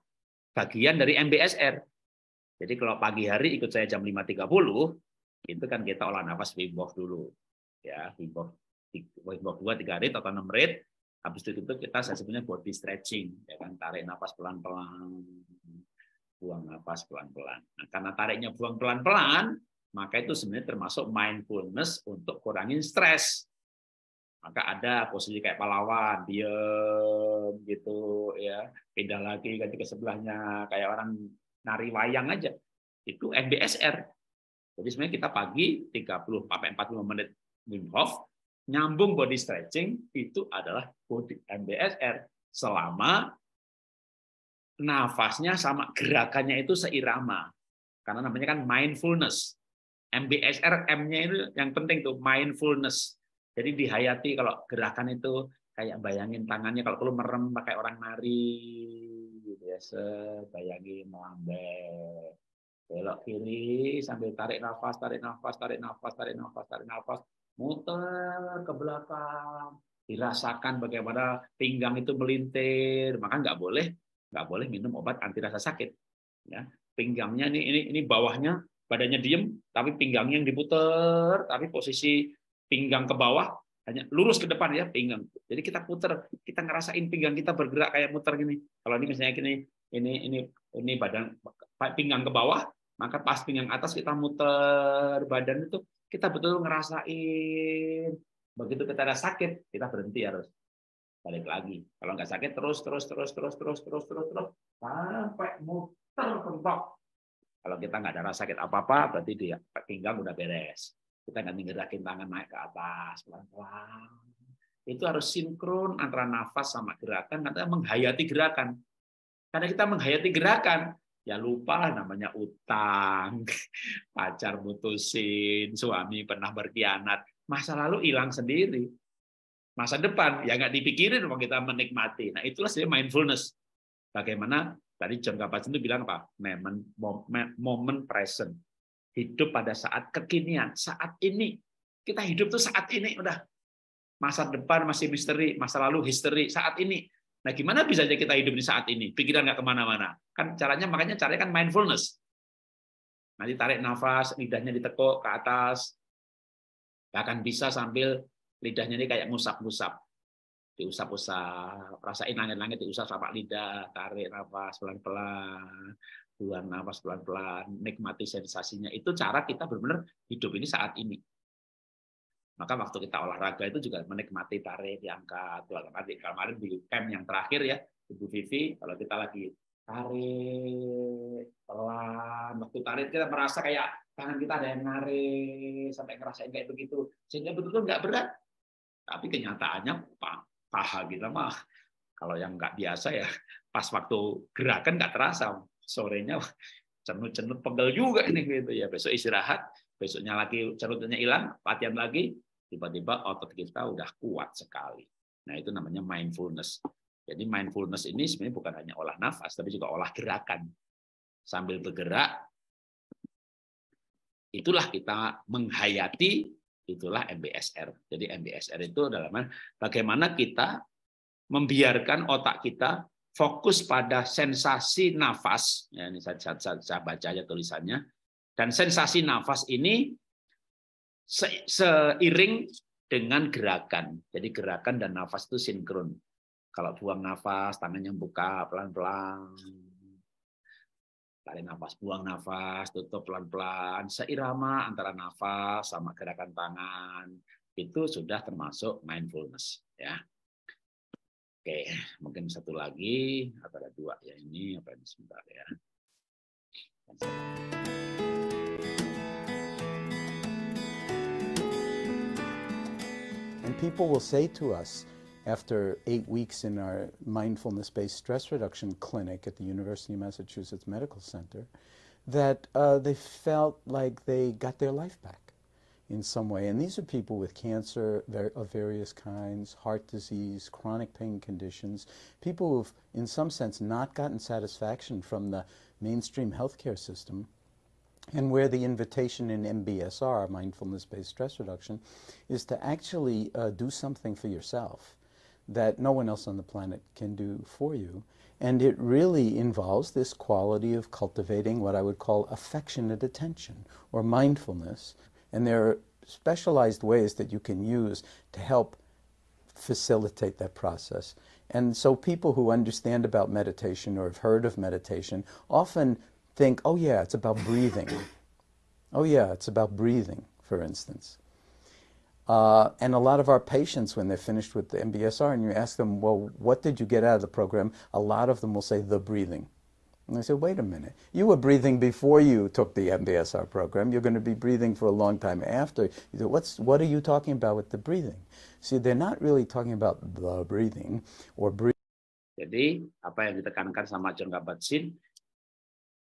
bagian dari MBSR. Jadi kalau pagi hari ikut saya jam 5.30, itu kan kita olah nafas Wim Hof dulu. Ya, Wim Hof, Wim Hof 2, 3 rit atau 6 rit. Habis itu, itu kita sebetulnya body stretching, ya kan tarik nafas pelan-pelan, buang nafas pelan-pelan. Nah, karena tariknya buang pelan-pelan, maka itu sebenarnya termasuk mindfulness untuk kurangin stres. Maka ada posisi kayak pahlawan, diem gitu ya, pindah lagi ganti ke sebelahnya kayak orang nari wayang aja. Itu MBSR. Jadi sebenarnya kita pagi 30 sampai 45 menit Wim Hof, nyambung body stretching itu adalah body MBSR selama nafasnya sama gerakannya itu seirama. Karena namanya kan mindfulness. MBSR M-nya itu yang penting tuh mindfulness. Jadi dihayati kalau gerakan itu kayak bayangin tangannya kalau perlu merem pakai orang nari gitu ya, bayangin melambai belok kiri sambil tarik nafas, tarik nafas, tarik nafas, tarik nafas, tarik nafas, muter ke belakang, dirasakan bagaimana pinggang itu melintir, maka nggak boleh nggak boleh minum obat anti rasa sakit. Ya, pinggangnya ini ini ini bawahnya badannya diem, tapi pinggangnya yang diputer, tapi posisi pinggang ke bawah hanya lurus ke depan ya pinggang. Jadi kita puter, kita ngerasain pinggang kita bergerak kayak muter gini. Kalau ini misalnya gini, ini ini ini badan pinggang ke bawah, maka pas pinggang atas kita muter badan itu kita betul ngerasain. Begitu kita ada sakit, kita berhenti harus balik lagi. Kalau nggak sakit terus terus terus terus terus terus terus terus sampai muter pentok. Kalau kita nggak ada rasa sakit apa-apa, berarti dia pinggang udah beres. Kita nggak ngerakin tangan naik ke atas pelan-pelan. Itu harus sinkron antara nafas sama gerakan, Nanti menghayati gerakan. Karena kita menghayati gerakan, ya lah namanya utang, pacar mutusin, suami pernah berkhianat. Masa lalu hilang sendiri masa depan ya nggak dipikirin kalau kita menikmati. Nah itulah sih mindfulness. Bagaimana tadi John kabat itu bilang apa? Moment, moment, present. Hidup pada saat kekinian, saat ini. Kita hidup tuh saat ini udah. Masa depan masih misteri, masa lalu history saat ini. Nah, gimana bisa aja kita hidup di saat ini? Pikiran nggak kemana-mana. Kan caranya, makanya caranya kan mindfulness. Nanti tarik nafas, lidahnya ditekuk ke atas. Bahkan bisa sambil lidahnya ini kayak ngusap-ngusap. Diusap-usap, rasain langit-langit diusap sama lidah, tarik nafas pelan-pelan, buang nafas pelan-pelan, nikmati sensasinya. Itu cara kita benar-benar hidup ini saat ini. Maka waktu kita olahraga itu juga menikmati tarik, diangkat. Nanti kemarin di camp yang terakhir ya, Ibu Vivi, kalau kita lagi tarik pelan, waktu tarik kita merasa kayak tangan kita ada yang narik sampai ngerasain kayak begitu, sehingga betul-betul nggak berat. Tapi kenyataannya paha kita mah kalau yang nggak biasa ya pas waktu gerakan nggak terasa sorenya cenut-cenut pegel juga ini gitu ya besok istirahat besoknya lagi cenutnya hilang latihan lagi tiba-tiba otot kita udah kuat sekali nah itu namanya mindfulness jadi mindfulness ini sebenarnya bukan hanya olah nafas tapi juga olah gerakan sambil bergerak itulah kita menghayati Itulah MBSR. Jadi MBSR itu dalam bagaimana kita membiarkan otak kita fokus pada sensasi nafas. Ya, ini saya, saya, saya baca aja tulisannya. Dan sensasi nafas ini seiring dengan gerakan. Jadi gerakan dan nafas itu sinkron. Kalau buang nafas, tangannya buka pelan-pelan, Tarik nafas, buang nafas, tutup pelan-pelan, seirama antara nafas sama gerakan tangan. Itu sudah termasuk mindfulness, ya. Oke, mungkin satu lagi atau ada dua ya ini apa ini sebentar ya. And people will say to us, After eight weeks in our mindfulness based stress reduction clinic at the University of Massachusetts Medical Center, that uh, they felt like they got their life back in some way. And these are people with cancer of various kinds, heart disease, chronic pain conditions, people who've, in some sense, not gotten satisfaction from the mainstream healthcare system. And where the invitation in MBSR, mindfulness based stress reduction, is to actually uh, do something for yourself that no one else on the planet can do for you. And it really involves this quality of cultivating what I would call affectionate attention or mindfulness. And there are specialized ways that you can use to help facilitate that process. And so people who understand about meditation or have heard of meditation often think, oh, yeah, it's about breathing. oh, yeah, it's about breathing, for instance. Uh, and a lot of our patients, when they're finished with the MBSR, and you ask them, well, what did you get out of the program? A lot of them will say, the breathing. And I say, wait a minute. You were breathing before you took the MBSR program. You're going to be breathing for a long time after. You say, What's, what are you talking about with the breathing? See, they're not really talking about the breathing or breathing. Jadi, apa yang ditekankan sama John Kabat-Zinn,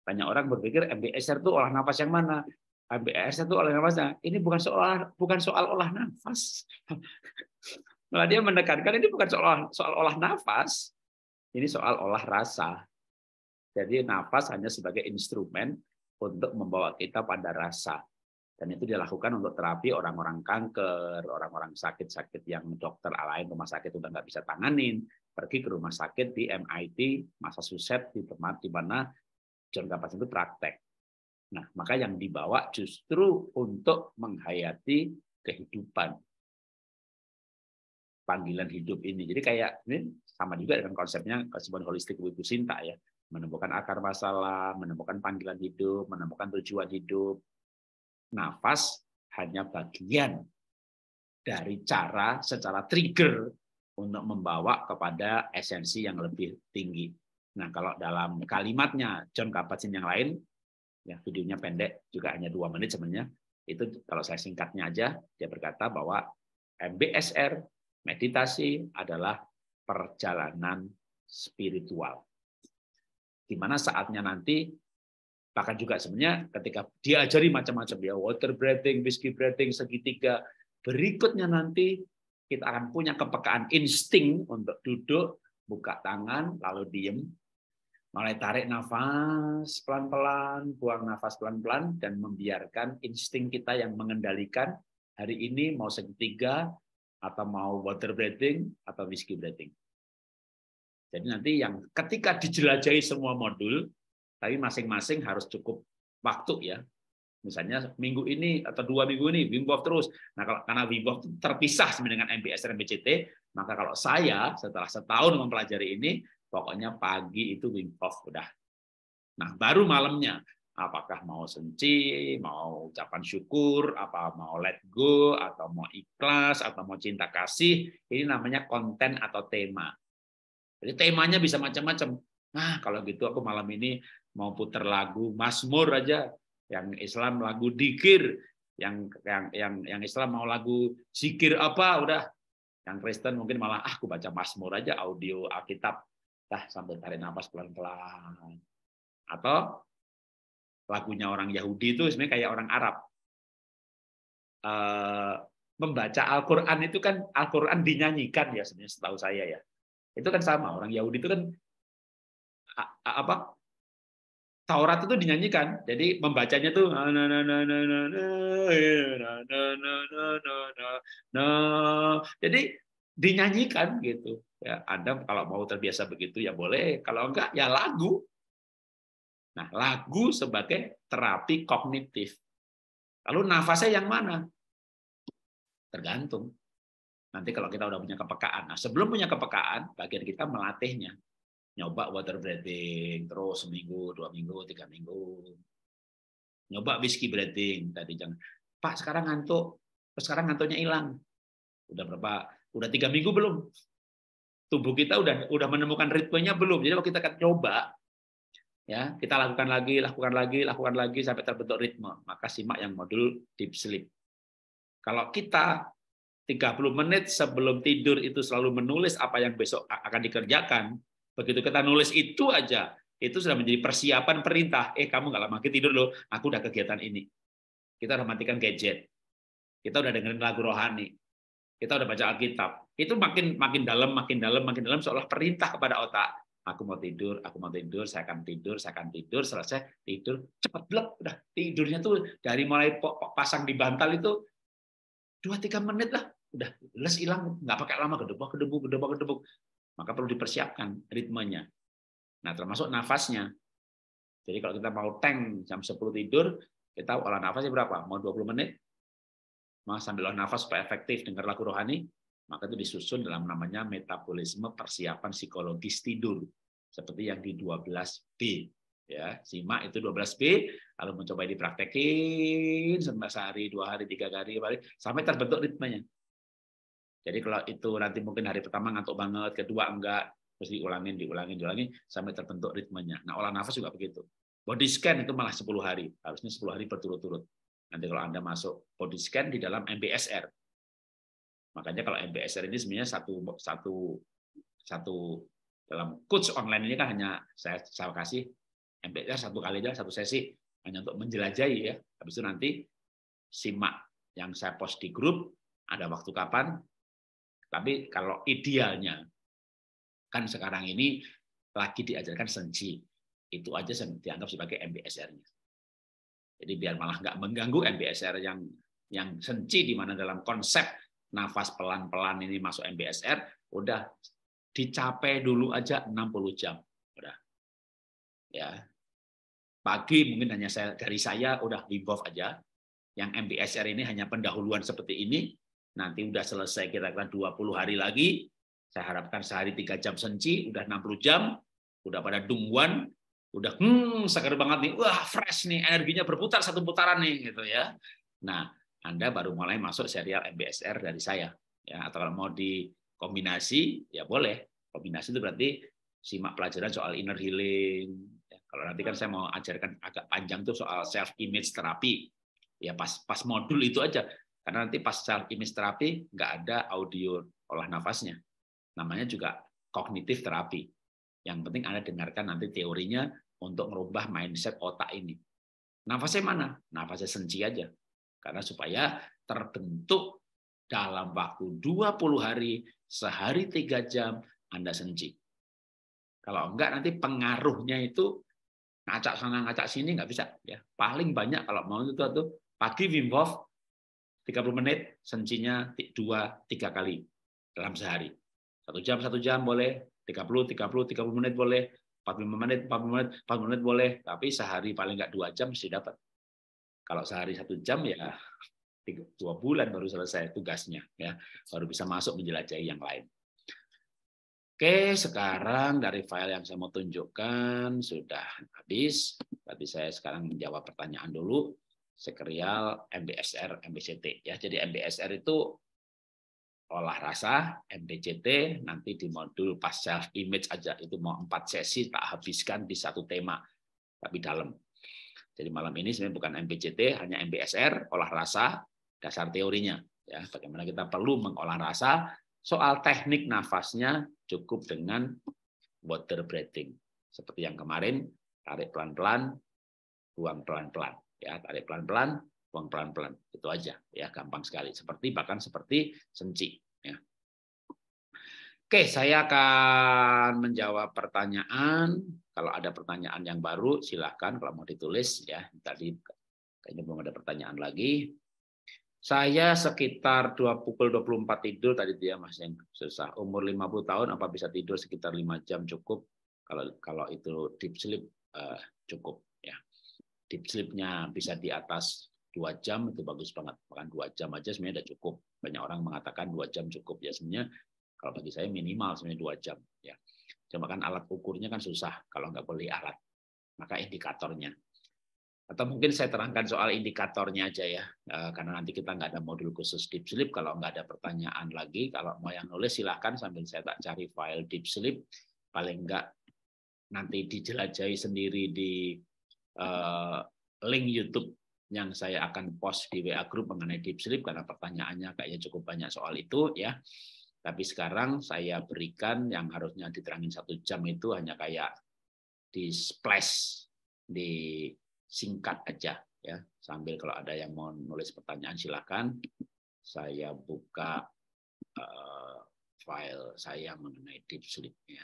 banyak orang berpikir MBSR itu olah nafas yang mana? ABS satu olah nafasnya. Ini bukan soal bukan soal olah nafas. Malah dia menekankan ini bukan soal soal olah nafas. Ini soal olah rasa. Jadi nafas hanya sebagai instrumen untuk membawa kita pada rasa. Dan itu dilakukan untuk terapi orang-orang kanker, orang-orang sakit-sakit yang dokter lain rumah sakit udah nggak bisa tanganin, pergi ke rumah sakit di MIT, Massachusetts, di tempat di mana John Kapas itu praktek Nah, maka yang dibawa justru untuk menghayati kehidupan. Panggilan hidup ini. Jadi kayak ini sama juga dengan konsepnya kesembuhan holistik wibu Sinta ya. Menemukan akar masalah, menemukan panggilan hidup, menemukan tujuan hidup. Nafas hanya bagian dari cara secara trigger untuk membawa kepada esensi yang lebih tinggi. Nah, kalau dalam kalimatnya John kabat yang lain, ya videonya pendek juga hanya dua menit sebenarnya itu kalau saya singkatnya aja dia berkata bahwa MBSR meditasi adalah perjalanan spiritual di mana saatnya nanti bahkan juga sebenarnya ketika diajari macam-macam ya water breathing, whiskey breathing, segitiga berikutnya nanti kita akan punya kepekaan insting untuk duduk buka tangan lalu diem Mulai tarik nafas pelan-pelan, buang nafas pelan-pelan, dan membiarkan insting kita yang mengendalikan hari ini mau segitiga, atau mau water breathing, atau whiskey breathing. Jadi nanti yang ketika dijelajahi semua modul, tapi masing-masing harus cukup waktu ya. Misalnya minggu ini atau dua minggu ini Wim Hof terus. Nah kalau karena Wim Hof terpisah dengan MBS dan MBCT, maka kalau saya setelah setahun mempelajari ini, Pokoknya pagi itu Wim Hof udah. Nah, baru malamnya apakah mau senci, mau ucapan syukur, apa mau let go atau mau ikhlas atau mau cinta kasih, ini namanya konten atau tema. Jadi temanya bisa macam-macam. Nah, kalau gitu aku malam ini mau putar lagu Mazmur aja yang Islam lagu dikir, yang yang yang yang Islam mau lagu zikir apa udah. Yang Kristen mungkin malah ah aku baca Mazmur aja audio Alkitab dah sambil tarik nafas pelan-pelan. Atau lagunya orang Yahudi itu sebenarnya kayak orang Arab. Uh, membaca Al-Quran itu kan Al-Quran dinyanyikan ya sebenarnya setahu saya ya. Itu kan sama orang Yahudi itu kan apa Taurat itu dinyanyikan, jadi membacanya tuh jadi dinyanyikan gitu. Ya, Anda kalau mau terbiasa begitu ya boleh, kalau enggak ya lagu. Nah, lagu sebagai terapi kognitif. Lalu nafasnya yang mana? Tergantung. Nanti kalau kita udah punya kepekaan. Nah, sebelum punya kepekaan, bagian kita melatihnya. Nyoba water breathing terus seminggu, dua minggu, tiga minggu. Nyoba whiskey breathing tadi jangan. Pak, sekarang ngantuk. Sekarang ngantuknya hilang. Udah berapa? Udah tiga minggu belum? tubuh kita udah udah menemukan ritmenya belum. Jadi kalau kita akan coba ya, kita lakukan lagi, lakukan lagi, lakukan lagi sampai terbentuk ritme. Maka simak yang modul deep sleep. Kalau kita 30 menit sebelum tidur itu selalu menulis apa yang besok akan dikerjakan, begitu kita nulis itu aja, itu sudah menjadi persiapan perintah. Eh, kamu nggak lama tidur loh, aku udah kegiatan ini. Kita udah matikan gadget. Kita udah dengerin lagu rohani. Kita udah baca Alkitab. Itu makin makin dalam, makin dalam, makin dalam seolah perintah kepada otak. Aku mau tidur, aku mau tidur, saya akan tidur, saya akan tidur, selesai tidur, cepat blek, udah tidurnya tuh dari mulai pasang di bantal itu dua tiga menit lah, udah les hilang, nggak pakai lama kedebuk kedebuk kedebuk kedebuk. Maka perlu dipersiapkan ritmenya. Nah termasuk nafasnya. Jadi kalau kita mau tank jam 10 tidur, kita olah nafasnya berapa? Mau 20 menit? olah nafas supaya efektif dengar lagu rohani, maka itu disusun dalam namanya metabolisme persiapan psikologis tidur seperti yang di 12B ya simak itu 12B lalu mencoba dipraktekin sampai sehari dua hari tiga hari balik sampai terbentuk ritmenya jadi kalau itu nanti mungkin hari pertama ngantuk banget kedua enggak terus diulangin diulangin diulangin sampai terbentuk ritmenya nah olah nafas juga begitu body scan itu malah 10 hari harusnya 10 hari berturut-turut Nanti kalau Anda masuk body scan di dalam MBSR. Makanya kalau MBSR ini sebenarnya satu satu satu dalam coach online ini kan hanya saya, saya kasih MBSR satu kali aja satu sesi hanya untuk menjelajahi ya. Habis itu nanti simak yang saya post di grup ada waktu kapan. Tapi kalau idealnya kan sekarang ini lagi diajarkan senji itu aja yang dianggap sebagai MBSR-nya. Jadi biar malah nggak mengganggu MBSR yang yang senci di mana dalam konsep nafas pelan-pelan ini masuk MBSR udah dicapai dulu aja 60 jam. Udah. Ya. Pagi mungkin hanya saya, dari saya udah Wim aja. Yang MBSR ini hanya pendahuluan seperti ini. Nanti udah selesai kira-kira 20 hari lagi. Saya harapkan sehari 3 jam senci, udah 60 jam, udah pada dungguan, udah hmm segar banget nih, wah fresh nih, energinya berputar satu putaran nih gitu ya. Nah, Anda baru mulai masuk serial MBSR dari saya. Ya, atau kalau mau dikombinasi ya boleh. Kombinasi itu berarti simak pelajaran soal inner healing. Ya, kalau nanti kan saya mau ajarkan agak panjang tuh soal self image terapi. Ya pas pas modul itu aja. Karena nanti pas self image terapi nggak ada audio olah nafasnya. Namanya juga kognitif terapi. Yang penting Anda dengarkan nanti teorinya, untuk merubah mindset otak ini. Nafasnya mana? Nafasnya senci aja. Karena supaya terbentuk dalam waktu 20 hari, sehari 3 jam, Anda senci. Kalau enggak nanti pengaruhnya itu ngacak sana ngacak sini nggak bisa ya paling banyak kalau mau itu tuh pagi Wim Hof 30 menit sencinya dua tiga kali dalam sehari satu jam satu jam boleh 30 30 30 menit boleh 45 menit, 40 menit, 40 menit boleh, tapi sehari paling nggak dua jam mesti dapat. Kalau sehari satu jam ya dua bulan baru selesai tugasnya, ya baru bisa masuk menjelajahi yang lain. Oke, sekarang dari file yang saya mau tunjukkan sudah habis. Berarti saya sekarang menjawab pertanyaan dulu. Sekerial MBSR, MBCT. Ya, jadi MBSR itu olah rasa, MPCT, nanti di modul pas self image aja itu mau empat sesi tak habiskan di satu tema tapi dalam. Jadi malam ini sebenarnya bukan MPCT, hanya MBSR, olah rasa, dasar teorinya. Ya, bagaimana kita perlu mengolah rasa, soal teknik nafasnya cukup dengan water breathing. Seperti yang kemarin, tarik pelan-pelan, buang pelan-pelan. Ya, tarik pelan-pelan, buang pelan-pelan. Itu aja ya, gampang sekali. Seperti bahkan seperti senci ya. Oke, saya akan menjawab pertanyaan. Kalau ada pertanyaan yang baru silahkan kalau mau ditulis ya. Tadi kayaknya belum ada pertanyaan lagi. Saya sekitar dua pukul 24 tidur tadi dia Mas yang susah. Umur 50 tahun apa bisa tidur sekitar 5 jam cukup? Kalau kalau itu deep sleep uh, cukup ya. Deep sleepnya bisa di atas dua jam itu bagus banget bahkan dua jam aja sebenarnya sudah cukup banyak orang mengatakan dua jam cukup ya sebenarnya kalau bagi saya minimal sebenarnya dua jam ya cuma kan alat ukurnya kan susah kalau nggak beli alat maka indikatornya atau mungkin saya terangkan soal indikatornya aja ya eh, karena nanti kita nggak ada modul khusus deep sleep kalau nggak ada pertanyaan lagi kalau mau yang nulis silahkan sambil saya tak cari file deep sleep paling nggak nanti dijelajahi sendiri di eh, link YouTube yang saya akan post di WA grup mengenai deep sleep karena pertanyaannya kayaknya cukup banyak soal itu ya. Tapi sekarang saya berikan yang harusnya diterangin satu jam itu hanya kayak di splash, di singkat aja ya. Sambil kalau ada yang mau nulis pertanyaan silahkan Saya buka uh, file saya mengenai deep sleep ya.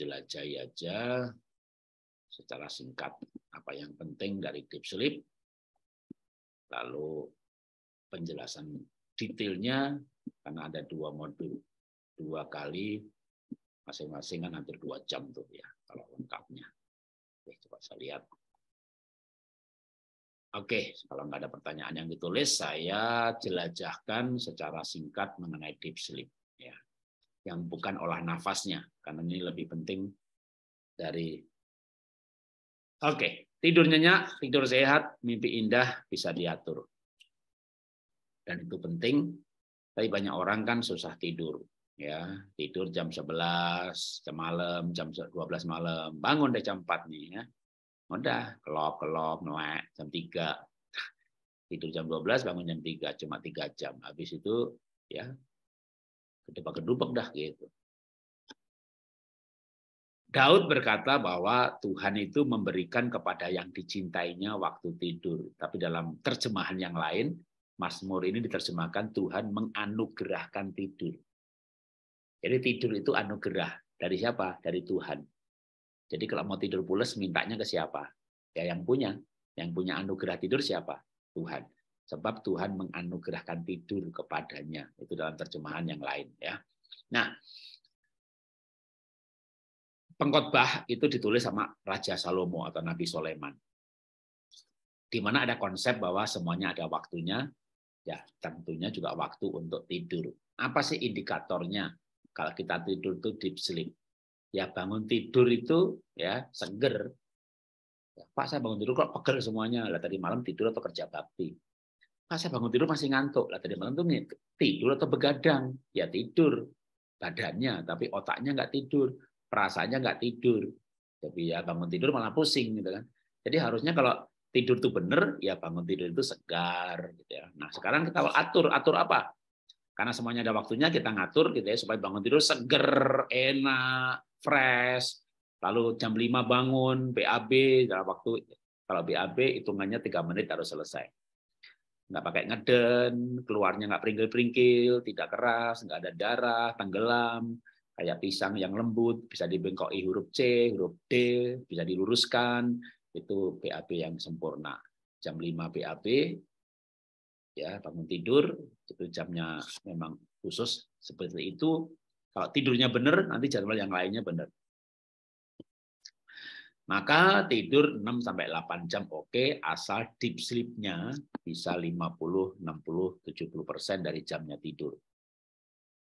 jelajahi aja secara singkat apa yang penting dari deep sleep, lalu penjelasan detailnya karena ada dua modul, dua kali masing-masing kan hampir dua jam tuh ya kalau lengkapnya. Oke, coba saya lihat. Oke, kalau nggak ada pertanyaan yang ditulis, saya jelajahkan secara singkat mengenai deep sleep. Ya yang bukan olah nafasnya karena ini lebih penting dari Oke, okay. tidur nyenyak, tidur sehat, mimpi indah bisa diatur. Dan itu penting. Tapi banyak orang kan susah tidur, ya. Tidur jam 11, jam malam, jam 12 malam, bangun deh jam 4 nih ya. Udah, kelop-kelop, melek jam 3. Tidur jam 12, bangun jam 3, cuma tiga jam. Habis itu ya kita pakai dah gitu. Daud berkata bahwa Tuhan itu memberikan kepada yang dicintainya waktu tidur. Tapi dalam terjemahan yang lain, Mazmur ini diterjemahkan Tuhan menganugerahkan tidur. Jadi tidur itu anugerah. Dari siapa? Dari Tuhan. Jadi kalau mau tidur pulas, mintanya ke siapa? Ya yang punya. Yang punya anugerah tidur siapa? Tuhan sebab Tuhan menganugerahkan tidur kepadanya. Itu dalam terjemahan yang lain ya. Nah, pengkhotbah itu ditulis sama Raja Salomo atau Nabi Soleman. Di mana ada konsep bahwa semuanya ada waktunya, ya tentunya juga waktu untuk tidur. Apa sih indikatornya kalau kita tidur itu deep sleep? Ya bangun tidur itu ya seger. Ya, Pak saya bangun tidur kok pegel semuanya. Lah tadi malam tidur atau kerja bakti. Pas saya bangun tidur masih ngantuk. Lah tadi malam tuh tidur atau begadang? Ya tidur badannya, tapi otaknya nggak tidur, perasaannya nggak tidur. Tapi ya bangun tidur malah pusing gitu kan. Jadi harusnya kalau tidur tuh bener, ya bangun tidur itu segar gitu ya. Nah sekarang kita atur, atur apa? Karena semuanya ada waktunya, kita ngatur gitu ya supaya bangun tidur seger, enak, fresh. Lalu jam 5 bangun, BAB dalam waktu kalau BAB hitungannya tiga menit harus selesai nggak pakai ngeden, keluarnya nggak peringkil-peringkil, tidak keras, nggak ada darah, tenggelam, kayak pisang yang lembut, bisa dibengkoki huruf C, huruf D, bisa diluruskan, itu BAB yang sempurna. Jam 5 BAB, ya bangun tidur, itu jamnya memang khusus seperti itu. Kalau tidurnya benar, nanti jadwal yang lainnya benar. Maka tidur 6 sampai 8 jam oke okay, asal deep sleep-nya bisa 50, 60, 70% dari jamnya tidur.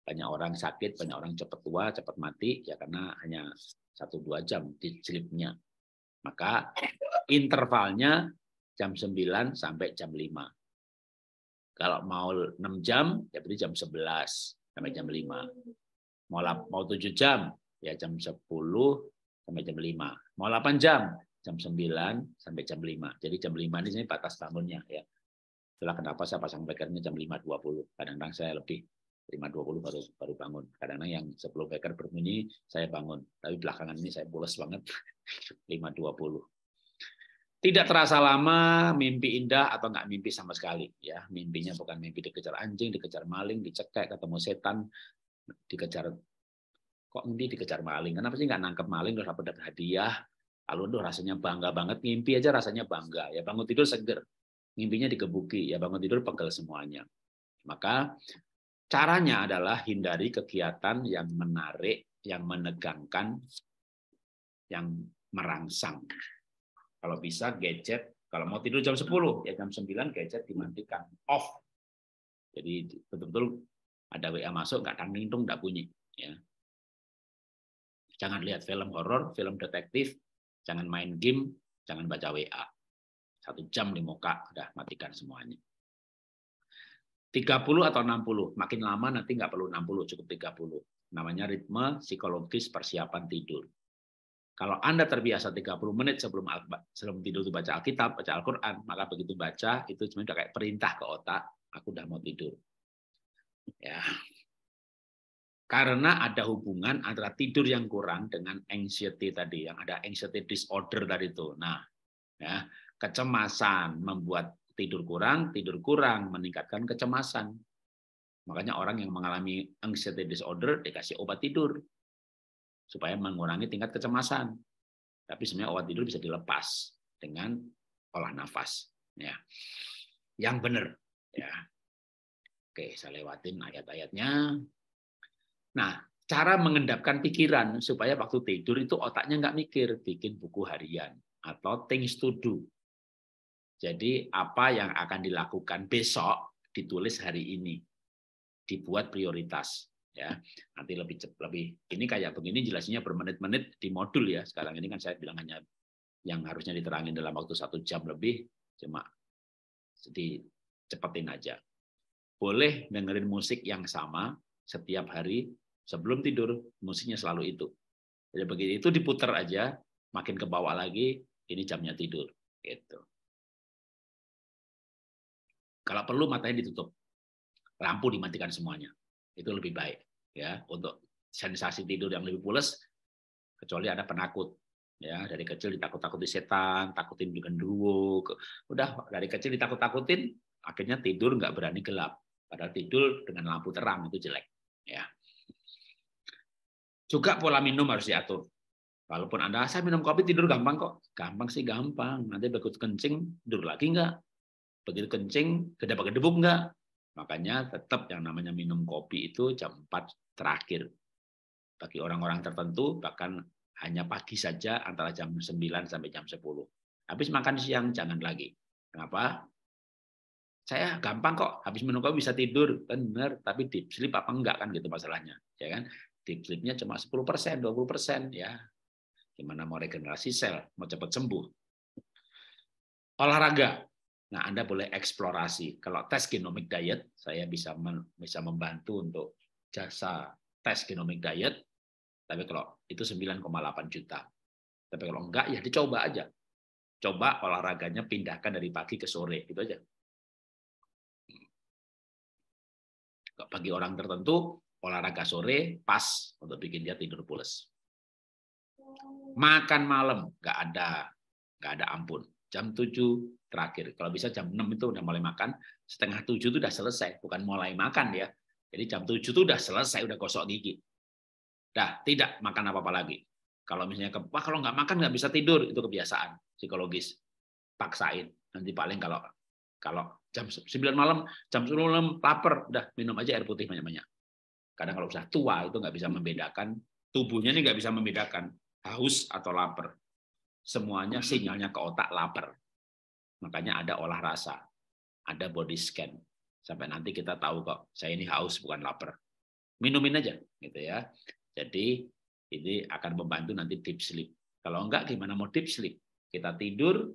Banyak orang sakit, banyak orang cepat tua, cepat mati ya karena hanya 1 2 jam deep sleep-nya. Maka intervalnya jam 9 sampai jam 5. Kalau mau 6 jam, ya berarti jam 11 sampai jam 5. Mau mau 7 jam, ya jam 10 sampai jam 5. Mau 8 jam, jam 9 sampai jam 5. Jadi jam 5 ini sini batas bangunnya ya. setelah kenapa saya pasang bekernya jam 5.20. Kadang-kadang saya lebih 5.20 baru baru bangun. Kadang-kadang yang sebelum beker berbunyi saya bangun. Tapi belakangan ini saya pulas banget 5.20 tidak terasa lama mimpi indah atau nggak mimpi sama sekali ya mimpinya bukan mimpi dikejar anjing dikejar maling dicekek ketemu setan dikejar kok inti dikejar maling kenapa sih nggak nangkep maling terus dapat hadiah lalu tuh rasanya bangga banget ngimpi aja rasanya bangga ya bangun tidur seger ngimpinya digebuki ya bangun tidur pegel semuanya maka caranya adalah hindari kegiatan yang menarik yang menegangkan yang merangsang kalau bisa gadget kalau mau tidur jam 10 ya jam 9 gadget dimatikan off jadi betul-betul ada WA masuk nggak tanggung nggak bunyi ya Jangan lihat film horor, film detektif, jangan main game, jangan baca WA. Satu jam di muka, udah matikan semuanya. 30 atau 60, makin lama nanti nggak perlu 60, cukup 30. Namanya ritme psikologis persiapan tidur. Kalau Anda terbiasa 30 menit sebelum sebelum tidur itu baca Alkitab, baca Al-Qur'an, maka begitu baca itu sebenarnya kayak perintah ke otak, aku udah mau tidur. Ya, karena ada hubungan antara tidur yang kurang dengan anxiety tadi, yang ada anxiety disorder tadi itu. Nah, ya, kecemasan membuat tidur kurang, tidur kurang meningkatkan kecemasan. Makanya orang yang mengalami anxiety disorder dikasih obat tidur supaya mengurangi tingkat kecemasan. Tapi sebenarnya obat tidur bisa dilepas dengan olah nafas. Ya, yang benar. Ya. Oke, saya lewatin ayat-ayatnya. Nah, cara mengendapkan pikiran supaya waktu tidur itu otaknya nggak mikir, bikin buku harian atau things to do. Jadi apa yang akan dilakukan besok ditulis hari ini, dibuat prioritas. Ya, nanti lebih cepat lebih ini kayak begini jelasnya bermenit-menit di modul ya. Sekarang ini kan saya bilang hanya yang harusnya diterangin dalam waktu satu jam lebih cuma jadi cepetin aja. Boleh dengerin musik yang sama setiap hari Sebelum tidur, musiknya selalu itu. Jadi begini, itu diputar aja, makin ke bawah lagi, ini jamnya tidur. Gitu. Kalau perlu matanya ditutup, lampu dimatikan semuanya. Itu lebih baik ya untuk sensasi tidur yang lebih pulas. Kecuali ada penakut, ya dari kecil ditakut-takuti setan, takutin dulu udah dari kecil ditakut-takutin, akhirnya tidur nggak berani gelap. Padahal tidur dengan lampu terang itu jelek, ya. Juga pola minum harus diatur. Walaupun Anda, saya minum kopi tidur gampang kok. Gampang sih gampang. Nanti begitu kencing, tidur lagi enggak? Begitu kencing, gedebak-gedebuk enggak? Makanya tetap yang namanya minum kopi itu jam 4 terakhir. Bagi orang-orang tertentu, bahkan hanya pagi saja antara jam 9 sampai jam 10. Habis makan siang, jangan lagi. Kenapa? saya gampang kok habis minum kopi bisa tidur benar. tapi deep sleep apa enggak kan gitu masalahnya ya kan Deep sleep cuma 10%, 20% ya. Gimana mau regenerasi sel, mau cepat sembuh. Olahraga. Nah, Anda boleh eksplorasi. Kalau tes genomic diet, saya bisa bisa membantu untuk jasa tes genomic diet. Tapi kalau itu 9,8 juta. Tapi kalau enggak ya dicoba aja. Coba olahraganya pindahkan dari pagi ke sore gitu aja. Bagi orang tertentu olahraga sore pas untuk bikin dia tidur pulas. Makan malam nggak ada nggak ada ampun. Jam 7 terakhir. Kalau bisa jam 6 itu udah mulai makan, setengah tujuh itu udah selesai, bukan mulai makan ya. Jadi jam 7 itu udah selesai, udah gosok gigi. Dah, tidak makan apa-apa lagi. Kalau misalnya, ke wah kalau nggak makan nggak bisa tidur, itu kebiasaan psikologis. Paksain. Nanti paling kalau kalau jam 9 malam, jam 10 malam lapar, udah minum aja air putih banyak-banyak. Karena kalau sudah tua itu nggak bisa membedakan, tubuhnya ini nggak bisa membedakan haus atau lapar. Semuanya hmm. sinyalnya ke otak lapar. Makanya ada olah rasa, ada body scan. Sampai nanti kita tahu kok saya ini haus bukan lapar. Minumin aja gitu ya. Jadi ini akan membantu nanti deep sleep. Kalau enggak gimana mau deep sleep? Kita tidur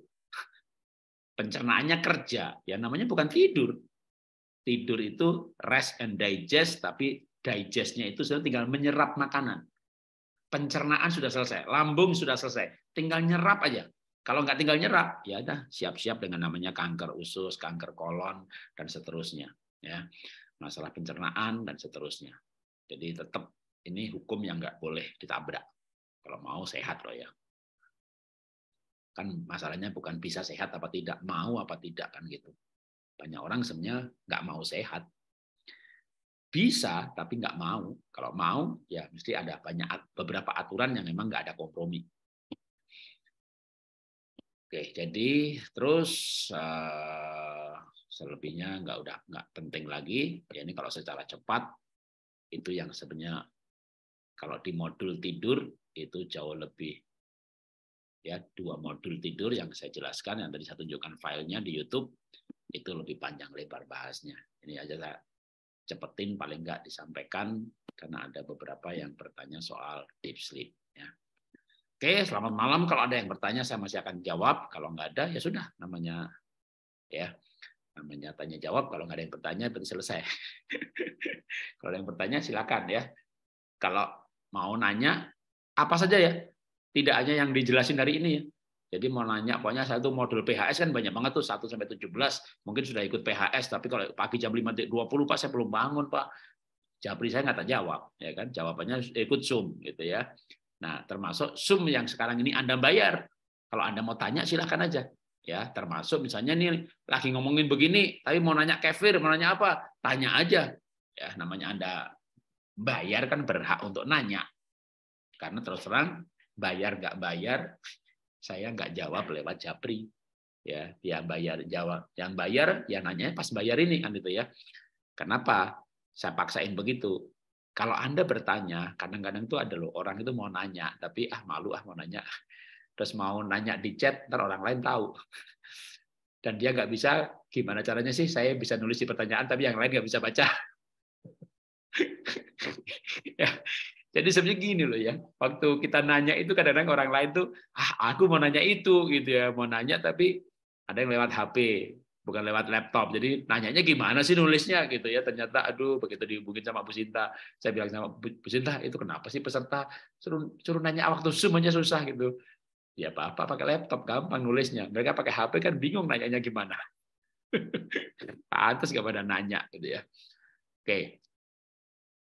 pencernaannya kerja. Ya namanya bukan tidur. Tidur itu rest and digest tapi Digestnya itu sudah tinggal menyerap makanan. Pencernaan sudah selesai, lambung sudah selesai, tinggal nyerap aja. Kalau nggak tinggal nyerap, ya dah siap-siap dengan namanya kanker usus, kanker kolon, dan seterusnya. Ya, masalah pencernaan dan seterusnya. Jadi tetap ini hukum yang nggak boleh ditabrak. Kalau mau sehat loh ya. Kan masalahnya bukan bisa sehat apa tidak, mau apa tidak kan gitu. Banyak orang sebenarnya nggak mau sehat, bisa, tapi nggak mau. Kalau mau, ya mesti ada banyak beberapa aturan yang memang nggak ada kompromi. Oke, jadi terus eh, selebihnya nggak udah nggak penting lagi. Ya ini kalau secara cepat itu yang sebenarnya kalau di modul tidur itu jauh lebih ya dua modul tidur yang saya jelaskan yang tadi saya tunjukkan filenya di YouTube itu lebih panjang lebar bahasnya. Ini aja cepetin paling nggak disampaikan karena ada beberapa yang bertanya soal deep sleep. Ya. Oke, selamat malam. Kalau ada yang bertanya, saya masih akan jawab. Kalau nggak ada, ya sudah, namanya ya namanya tanya jawab. Kalau nggak ada yang bertanya, berarti selesai. Kalau ada yang bertanya, silakan ya. Kalau mau nanya, apa saja ya? Tidak hanya yang dijelasin dari ini ya. Jadi mau nanya, pokoknya saya tuh model PHS kan banyak banget tuh 1 sampai 17, mungkin sudah ikut PHS, tapi kalau pagi jam 5.20 Pak saya belum bangun Pak. Japri saya nggak jawab, ya kan? Jawabannya ikut Zoom gitu ya. Nah, termasuk Zoom yang sekarang ini Anda bayar. Kalau Anda mau tanya silahkan aja. Ya, termasuk misalnya nih lagi ngomongin begini, tapi mau nanya kefir, mau nanya apa? Tanya aja. Ya, namanya Anda bayar kan berhak untuk nanya. Karena terus terang bayar nggak bayar saya nggak jawab lewat japri ya yang bayar jawab yang bayar ya nanya pas bayar ini kan itu ya kenapa saya paksain begitu kalau anda bertanya kadang-kadang itu ada loh orang itu mau nanya tapi ah malu ah mau nanya terus mau nanya di chat ntar orang lain tahu dan dia nggak bisa gimana caranya sih saya bisa nulis di pertanyaan tapi yang lain nggak bisa baca ya jadi sebenarnya gini loh ya, waktu kita nanya itu kadang-kadang orang lain tuh, ah aku mau nanya itu gitu ya, mau nanya tapi ada yang lewat HP, bukan lewat laptop. Jadi nanyanya gimana sih nulisnya gitu ya. Ternyata aduh begitu dihubungin sama Bu Sinta, saya bilang sama Bu Sinta, itu kenapa sih peserta suruh suruh nanya waktu semuanya susah gitu. Ya apa-apa pakai laptop gampang nulisnya. Mereka pakai HP kan bingung nanyanya gimana. atas gak pada nanya gitu ya. Oke,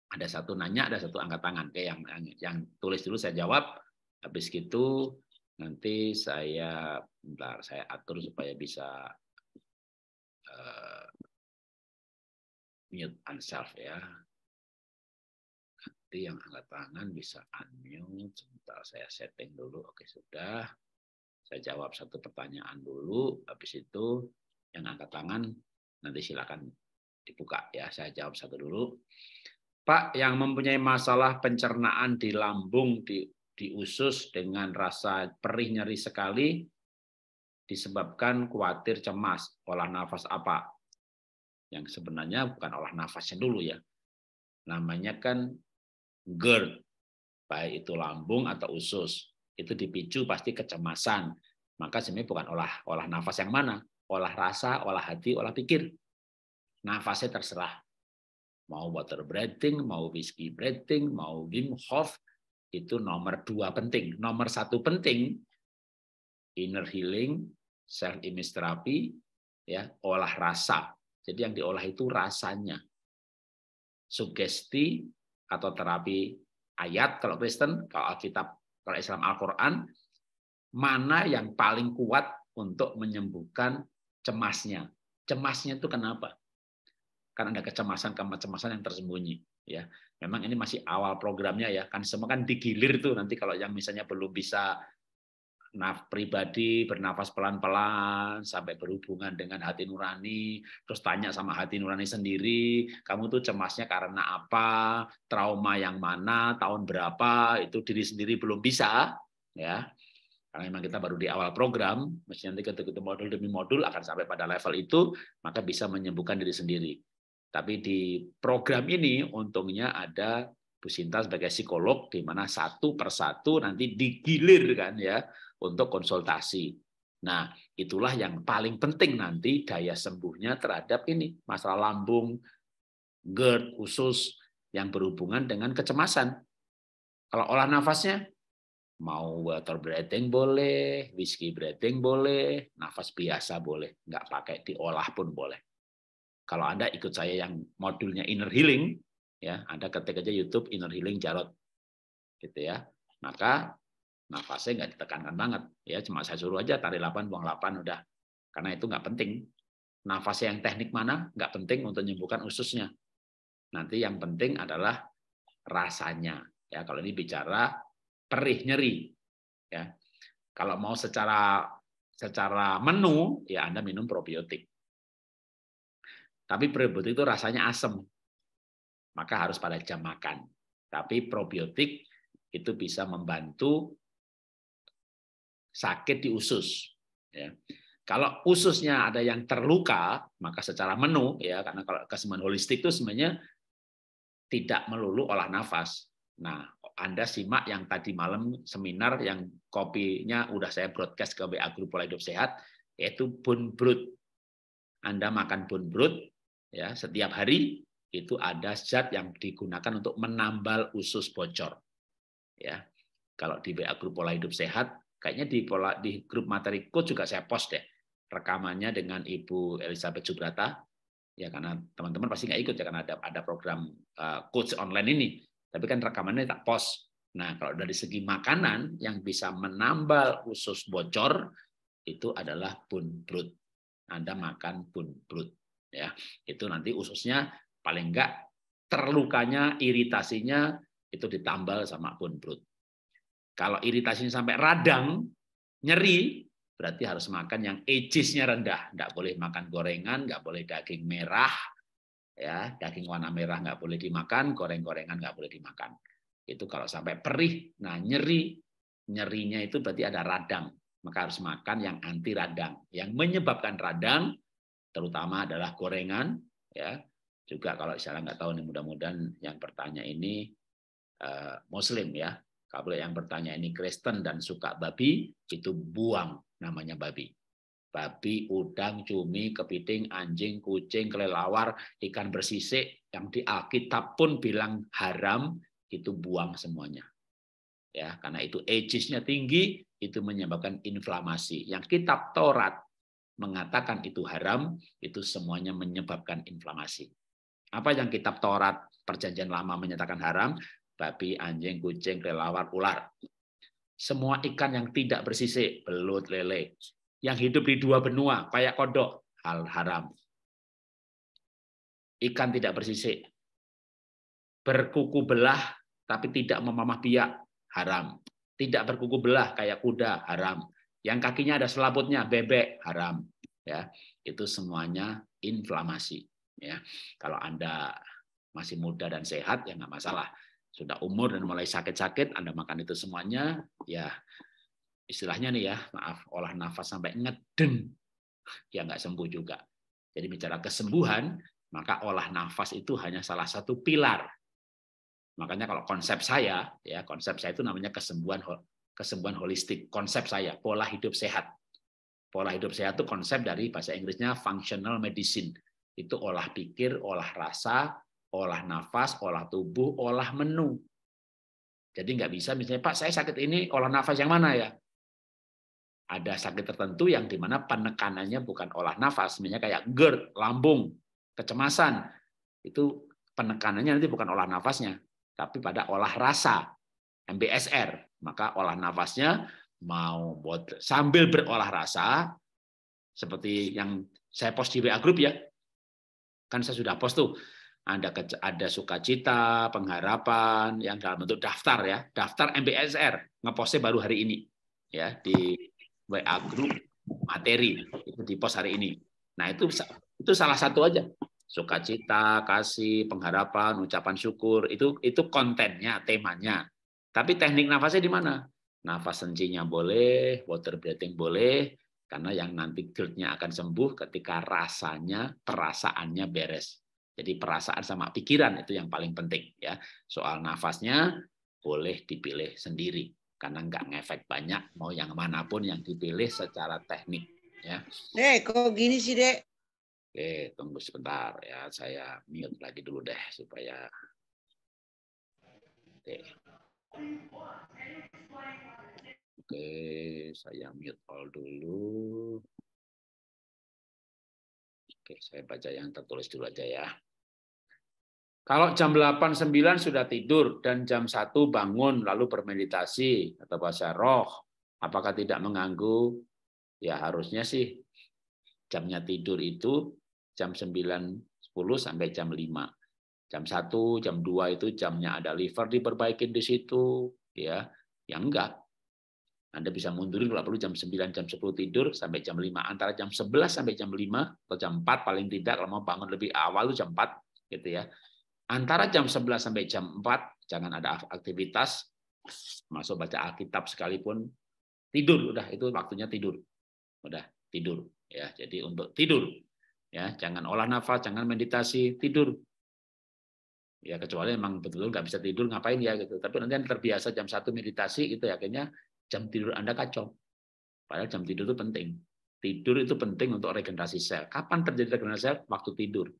ada satu nanya, ada satu angkat tangan. Oke, yang, yang yang tulis dulu saya jawab. Habis itu nanti saya bentar saya atur supaya bisa uh, mute unself ya. Nanti yang angkat tangan bisa unmute. Sebentar saya setting dulu. Oke, sudah. Saya jawab satu pertanyaan dulu. Habis itu yang angkat tangan nanti silakan dibuka ya. Saya jawab satu dulu. Pak yang mempunyai masalah pencernaan di lambung, di, di usus dengan rasa perih nyeri sekali disebabkan khawatir cemas olah nafas apa yang sebenarnya bukan olah nafasnya dulu ya namanya kan GERD baik itu lambung atau usus itu dipicu pasti kecemasan maka sebenarnya bukan olah olah nafas yang mana olah rasa olah hati olah pikir nafasnya terserah Mau water breathing, mau whiskey breathing, mau Wim Hof, itu nomor dua penting. Nomor satu penting, inner healing, self image therapy, ya, olah rasa. Jadi yang diolah itu rasanya. Sugesti atau terapi ayat kalau Kristen, kalau Alkitab, kalau Islam Al-Qur'an, mana yang paling kuat untuk menyembuhkan cemasnya. Cemasnya itu kenapa? kan ada kecemasan-kecemasan yang tersembunyi ya. Memang ini masih awal programnya ya, kan semua kan digilir tuh nanti kalau yang misalnya belum bisa naf pribadi bernafas pelan-pelan sampai berhubungan dengan hati nurani terus tanya sama hati nurani sendiri kamu tuh cemasnya karena apa trauma yang mana tahun berapa itu diri sendiri belum bisa ya karena memang kita baru di awal program mesti nanti ketika modul demi modul akan sampai pada level itu maka bisa menyembuhkan diri sendiri tapi di program ini untungnya ada Bu Sinta sebagai psikolog di mana satu persatu nanti digilir kan ya untuk konsultasi. Nah, itulah yang paling penting nanti daya sembuhnya terhadap ini masalah lambung, GERD, usus yang berhubungan dengan kecemasan. Kalau olah nafasnya mau water breathing boleh, whiskey breathing boleh, nafas biasa boleh, nggak pakai diolah pun boleh. Kalau Anda ikut saya yang modulnya inner healing, ya, Anda ketik aja YouTube inner healing Jarot. Gitu ya. Maka nafasnya nggak ditekankan banget, ya cuma saya suruh aja tarik 8 buang 8 udah. Karena itu nggak penting. Nafasnya yang teknik mana nggak penting untuk menyembuhkan ususnya. Nanti yang penting adalah rasanya. Ya, kalau ini bicara perih nyeri. Ya. Kalau mau secara secara menu ya Anda minum probiotik. Tapi prebiotik itu rasanya asam. Maka harus pada jam makan. Tapi probiotik itu bisa membantu sakit di usus. Ya. Kalau ususnya ada yang terluka, maka secara menu ya karena kalau kesembuhan holistik itu sebenarnya tidak melulu olah nafas. Nah, Anda simak yang tadi malam seminar yang kopinya udah saya broadcast ke WA Grup Pola Hidup Sehat, yaitu bone brood. Anda makan bone brood, ya setiap hari itu ada zat yang digunakan untuk menambal usus bocor. Ya. Kalau di WA grup pola hidup sehat, kayaknya di pola di grup materi coach juga saya post deh rekamannya dengan Ibu Elizabeth Subrata. Ya karena teman-teman pasti nggak ikut ya karena ada ada program eh, coach online ini. Tapi kan rekamannya tak post. Nah, kalau dari segi makanan yang bisa menambal usus bocor itu adalah bun brut Anda makan bun brut ya itu nanti ususnya paling enggak terlukanya iritasinya itu ditambal sama bone broth kalau iritasinya sampai radang nyeri berarti harus makan yang ecisnya rendah enggak boleh makan gorengan enggak boleh daging merah ya daging warna merah enggak boleh dimakan goreng-gorengan enggak boleh dimakan itu kalau sampai perih nah nyeri nyerinya itu berarti ada radang maka harus makan yang anti radang yang menyebabkan radang terutama adalah gorengan ya juga kalau saya nggak tahu nih mudah-mudahan yang bertanya ini uh, Muslim ya kalau yang bertanya ini Kristen dan suka babi itu buang namanya babi babi udang cumi kepiting anjing kucing kelelawar ikan bersisik yang di Alkitab pun bilang haram itu buang semuanya ya karena itu edisnya tinggi itu menyebabkan inflamasi yang kitab Taurat mengatakan itu haram, itu semuanya menyebabkan inflamasi. Apa yang kitab Taurat perjanjian lama menyatakan haram? Babi, anjing, kucing, kelelawar, ular. Semua ikan yang tidak bersisik, belut, lele. Yang hidup di dua benua, kayak kodok, hal haram. Ikan tidak bersisik. Berkuku belah, tapi tidak memamah biak, haram. Tidak berkuku belah, kayak kuda, haram yang kakinya ada selaputnya, bebek haram. Ya, itu semuanya inflamasi. Ya, kalau anda masih muda dan sehat ya nggak masalah. Sudah umur dan mulai sakit-sakit, anda makan itu semuanya, ya istilahnya nih ya, maaf, olah nafas sampai ngeden, ya nggak sembuh juga. Jadi bicara kesembuhan, maka olah nafas itu hanya salah satu pilar Makanya kalau konsep saya, ya konsep saya itu namanya kesembuhan kesembuhan holistik, konsep saya, pola hidup sehat. Pola hidup sehat itu konsep dari bahasa Inggrisnya functional medicine. Itu olah pikir, olah rasa, olah nafas, olah tubuh, olah menu. Jadi nggak bisa misalnya, Pak saya sakit ini, olah nafas yang mana ya? Ada sakit tertentu yang dimana penekanannya bukan olah nafas, misalnya kayak GERD, lambung, kecemasan. Itu penekanannya nanti bukan olah nafasnya, tapi pada olah rasa MBSR. Maka olah nafasnya mau buat sambil berolah rasa seperti yang saya post di WA group ya. Kan saya sudah post tuh. Ada ada sukacita, pengharapan yang dalam bentuk daftar ya, daftar MBSR. Ngepostnya baru hari ini ya di WA group materi itu di post hari ini. Nah, itu itu salah satu aja. Sukacita, kasih, pengharapan, ucapan syukur, itu itu kontennya, temanya. Tapi teknik nafasnya di mana? Nafas sencinya boleh, water breathing boleh, karena yang nanti gerdnya akan sembuh ketika rasanya, perasaannya beres. Jadi perasaan sama pikiran itu yang paling penting ya. Soal nafasnya boleh dipilih sendiri karena nggak ngefek banyak mau yang manapun yang dipilih secara teknik ya. Dek, kok gini sih, Dek? Oke, tunggu sebentar ya. Saya mute lagi dulu deh supaya Oke. Oke, saya mute all dulu. Oke, saya baca yang tertulis dulu aja ya. Kalau jam 8.09 sudah tidur dan jam 1 bangun lalu bermeditasi atau bahasa roh, apakah tidak mengganggu? Ya harusnya sih jamnya tidur itu jam 9.10 sampai jam 5. Jam 1, jam 2 itu jamnya ada liver diperbaikin di situ, ya. Ya enggak. Anda bisa mundurin kalau perlu jam 9, jam 10 tidur sampai jam 5. Antara jam 11 sampai jam 5 atau jam 4 paling tidak kalau mau bangun lebih awal itu jam 4 gitu ya. Antara jam 11 sampai jam 4 jangan ada aktivitas masuk baca Alkitab sekalipun tidur udah itu waktunya tidur. Udah tidur ya. Jadi untuk tidur ya, jangan olah nafas, jangan meditasi, tidur ya kecuali emang betul nggak bisa tidur ngapain ya gitu tapi nanti yang terbiasa jam satu meditasi itu ya akhirnya jam tidur anda kacau padahal jam tidur itu penting tidur itu penting untuk regenerasi sel kapan terjadi regenerasi sel waktu tidur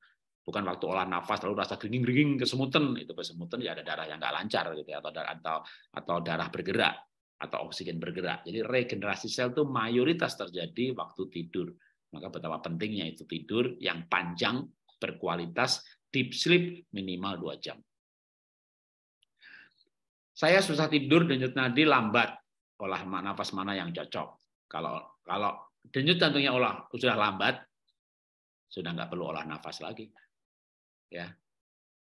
bukan waktu olah nafas lalu rasa gering-gering kesemutan itu kesemutan ya ada darah yang nggak lancar gitu ya, atau atau atau darah bergerak atau oksigen bergerak jadi regenerasi sel itu mayoritas terjadi waktu tidur maka betapa pentingnya itu tidur yang panjang berkualitas deep sleep minimal 2 jam. Saya susah tidur, denyut nadi lambat. Olah nafas mana yang cocok? Kalau kalau denyut jantungnya olah sudah lambat, sudah nggak perlu olah nafas lagi. Ya,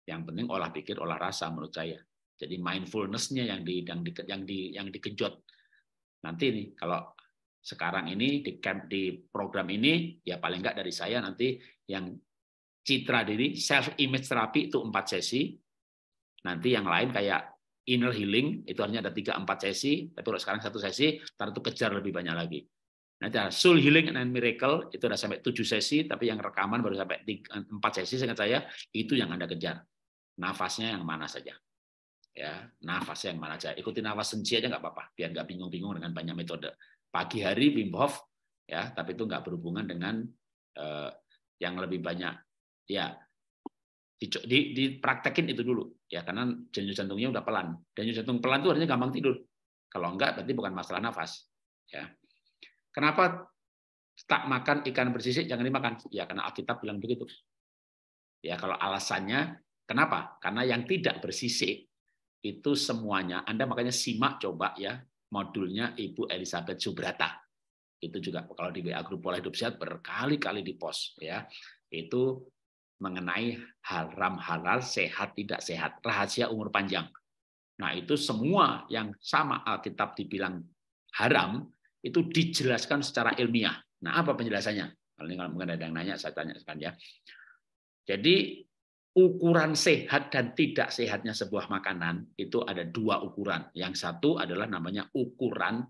yang penting olah pikir, olah rasa menurut saya. Jadi mindfulness-nya yang di yang di yang di yang dikejut. Nanti nih kalau sekarang ini di camp di program ini ya paling nggak dari saya nanti yang citra diri, self image Terapi itu empat sesi. Nanti yang lain kayak inner healing itu hanya ada tiga empat sesi, tapi kalau sekarang satu sesi, nanti itu kejar lebih banyak lagi. Nanti ada soul healing and miracle itu ada sampai tujuh sesi, tapi yang rekaman baru sampai empat sesi seingat saya itu yang anda kejar. Nafasnya yang mana saja, ya nafasnya yang mana saja. Ikuti nafas senci aja nggak apa-apa, biar nggak bingung-bingung dengan banyak metode. Pagi hari Wim ya tapi itu nggak berhubungan dengan eh, yang lebih banyak ya di, di, dipraktekin itu dulu ya karena denyut jantungnya udah pelan denyut jantung pelan itu artinya gampang tidur kalau enggak berarti bukan masalah nafas ya kenapa tak makan ikan bersisik jangan dimakan ya karena Alkitab bilang begitu ya kalau alasannya kenapa karena yang tidak bersisik itu semuanya Anda makanya simak coba ya modulnya Ibu Elizabeth Subrata itu juga kalau di WA grup pola hidup sehat berkali-kali di post ya itu mengenai haram halal sehat tidak sehat rahasia umur panjang. Nah itu semua yang sama Alkitab dibilang haram itu dijelaskan secara ilmiah. Nah apa penjelasannya? Kalau ini mungkin ada yang nanya saya tanya sekalian ya. Jadi ukuran sehat dan tidak sehatnya sebuah makanan itu ada dua ukuran. Yang satu adalah namanya ukuran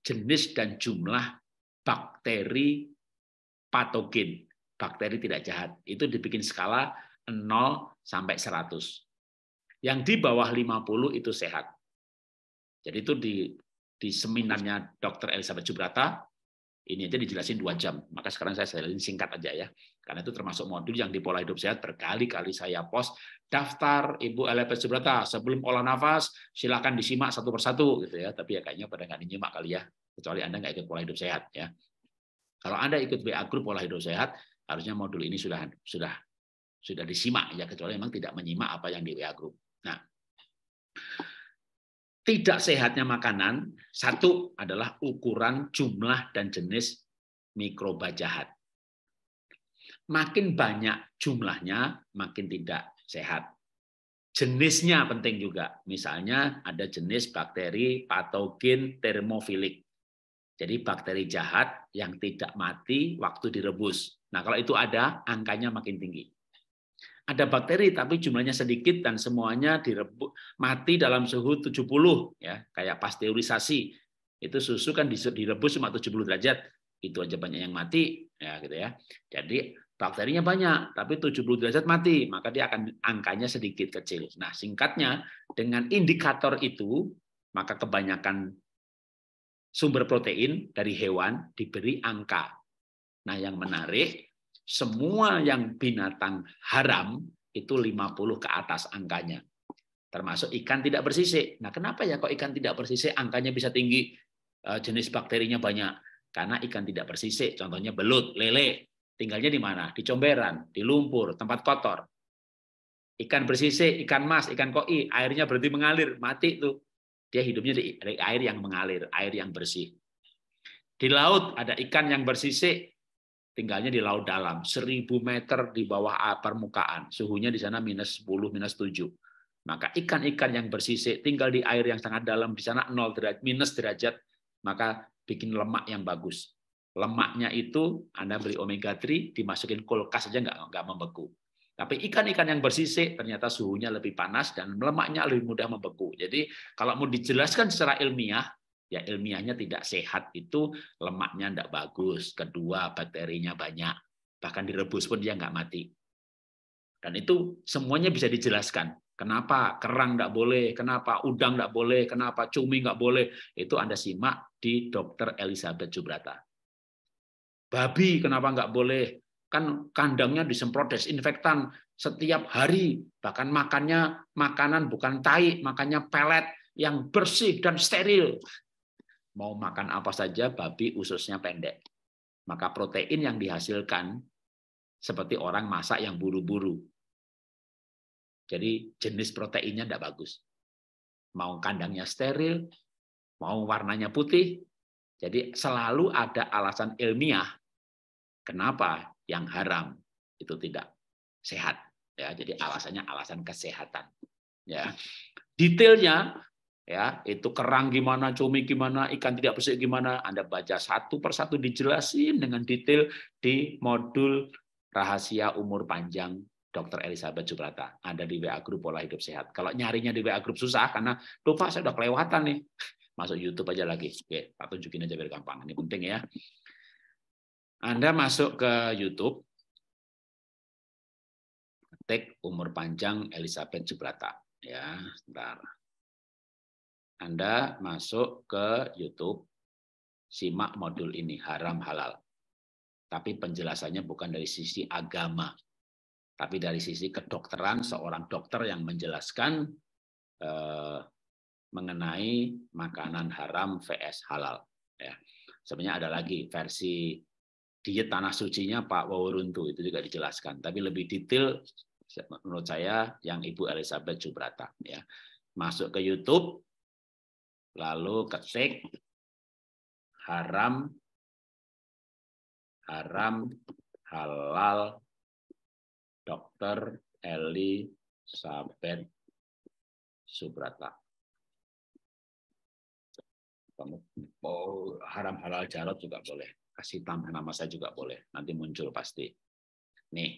jenis dan jumlah bakteri patogen bakteri tidak jahat. Itu dibikin skala 0 sampai 100. Yang di bawah 50 itu sehat. Jadi itu di di seminarnya Dr. Elizabeth Jubrata, ini aja dijelasin dua jam. Maka sekarang saya jelasin singkat aja ya. Karena itu termasuk modul yang di pola hidup sehat berkali-kali saya post daftar Ibu Elizabeth Jubrata sebelum olah nafas silakan disimak satu persatu gitu ya. Tapi ya kayaknya pada nggak dinyimak kali ya. Kecuali Anda nggak ikut pola hidup sehat ya. Kalau Anda ikut BA Group Pola Hidup Sehat, Harusnya modul ini sudah sudah sudah disimak ya kecuali memang tidak menyimak apa yang di WA group. Nah, tidak sehatnya makanan satu adalah ukuran jumlah dan jenis mikroba jahat. Makin banyak jumlahnya, makin tidak sehat. Jenisnya penting juga. Misalnya ada jenis bakteri patogen termofilik. Jadi bakteri jahat yang tidak mati waktu direbus. Nah, kalau itu ada, angkanya makin tinggi. Ada bakteri tapi jumlahnya sedikit dan semuanya direbus mati dalam suhu 70 ya, kayak pasteurisasi. Itu susu kan direbus cuma 70 derajat. Itu aja banyak yang mati ya gitu ya. Jadi bakterinya banyak tapi 70 derajat mati, maka dia akan angkanya sedikit kecil. Nah, singkatnya dengan indikator itu maka kebanyakan sumber protein dari hewan diberi angka Nah, yang menarik, semua yang binatang haram itu 50 ke atas angkanya. Termasuk ikan tidak bersisik. Nah, kenapa ya kok ikan tidak bersisik angkanya bisa tinggi? Eh, jenis bakterinya banyak. Karena ikan tidak bersisik, contohnya belut, lele. Tinggalnya di mana? Di comberan, di lumpur, tempat kotor. Ikan bersisik, ikan mas, ikan koi, airnya berhenti mengalir, mati tuh. Dia hidupnya di air yang mengalir, air yang bersih. Di laut ada ikan yang bersisik, tinggalnya di laut dalam, 1000 meter di bawah permukaan, suhunya di sana minus 10, minus 7. Maka ikan-ikan yang bersisik tinggal di air yang sangat dalam, di sana 0 derajat, minus derajat, maka bikin lemak yang bagus. Lemaknya itu Anda beri omega 3, dimasukin kulkas saja nggak, nggak membeku. Tapi ikan-ikan yang bersisik ternyata suhunya lebih panas dan lemaknya lebih mudah membeku. Jadi kalau mau dijelaskan secara ilmiah, ya ilmiahnya tidak sehat itu lemaknya tidak bagus, kedua bakterinya banyak, bahkan direbus pun dia nggak mati. Dan itu semuanya bisa dijelaskan. Kenapa kerang nggak boleh, kenapa udang nggak boleh, kenapa cumi nggak boleh. Itu Anda simak di Dokter Elizabeth Jubrata. Babi kenapa nggak boleh? Kan kandangnya disemprot desinfektan setiap hari. Bahkan makannya makanan bukan tai, makannya pelet yang bersih dan steril. Mau makan apa saja, babi ususnya pendek. Maka protein yang dihasilkan seperti orang masak yang buru-buru. Jadi jenis proteinnya tidak bagus. Mau kandangnya steril, mau warnanya putih. Jadi selalu ada alasan ilmiah kenapa yang haram itu tidak sehat. Ya, jadi alasannya alasan kesehatan. Ya. Detailnya ya itu kerang gimana, cumi gimana, ikan tidak bersih gimana, Anda baca satu persatu dijelasin dengan detail di modul rahasia umur panjang Dr. Elizabeth Subrata. Ada di WA grup pola hidup sehat. Kalau nyarinya di WA grup susah karena lupa saya udah kelewatan nih. Masuk YouTube aja lagi. Oke, Pak tunjukin aja biar gampang. Ini penting ya. Anda masuk ke YouTube. Ketik umur panjang Elizabeth Subrata. Ya, sebentar. Anda masuk ke YouTube, simak modul ini, haram halal. Tapi penjelasannya bukan dari sisi agama, tapi dari sisi kedokteran, seorang dokter yang menjelaskan eh, mengenai makanan haram vs halal. Ya. Sebenarnya ada lagi versi diet tanah sucinya Pak Wawuruntu, itu juga dijelaskan. Tapi lebih detail menurut saya yang Ibu Elizabeth Jubrata. Ya. Masuk ke YouTube, Lalu ketik haram, haram, halal, dokter Eli Sabet Subrata. Oh, haram halal jarot juga boleh. Kasih tambah nama saya juga boleh. Nanti muncul pasti. Nih,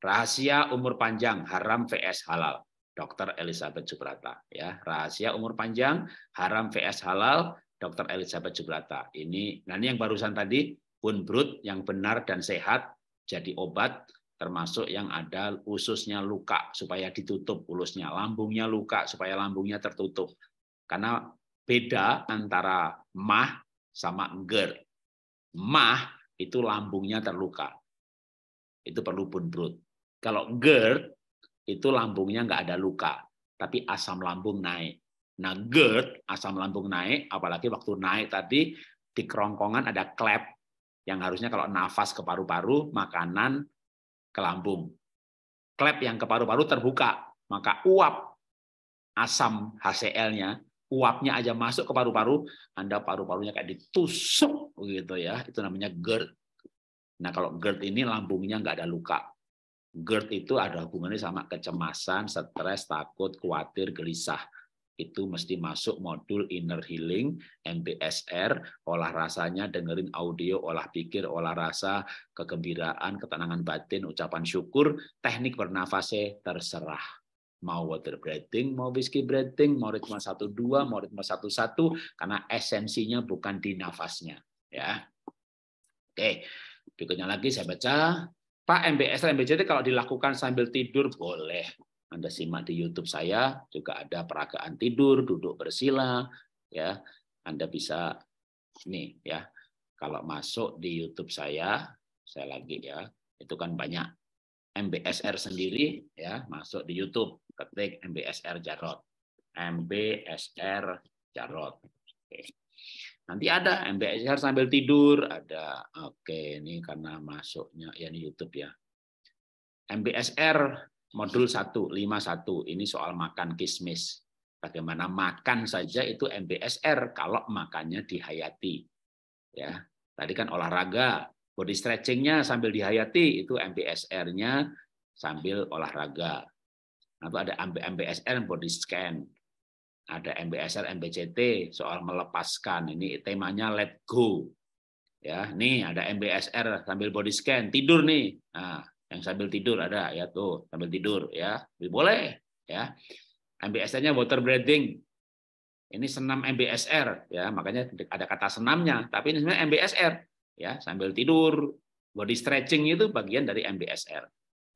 rahasia umur panjang, haram VS halal. Dr. Elizabeth Zubrata, Ya, rahasia umur panjang, haram VS halal, Dr. Elizabeth Zubrata. Ini, nanti yang barusan tadi, brut yang benar dan sehat jadi obat, termasuk yang ada ususnya luka supaya ditutup ulusnya, lambungnya luka supaya lambungnya tertutup. Karena beda antara mah sama ger. Mah itu lambungnya terluka. Itu perlu brut. Kalau GERD itu lambungnya nggak ada luka, tapi asam lambung naik. Nah, GERD, asam lambung naik, apalagi waktu naik tadi, di kerongkongan ada klep, yang harusnya kalau nafas ke paru-paru, makanan ke lambung. Klep yang ke paru-paru terbuka, maka uap asam HCl-nya, uapnya aja masuk ke paru-paru, Anda paru-parunya kayak ditusuk gitu ya, itu namanya GERD. Nah, kalau GERD ini lambungnya nggak ada luka, GERD itu ada hubungannya sama kecemasan, stres, takut, khawatir, gelisah. Itu mesti masuk modul inner healing, MBSR, olah rasanya, dengerin audio, olah pikir, olah rasa, kegembiraan, ketenangan batin, ucapan syukur, teknik bernafasnya terserah. Mau water breathing, mau whiskey breathing, mau ritme satu dua, mau ritme satu satu, karena esensinya bukan di nafasnya. ya. Oke, berikutnya lagi saya baca Pak MBS MBJT kalau dilakukan sambil tidur boleh. Anda simak di YouTube saya juga ada peragaan tidur, duduk bersila, ya. Anda bisa nih ya. Kalau masuk di YouTube saya, saya lagi ya, itu kan banyak MBSR sendiri ya, masuk di YouTube, ketik MBSR Jarot. MBSR Jarot. Oke. Nanti ada iya. MBSR sambil tidur, ada. Oke, ini karena masuknya ya ini YouTube ya. MBSR modul 151 ini soal makan kismis. Bagaimana makan saja itu MBSR kalau makannya dihayati. Ya. Tadi kan olahraga, body stretchingnya sambil dihayati itu MBSR-nya sambil olahraga. Atau nah, ada MBSR body scan ada MBSR, MBCT soal melepaskan. Ini temanya let go. Ya, nih ada MBSR sambil body scan, tidur nih. Nah, yang sambil tidur ada ya tuh, sambil tidur ya. Boleh ya. MBSR-nya water breathing. Ini senam MBSR ya, makanya ada kata senamnya, tapi ini sebenarnya MBSR ya, sambil tidur. Body stretching itu bagian dari MBSR.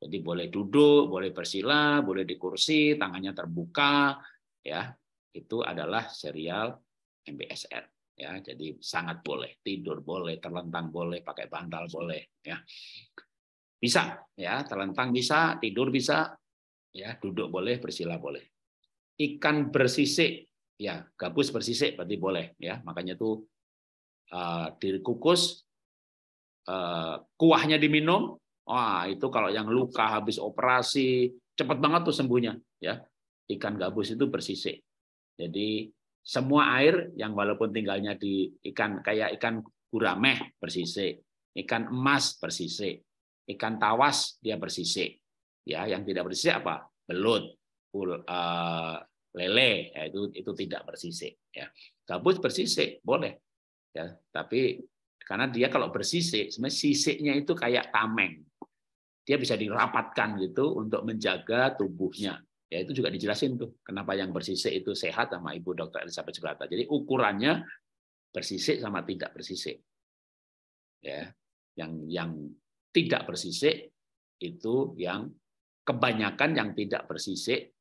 Jadi boleh duduk, boleh bersila, boleh di kursi, tangannya terbuka ya itu adalah serial MBSR ya jadi sangat boleh tidur boleh terlentang boleh pakai bantal boleh ya bisa ya terlentang bisa tidur bisa ya duduk boleh bersila boleh ikan bersisik ya gabus bersisik berarti boleh ya makanya tuh uh, dikukus uh, kuahnya diminum wah itu kalau yang luka habis operasi cepat banget tuh sembuhnya ya ikan gabus itu bersisik jadi semua air yang walaupun tinggalnya di ikan kayak ikan gurameh bersisik, ikan emas bersisik, ikan tawas dia bersisik. Ya, yang tidak bersisik apa? Belut, ul, uh, eh, lele, ya, itu itu tidak bersisik. Ya, gabus bersisik boleh, ya, tapi karena dia kalau bersisik, sebenarnya sisiknya itu kayak tameng. Dia bisa dirapatkan gitu untuk menjaga tubuhnya. Ya itu juga dijelasin tuh kenapa yang bersisik itu sehat sama Ibu dokter Elizabeth Subrata. Jadi ukurannya bersisik sama tidak bersisik. Ya, yang yang tidak bersisik itu yang kebanyakan yang tidak bersisik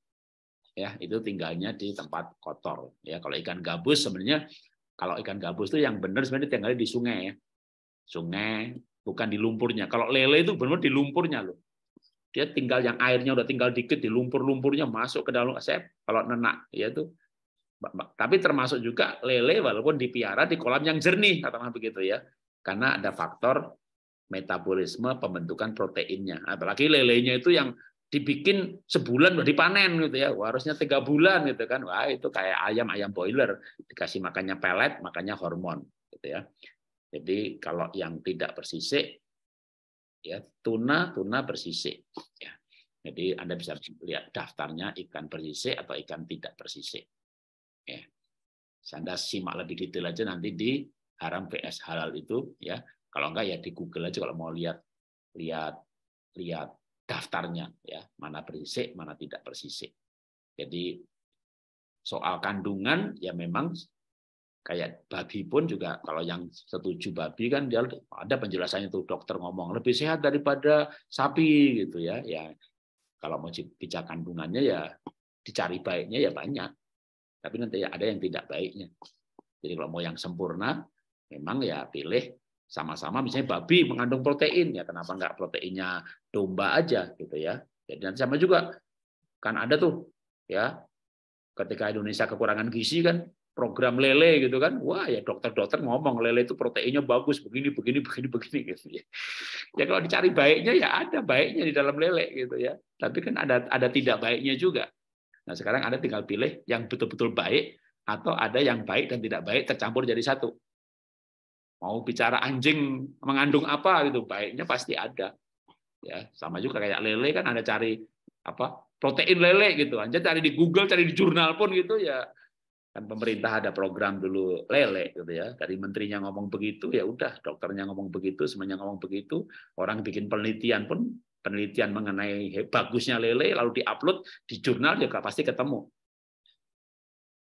ya itu tinggalnya di tempat kotor ya kalau ikan gabus sebenarnya kalau ikan gabus itu yang benar sebenarnya tinggalnya di sungai ya sungai bukan di lumpurnya kalau lele itu -benar di lumpurnya loh dia tinggal yang airnya udah tinggal dikit di lumpur-lumpurnya masuk ke dalam asep kalau nenak ya itu. tapi termasuk juga lele walaupun dipiara di kolam yang jernih katakanlah begitu ya karena ada faktor metabolisme pembentukan proteinnya apalagi lelenya itu yang dibikin sebulan udah dipanen gitu ya Wah, harusnya tiga bulan gitu kan wah itu kayak ayam ayam boiler dikasih makannya pelet makannya hormon gitu ya jadi kalau yang tidak bersisik ya tuna tuna bersisik ya jadi anda bisa lihat daftarnya ikan bersisik atau ikan tidak bersisik ya anda simak lebih detail aja nanti di haram vs halal itu ya kalau enggak ya di Google aja kalau mau lihat lihat lihat daftarnya ya mana bersisik mana tidak bersisik jadi soal kandungan ya memang Kayak babi pun juga kalau yang setuju babi kan dia ada penjelasannya tuh dokter ngomong lebih sehat daripada sapi gitu ya. Ya kalau mau bicara kandungannya ya dicari baiknya ya banyak. Tapi nanti ya ada yang tidak baiknya. Jadi kalau mau yang sempurna memang ya pilih sama-sama misalnya babi mengandung protein ya kenapa nggak proteinnya domba aja gitu ya jadi ya, nanti sama juga kan ada tuh ya ketika Indonesia kekurangan gizi kan program lele gitu kan wah ya dokter-dokter ngomong lele itu proteinnya bagus begini begini begini begini gitu ya ya kalau dicari baiknya ya ada baiknya di dalam lele gitu ya tapi kan ada ada tidak baiknya juga nah sekarang ada tinggal pilih yang betul-betul baik atau ada yang baik dan tidak baik tercampur jadi satu mau bicara anjing mengandung apa gitu baiknya pasti ada ya sama juga kayak lele kan anda cari apa protein lele gitu aja cari di Google cari di jurnal pun gitu ya kan pemerintah ada program dulu lele gitu ya dari menterinya ngomong begitu ya udah dokternya ngomong begitu semuanya ngomong begitu orang bikin penelitian pun penelitian mengenai bagusnya lele lalu diupload di jurnal juga pasti ketemu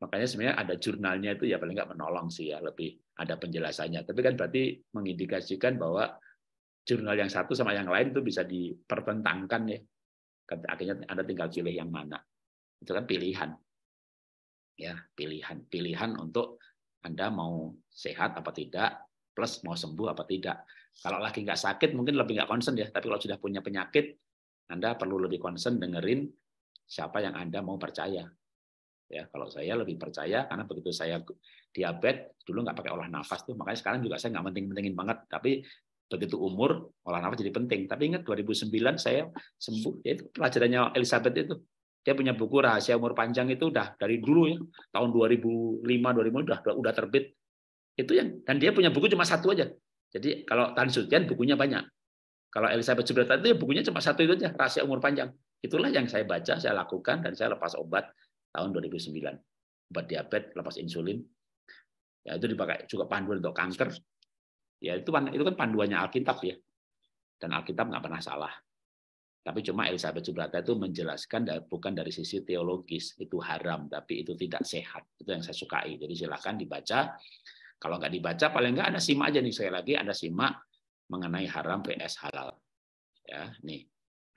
makanya sebenarnya ada jurnalnya itu ya paling nggak menolong sih ya lebih ada penjelasannya tapi kan berarti mengindikasikan bahwa jurnal yang satu sama yang lain itu bisa dipertentangkan ya kan akhirnya anda tinggal pilih yang mana itu kan pilihan ya pilihan pilihan untuk anda mau sehat apa tidak plus mau sembuh apa tidak kalau lagi nggak sakit mungkin lebih nggak concern ya tapi kalau sudah punya penyakit anda perlu lebih concern dengerin siapa yang anda mau percaya ya kalau saya lebih percaya karena begitu saya diabetes dulu nggak pakai olah nafas tuh makanya sekarang juga saya nggak penting-pentingin banget tapi begitu umur olah nafas jadi penting tapi ingat 2009 saya sembuh ya itu pelajarannya Elizabeth itu dia punya buku rahasia umur panjang itu udah dari dulu ya tahun 2005 2000 udah udah terbit itu yang dan dia punya buku cuma satu aja jadi kalau Tan Sutian bukunya banyak kalau Elizabeth Subrata itu ya bukunya cuma satu itu aja rahasia umur panjang itulah yang saya baca saya lakukan dan saya lepas obat tahun 2009 obat diabetes lepas insulin ya itu dipakai juga panduan untuk kanker ya itu itu kan panduannya Alkitab ya dan Alkitab nggak pernah salah tapi cuma Elizabeth Subrata itu menjelaskan bukan dari sisi teologis, itu haram, tapi itu tidak sehat. Itu yang saya sukai. Jadi silakan dibaca. Kalau nggak dibaca, paling nggak Anda simak aja nih saya lagi, Anda simak mengenai haram vs halal. Ya, nih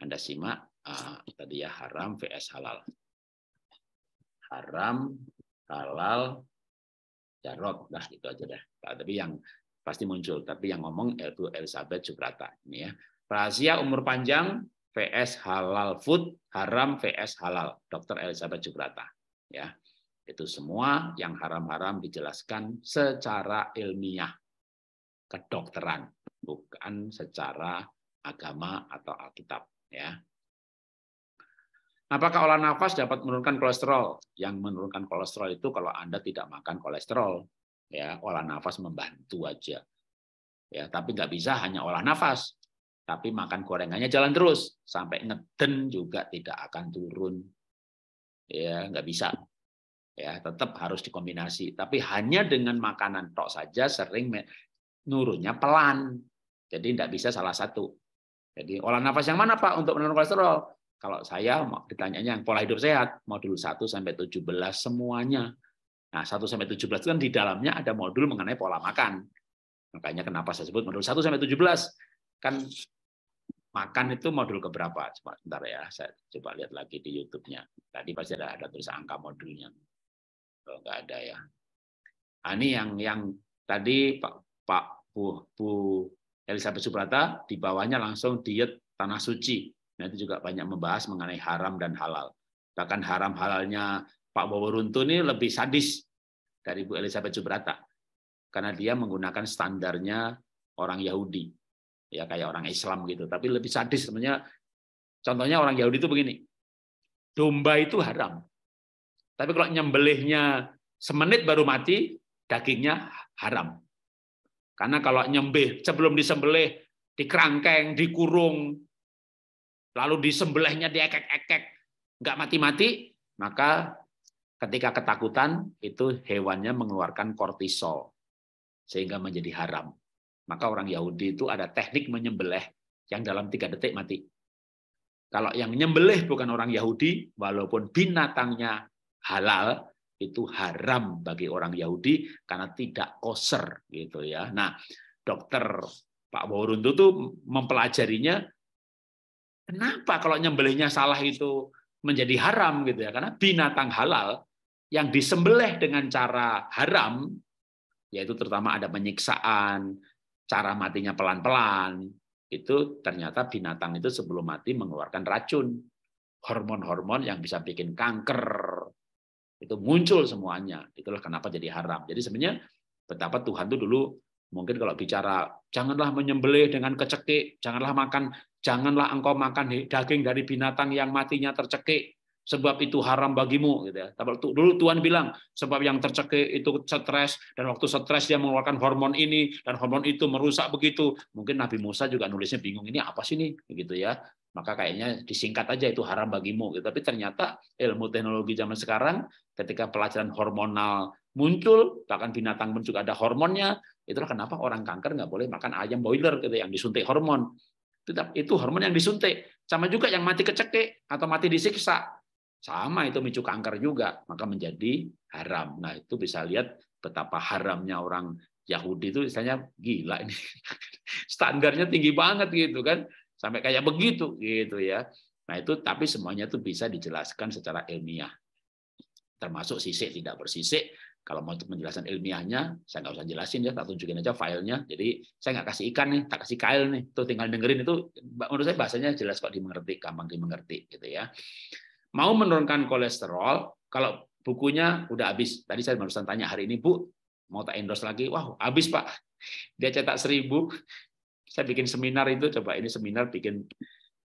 Anda simak uh, tadi ya haram vs halal. Haram, halal, jarot, dah itu aja dah. Nah, tapi yang pasti muncul, tapi yang ngomong itu Elizabeth Subrata. Ini ya. Rahasia umur panjang VS halal food, haram VS halal. Dokter Elizabeth Jubrata. Ya, itu semua yang haram-haram dijelaskan secara ilmiah kedokteran, bukan secara agama atau Alkitab. Ya. Apakah olah nafas dapat menurunkan kolesterol? Yang menurunkan kolesterol itu kalau Anda tidak makan kolesterol, ya olah nafas membantu aja. Ya, tapi nggak bisa hanya olah nafas. Tapi makan gorengannya jalan terus sampai ngeden juga tidak akan turun. Ya, nggak bisa. Ya, tetap harus dikombinasi. Tapi hanya dengan makanan tok saja sering nurunnya pelan. Jadi tidak bisa salah satu. Jadi olah nafas yang mana Pak untuk menurunkan kolesterol? Kalau saya mau ditanyanya yang pola hidup sehat, modul 1 sampai tujuh belas semuanya. Nah, satu sampai tujuh belas kan di dalamnya ada modul mengenai pola makan. Makanya kenapa saya sebut modul 1 sampai tujuh belas Kan Makan itu modul keberapa? Coba sebentar ya, saya coba lihat lagi di YouTube-nya. Tadi pasti ada, ada tulis angka modulnya. Kalau nggak ada ya. Nah, ini yang yang tadi Pak Pak Bu, Bu Elizabeth Subrata di bawahnya langsung diet tanah suci. Nah, itu juga banyak membahas mengenai haram dan halal. Bahkan haram halalnya Pak Bowo Runtu ini lebih sadis dari Bu Elizabeth Subrata karena dia menggunakan standarnya orang Yahudi ya kayak orang Islam gitu tapi lebih sadis sebenarnya contohnya orang Yahudi itu begini domba itu haram tapi kalau nyembelihnya semenit baru mati dagingnya haram karena kalau nyembelih sebelum disembelih dikerangkeng dikurung lalu disembelihnya diekek-ekek nggak mati-mati maka ketika ketakutan itu hewannya mengeluarkan kortisol sehingga menjadi haram maka orang Yahudi itu ada teknik menyembelih yang dalam tiga detik mati. Kalau yang menyembelih bukan orang Yahudi, walaupun binatangnya halal, itu haram bagi orang Yahudi karena tidak koser gitu ya. Nah, dokter Pak Borundu tuh mempelajarinya kenapa kalau nyembelihnya salah itu menjadi haram gitu ya. Karena binatang halal yang disembelih dengan cara haram yaitu terutama ada penyiksaan, cara matinya pelan-pelan, itu ternyata binatang itu sebelum mati mengeluarkan racun. Hormon-hormon yang bisa bikin kanker. Itu muncul semuanya. Itulah kenapa jadi haram. Jadi sebenarnya betapa Tuhan tuh dulu mungkin kalau bicara janganlah menyembelih dengan kecekik, janganlah makan, janganlah engkau makan daging dari binatang yang matinya tercekik sebab itu haram bagimu gitu ya. Tapi dulu Tuhan bilang sebab yang tercekik itu stres dan waktu stres dia mengeluarkan hormon ini dan hormon itu merusak begitu. Mungkin Nabi Musa juga nulisnya bingung ini apa sih ini, gitu ya. Maka kayaknya disingkat aja itu haram bagimu. Gitu. Tapi ternyata ilmu teknologi zaman sekarang ketika pelajaran hormonal muncul bahkan binatang pun juga ada hormonnya. Itulah kenapa orang kanker nggak boleh makan ayam boiler gitu ya, yang disuntik hormon. Itu hormon yang disuntik. Sama juga yang mati kecekik atau mati disiksa sama itu micu kanker juga, maka menjadi haram. Nah, itu bisa lihat betapa haramnya orang Yahudi itu misalnya gila ini. Standarnya tinggi banget gitu kan. Sampai kayak begitu gitu ya. Nah, itu tapi semuanya itu bisa dijelaskan secara ilmiah. Termasuk sisik tidak bersisik, kalau mau penjelasan ilmiahnya, saya nggak usah jelasin ya, tak tunjukin aja filenya. Jadi saya nggak kasih ikan nih, tak kasih kail nih. Tuh tinggal dengerin itu, menurut saya bahasanya jelas kok dimengerti, gampang dimengerti gitu ya. Mau menurunkan kolesterol, kalau bukunya udah habis. Tadi saya barusan tanya hari ini, Bu, mau tak endorse lagi? Wah, habis Pak. Dia cetak seribu. Saya bikin seminar itu, coba ini seminar bikin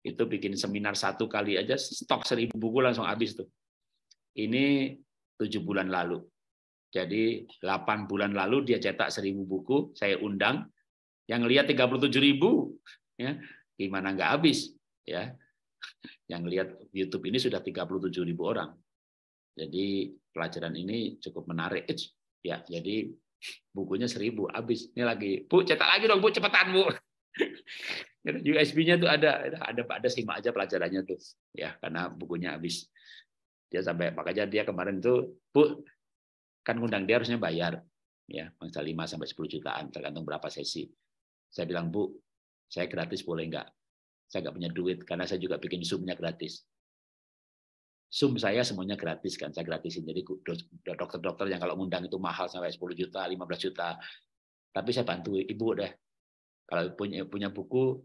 itu bikin seminar satu kali aja stok seribu buku langsung habis tuh. Ini tujuh bulan lalu. Jadi delapan bulan lalu dia cetak seribu buku, saya undang yang lihat tiga puluh tujuh ribu, ya gimana nggak habis, ya yang lihat YouTube ini sudah 37 ribu orang. Jadi pelajaran ini cukup menarik. ya, jadi bukunya seribu habis. Ini lagi, Bu, cetak lagi dong, Bu, cepetan, Bu. USB-nya tuh ada, ada ada simak aja pelajarannya tuh, ya karena bukunya habis. Dia sampai makanya dia kemarin tuh, Bu, kan ngundang dia harusnya bayar, ya bisa 5 sampai 10 jutaan tergantung berapa sesi. Saya bilang, Bu, saya gratis boleh nggak? Saya nggak punya duit karena saya juga bikin Zoom-nya gratis. Zoom saya semuanya gratis kan, saya gratisin. Jadi dokter-dokter yang kalau ngundang itu mahal sampai 10 juta, 15 juta. Tapi saya bantu ibu deh. Kalau punya punya buku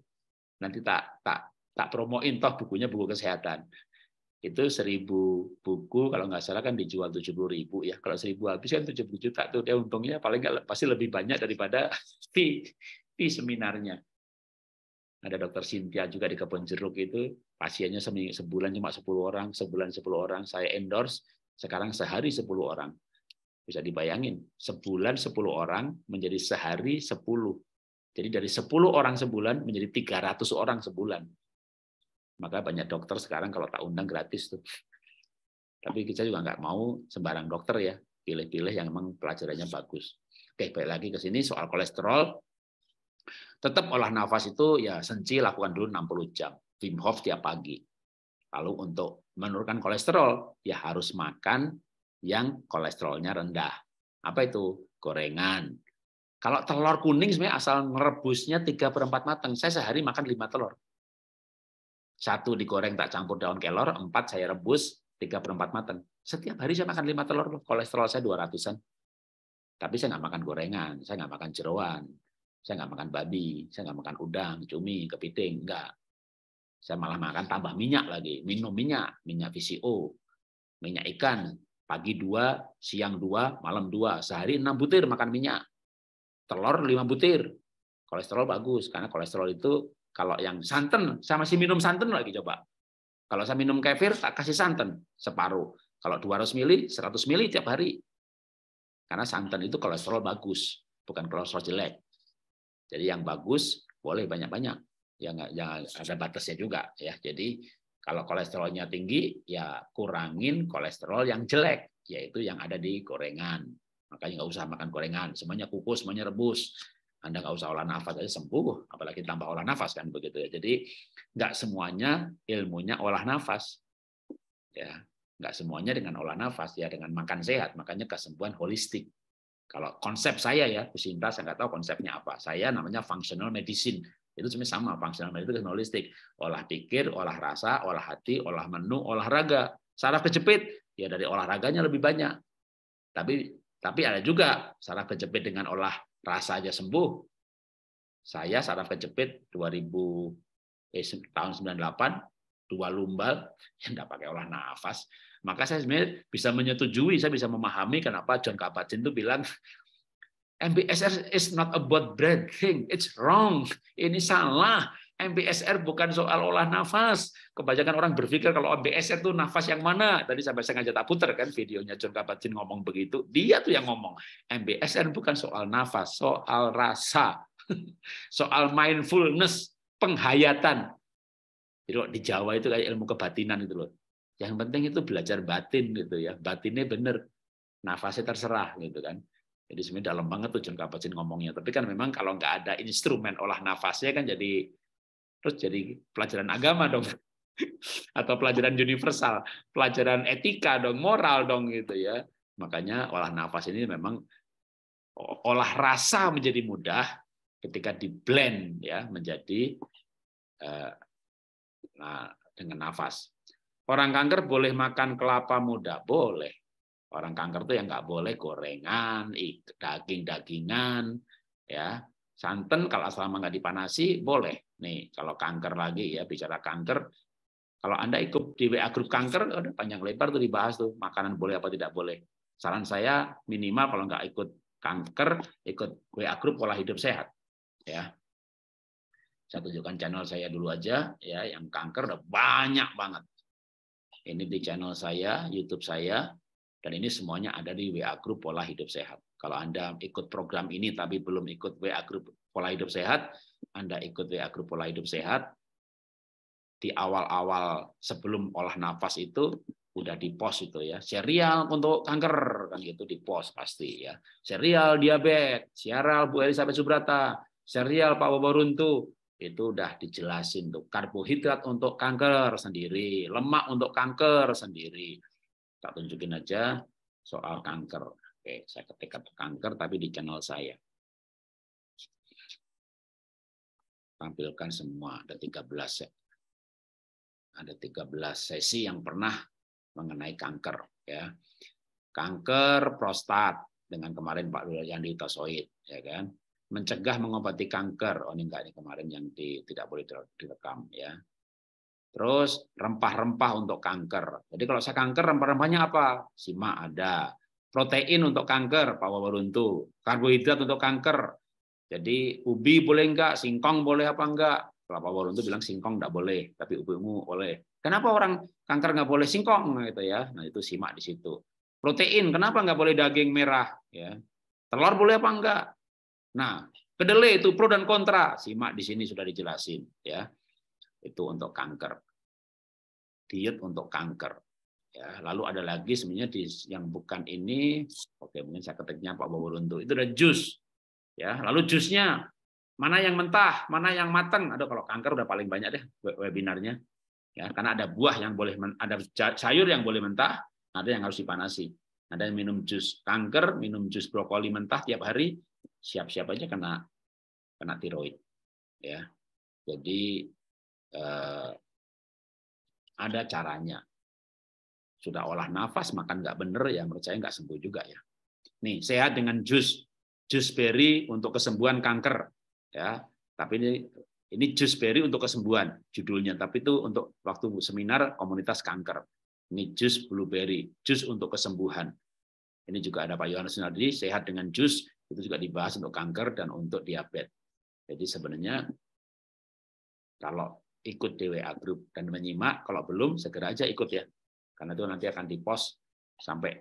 nanti tak tak tak promoin toh bukunya buku kesehatan. Itu seribu buku kalau nggak salah kan dijual tujuh puluh ribu ya. Kalau seribu habis kan tujuh puluh juta tuh dia untungnya paling nggak pasti lebih banyak daripada fee fee seminarnya ada dokter Cynthia juga di kebun Jeruk itu pasiennya sebulan cuma 10 orang, sebulan 10 orang, saya endorse, sekarang sehari 10 orang. Bisa dibayangin, sebulan 10 orang menjadi sehari 10. Jadi dari 10 orang sebulan menjadi 300 orang sebulan. Maka banyak dokter sekarang kalau tak undang gratis tuh. Tapi kita juga nggak mau sembarang dokter ya, pilih-pilih yang memang pelajarannya bagus. Oke, baik lagi ke sini soal kolesterol Tetap olah nafas itu ya senci lakukan dulu 60 jam. Wim Hof tiap pagi. Lalu untuk menurunkan kolesterol, ya harus makan yang kolesterolnya rendah. Apa itu? Gorengan. Kalau telur kuning sebenarnya asal merebusnya 3 per 4 matang. Saya sehari makan 5 telur. Satu digoreng tak campur daun kelor, empat saya rebus, tiga per empat matang. Setiap hari saya makan lima telur, kolesterol saya 200-an. Tapi saya nggak makan gorengan, saya nggak makan jeruan. Saya nggak makan babi, saya nggak makan udang, cumi, kepiting, enggak. Saya malah makan tambah minyak lagi, minum minyak, minyak VCO, minyak ikan. Pagi dua, siang dua, malam dua, sehari enam butir makan minyak. Telur lima butir. Kolesterol bagus, karena kolesterol itu kalau yang santan, saya masih minum santan lagi coba. Kalau saya minum kefir, tak kasih santan separuh. Kalau 200 mili, 100 mili tiap hari. Karena santan itu kolesterol bagus, bukan kolesterol jelek. Jadi yang bagus boleh banyak-banyak. Yang, jangan ya ada batasnya juga ya. Jadi kalau kolesterolnya tinggi ya kurangin kolesterol yang jelek yaitu yang ada di gorengan. Makanya nggak usah makan gorengan, semuanya kukus, semuanya rebus. Anda nggak usah olah nafas aja sembuh, apalagi tambah olah nafas kan begitu ya. Jadi nggak semuanya ilmunya olah nafas, ya nggak semuanya dengan olah nafas ya dengan makan sehat. Makanya kesembuhan holistik kalau konsep saya ya, Bu Sinta, saya nggak tahu konsepnya apa. Saya namanya functional medicine. Itu sebenarnya sama, functional medicine itu holistik. Olah pikir, olah rasa, olah hati, olah menu, olah raga Saraf kejepit, ya dari olahraganya lebih banyak. Tapi tapi ada juga saraf kejepit dengan olah rasa aja sembuh. Saya saraf kejepit 2000 eh, tahun 98 dua lumbal yang nggak pakai olah nafas maka saya sebenarnya bisa menyetujui, saya bisa memahami kenapa John Kabat-Zinn itu bilang MBSR is not about breathing, it's wrong. Ini salah. MBSR bukan soal olah nafas. Kebanyakan orang berpikir kalau MBSR itu nafas yang mana. Tadi sampai sengaja tak puter kan videonya John Kabat-Zinn ngomong begitu. Dia tuh yang ngomong. MBSR bukan soal nafas, soal rasa. Soal mindfulness, penghayatan. Jadi di Jawa itu kayak ilmu kebatinan gitu loh. Yang penting itu belajar batin gitu ya. Batinnya bener Nafasnya terserah gitu kan. Jadi sebenarnya dalam banget tuh John kabat ngomongnya. Tapi kan memang kalau nggak ada instrumen olah nafasnya kan jadi terus jadi pelajaran agama dong atau pelajaran universal, pelajaran etika dong, moral dong gitu ya. Makanya olah nafas ini memang olah rasa menjadi mudah ketika di blend ya menjadi eh, nah, dengan nafas. Orang kanker boleh makan kelapa muda? Boleh. Orang kanker tuh yang nggak boleh gorengan, daging-dagingan, ya santan kalau selama nggak dipanasi boleh. Nih kalau kanker lagi ya bicara kanker, kalau anda ikut di WA grup kanker, udah panjang lebar tuh dibahas tuh makanan boleh apa tidak boleh. Saran saya minimal kalau nggak ikut kanker, ikut WA grup pola hidup sehat. Ya, saya tunjukkan channel saya dulu aja ya yang kanker udah banyak banget ini di channel saya, YouTube saya, dan ini semuanya ada di WA Group Pola Hidup Sehat. Kalau Anda ikut program ini tapi belum ikut WA Group Pola Hidup Sehat, Anda ikut WA Group Pola Hidup Sehat, di awal-awal sebelum olah nafas itu udah di post itu ya serial untuk kanker kan gitu di post pasti ya serial diabetes serial Bu Elisabeth Subrata serial Pak Runtu itu udah dijelasin tuh karbohidrat untuk kanker sendiri, lemak untuk kanker sendiri. Tak tunjukin aja soal kanker. Oke, saya ketik kanker tapi di channel saya. Tampilkan semua, ada 13 set. Ada 13 sesi yang pernah mengenai kanker ya. Kanker prostat dengan kemarin Pak Dulajandi Tosoid ya kan mencegah mengobati kanker. Oh ini enggak ini kemarin yang di, tidak boleh direkam ya. Terus rempah-rempah untuk kanker. Jadi kalau saya kanker rempah-rempahnya apa? Simak ada. Protein untuk kanker, pawa beruntu. Karbohidrat untuk kanker. Jadi ubi boleh enggak? Singkong boleh apa enggak? pawa beruntu bilang singkong enggak boleh, tapi ubi ungu boleh. Kenapa orang kanker enggak boleh singkong gitu ya? Nah itu simak di situ. Protein, kenapa enggak boleh daging merah? Ya, telur boleh apa enggak? Nah, kedelai itu pro dan kontra. Simak di sini sudah dijelasin ya. Itu untuk kanker. Diet untuk kanker. Ya, lalu ada lagi sebenarnya di, yang bukan ini, oke mungkin saya ketiknya Pak Bawaruntu, itu ada jus. Ya, lalu jusnya mana yang mentah, mana yang matang. Aduh kalau kanker udah paling banyak deh webinarnya. Ya, karena ada buah yang boleh ada sayur yang boleh mentah, ada yang harus dipanasi. Ada yang minum jus kanker, minum jus brokoli mentah tiap hari, siap-siap aja kena kena tiroid ya jadi eh, ada caranya sudah olah nafas makan nggak bener ya menurut saya nggak sembuh juga ya nih sehat dengan jus jus berry untuk kesembuhan kanker ya tapi ini ini jus berry untuk kesembuhan judulnya tapi itu untuk waktu seminar komunitas kanker ini jus blueberry jus untuk kesembuhan ini juga ada Pak Yohanes Sunardi sehat dengan jus itu juga dibahas untuk kanker dan untuk diabetes. Jadi sebenarnya kalau ikut DWA Group dan menyimak, kalau belum segera aja ikut ya. Karena itu nanti akan dipost sampai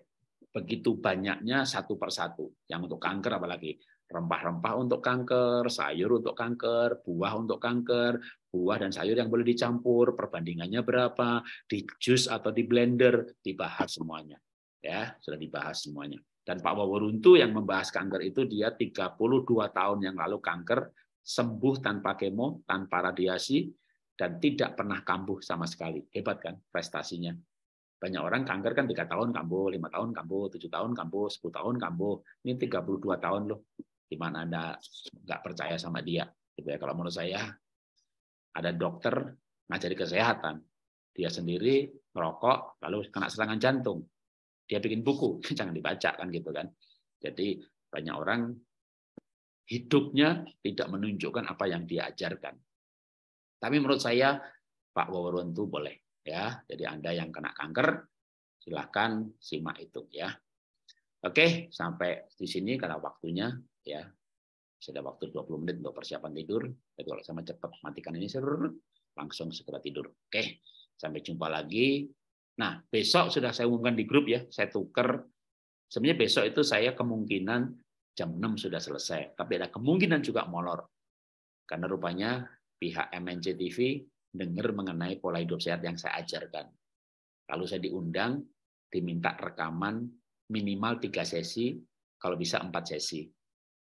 begitu banyaknya satu per satu. Yang untuk kanker apalagi rempah-rempah untuk kanker, sayur untuk kanker, buah untuk kanker, buah dan sayur yang boleh dicampur, perbandingannya berapa, di jus atau di blender, dibahas semuanya. Ya, sudah dibahas semuanya. Dan Pak Waworuntu yang membahas kanker itu dia 32 tahun yang lalu kanker, sembuh tanpa kemo, tanpa radiasi, dan tidak pernah kambuh sama sekali. Hebat kan prestasinya. Banyak orang kanker kan tiga tahun kambuh, lima tahun kambuh, tujuh tahun kambuh, 10 tahun kambuh. Ini 32 tahun loh. Gimana Anda nggak percaya sama dia? Gitu ya. Kalau menurut saya, ada dokter ngajari kesehatan. Dia sendiri merokok, lalu kena serangan jantung dia bikin buku jangan dibaca kan gitu kan jadi banyak orang hidupnya tidak menunjukkan apa yang diajarkan tapi menurut saya Pak itu boleh ya jadi anda yang kena kanker silahkan simak itu ya oke sampai di sini karena waktunya ya sudah waktu 20 menit untuk persiapan tidur jadi kalau sama cepat matikan ini seru langsung segera tidur oke sampai jumpa lagi Nah, besok sudah saya umumkan di grup ya, saya tuker. Sebenarnya besok itu saya kemungkinan jam 6 sudah selesai, tapi ada kemungkinan juga molor. Karena rupanya pihak MNC TV dengar mengenai pola hidup sehat yang saya ajarkan. Lalu saya diundang, diminta rekaman minimal tiga sesi, kalau bisa empat sesi.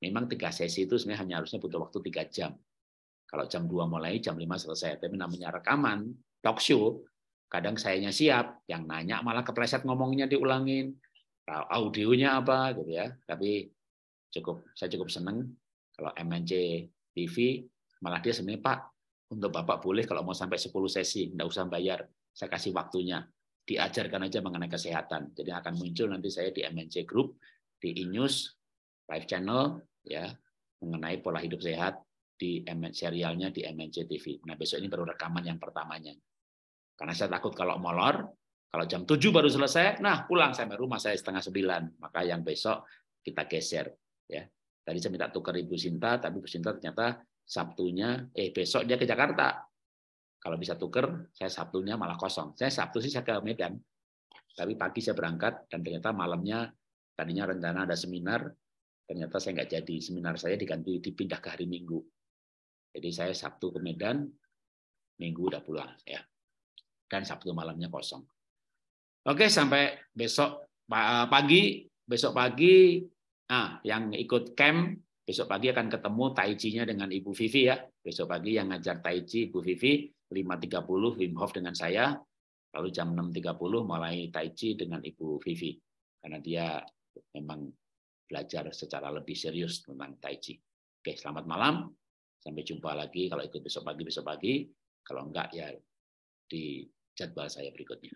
Memang tiga sesi itu sebenarnya hanya harusnya butuh waktu tiga jam. Kalau jam 2 mulai, jam 5 selesai. Tapi namanya rekaman, talk show, Kadang sayanya siap, yang nanya malah kepleset ngomongnya diulangin. Audionya apa gitu ya. Tapi cukup saya cukup seneng kalau MNC TV malah dia sebenarnya Pak untuk Bapak boleh kalau mau sampai 10 sesi, nggak usah bayar. Saya kasih waktunya. Diajarkan aja mengenai kesehatan. Jadi akan muncul nanti saya di MNC Group, di Inews, Live Channel, ya mengenai pola hidup sehat di serialnya di MNC TV. Nah besok ini baru rekaman yang pertamanya. Karena saya takut kalau molor, kalau jam 7 baru selesai, nah pulang sampai rumah saya setengah sembilan. Maka yang besok kita geser. ya Tadi saya minta tukar Ibu Sinta, tapi Ibu Sinta ternyata Sabtunya, eh besok dia ke Jakarta. Kalau bisa tuker, saya Sabtunya malah kosong. Saya Sabtu sih saya ke Medan, tapi pagi saya berangkat dan ternyata malamnya tadinya rencana ada seminar, ternyata saya nggak jadi. Seminar saya diganti dipindah ke hari Minggu. Jadi saya Sabtu ke Medan, Minggu udah pulang ya dan Sabtu malamnya kosong. Oke, sampai besok eh, pagi, besok pagi ah yang ikut camp besok pagi akan ketemu Taijinya dengan Ibu Vivi ya. Besok pagi yang ngajar Taiji Ibu Vivi 5.30 Wim Hof dengan saya, lalu jam 6.30 mulai Taiji dengan Ibu Vivi karena dia memang belajar secara lebih serius tentang Taiji. Oke, selamat malam. Sampai jumpa lagi kalau ikut besok pagi besok pagi. Kalau enggak ya di jadwal saya berikutnya.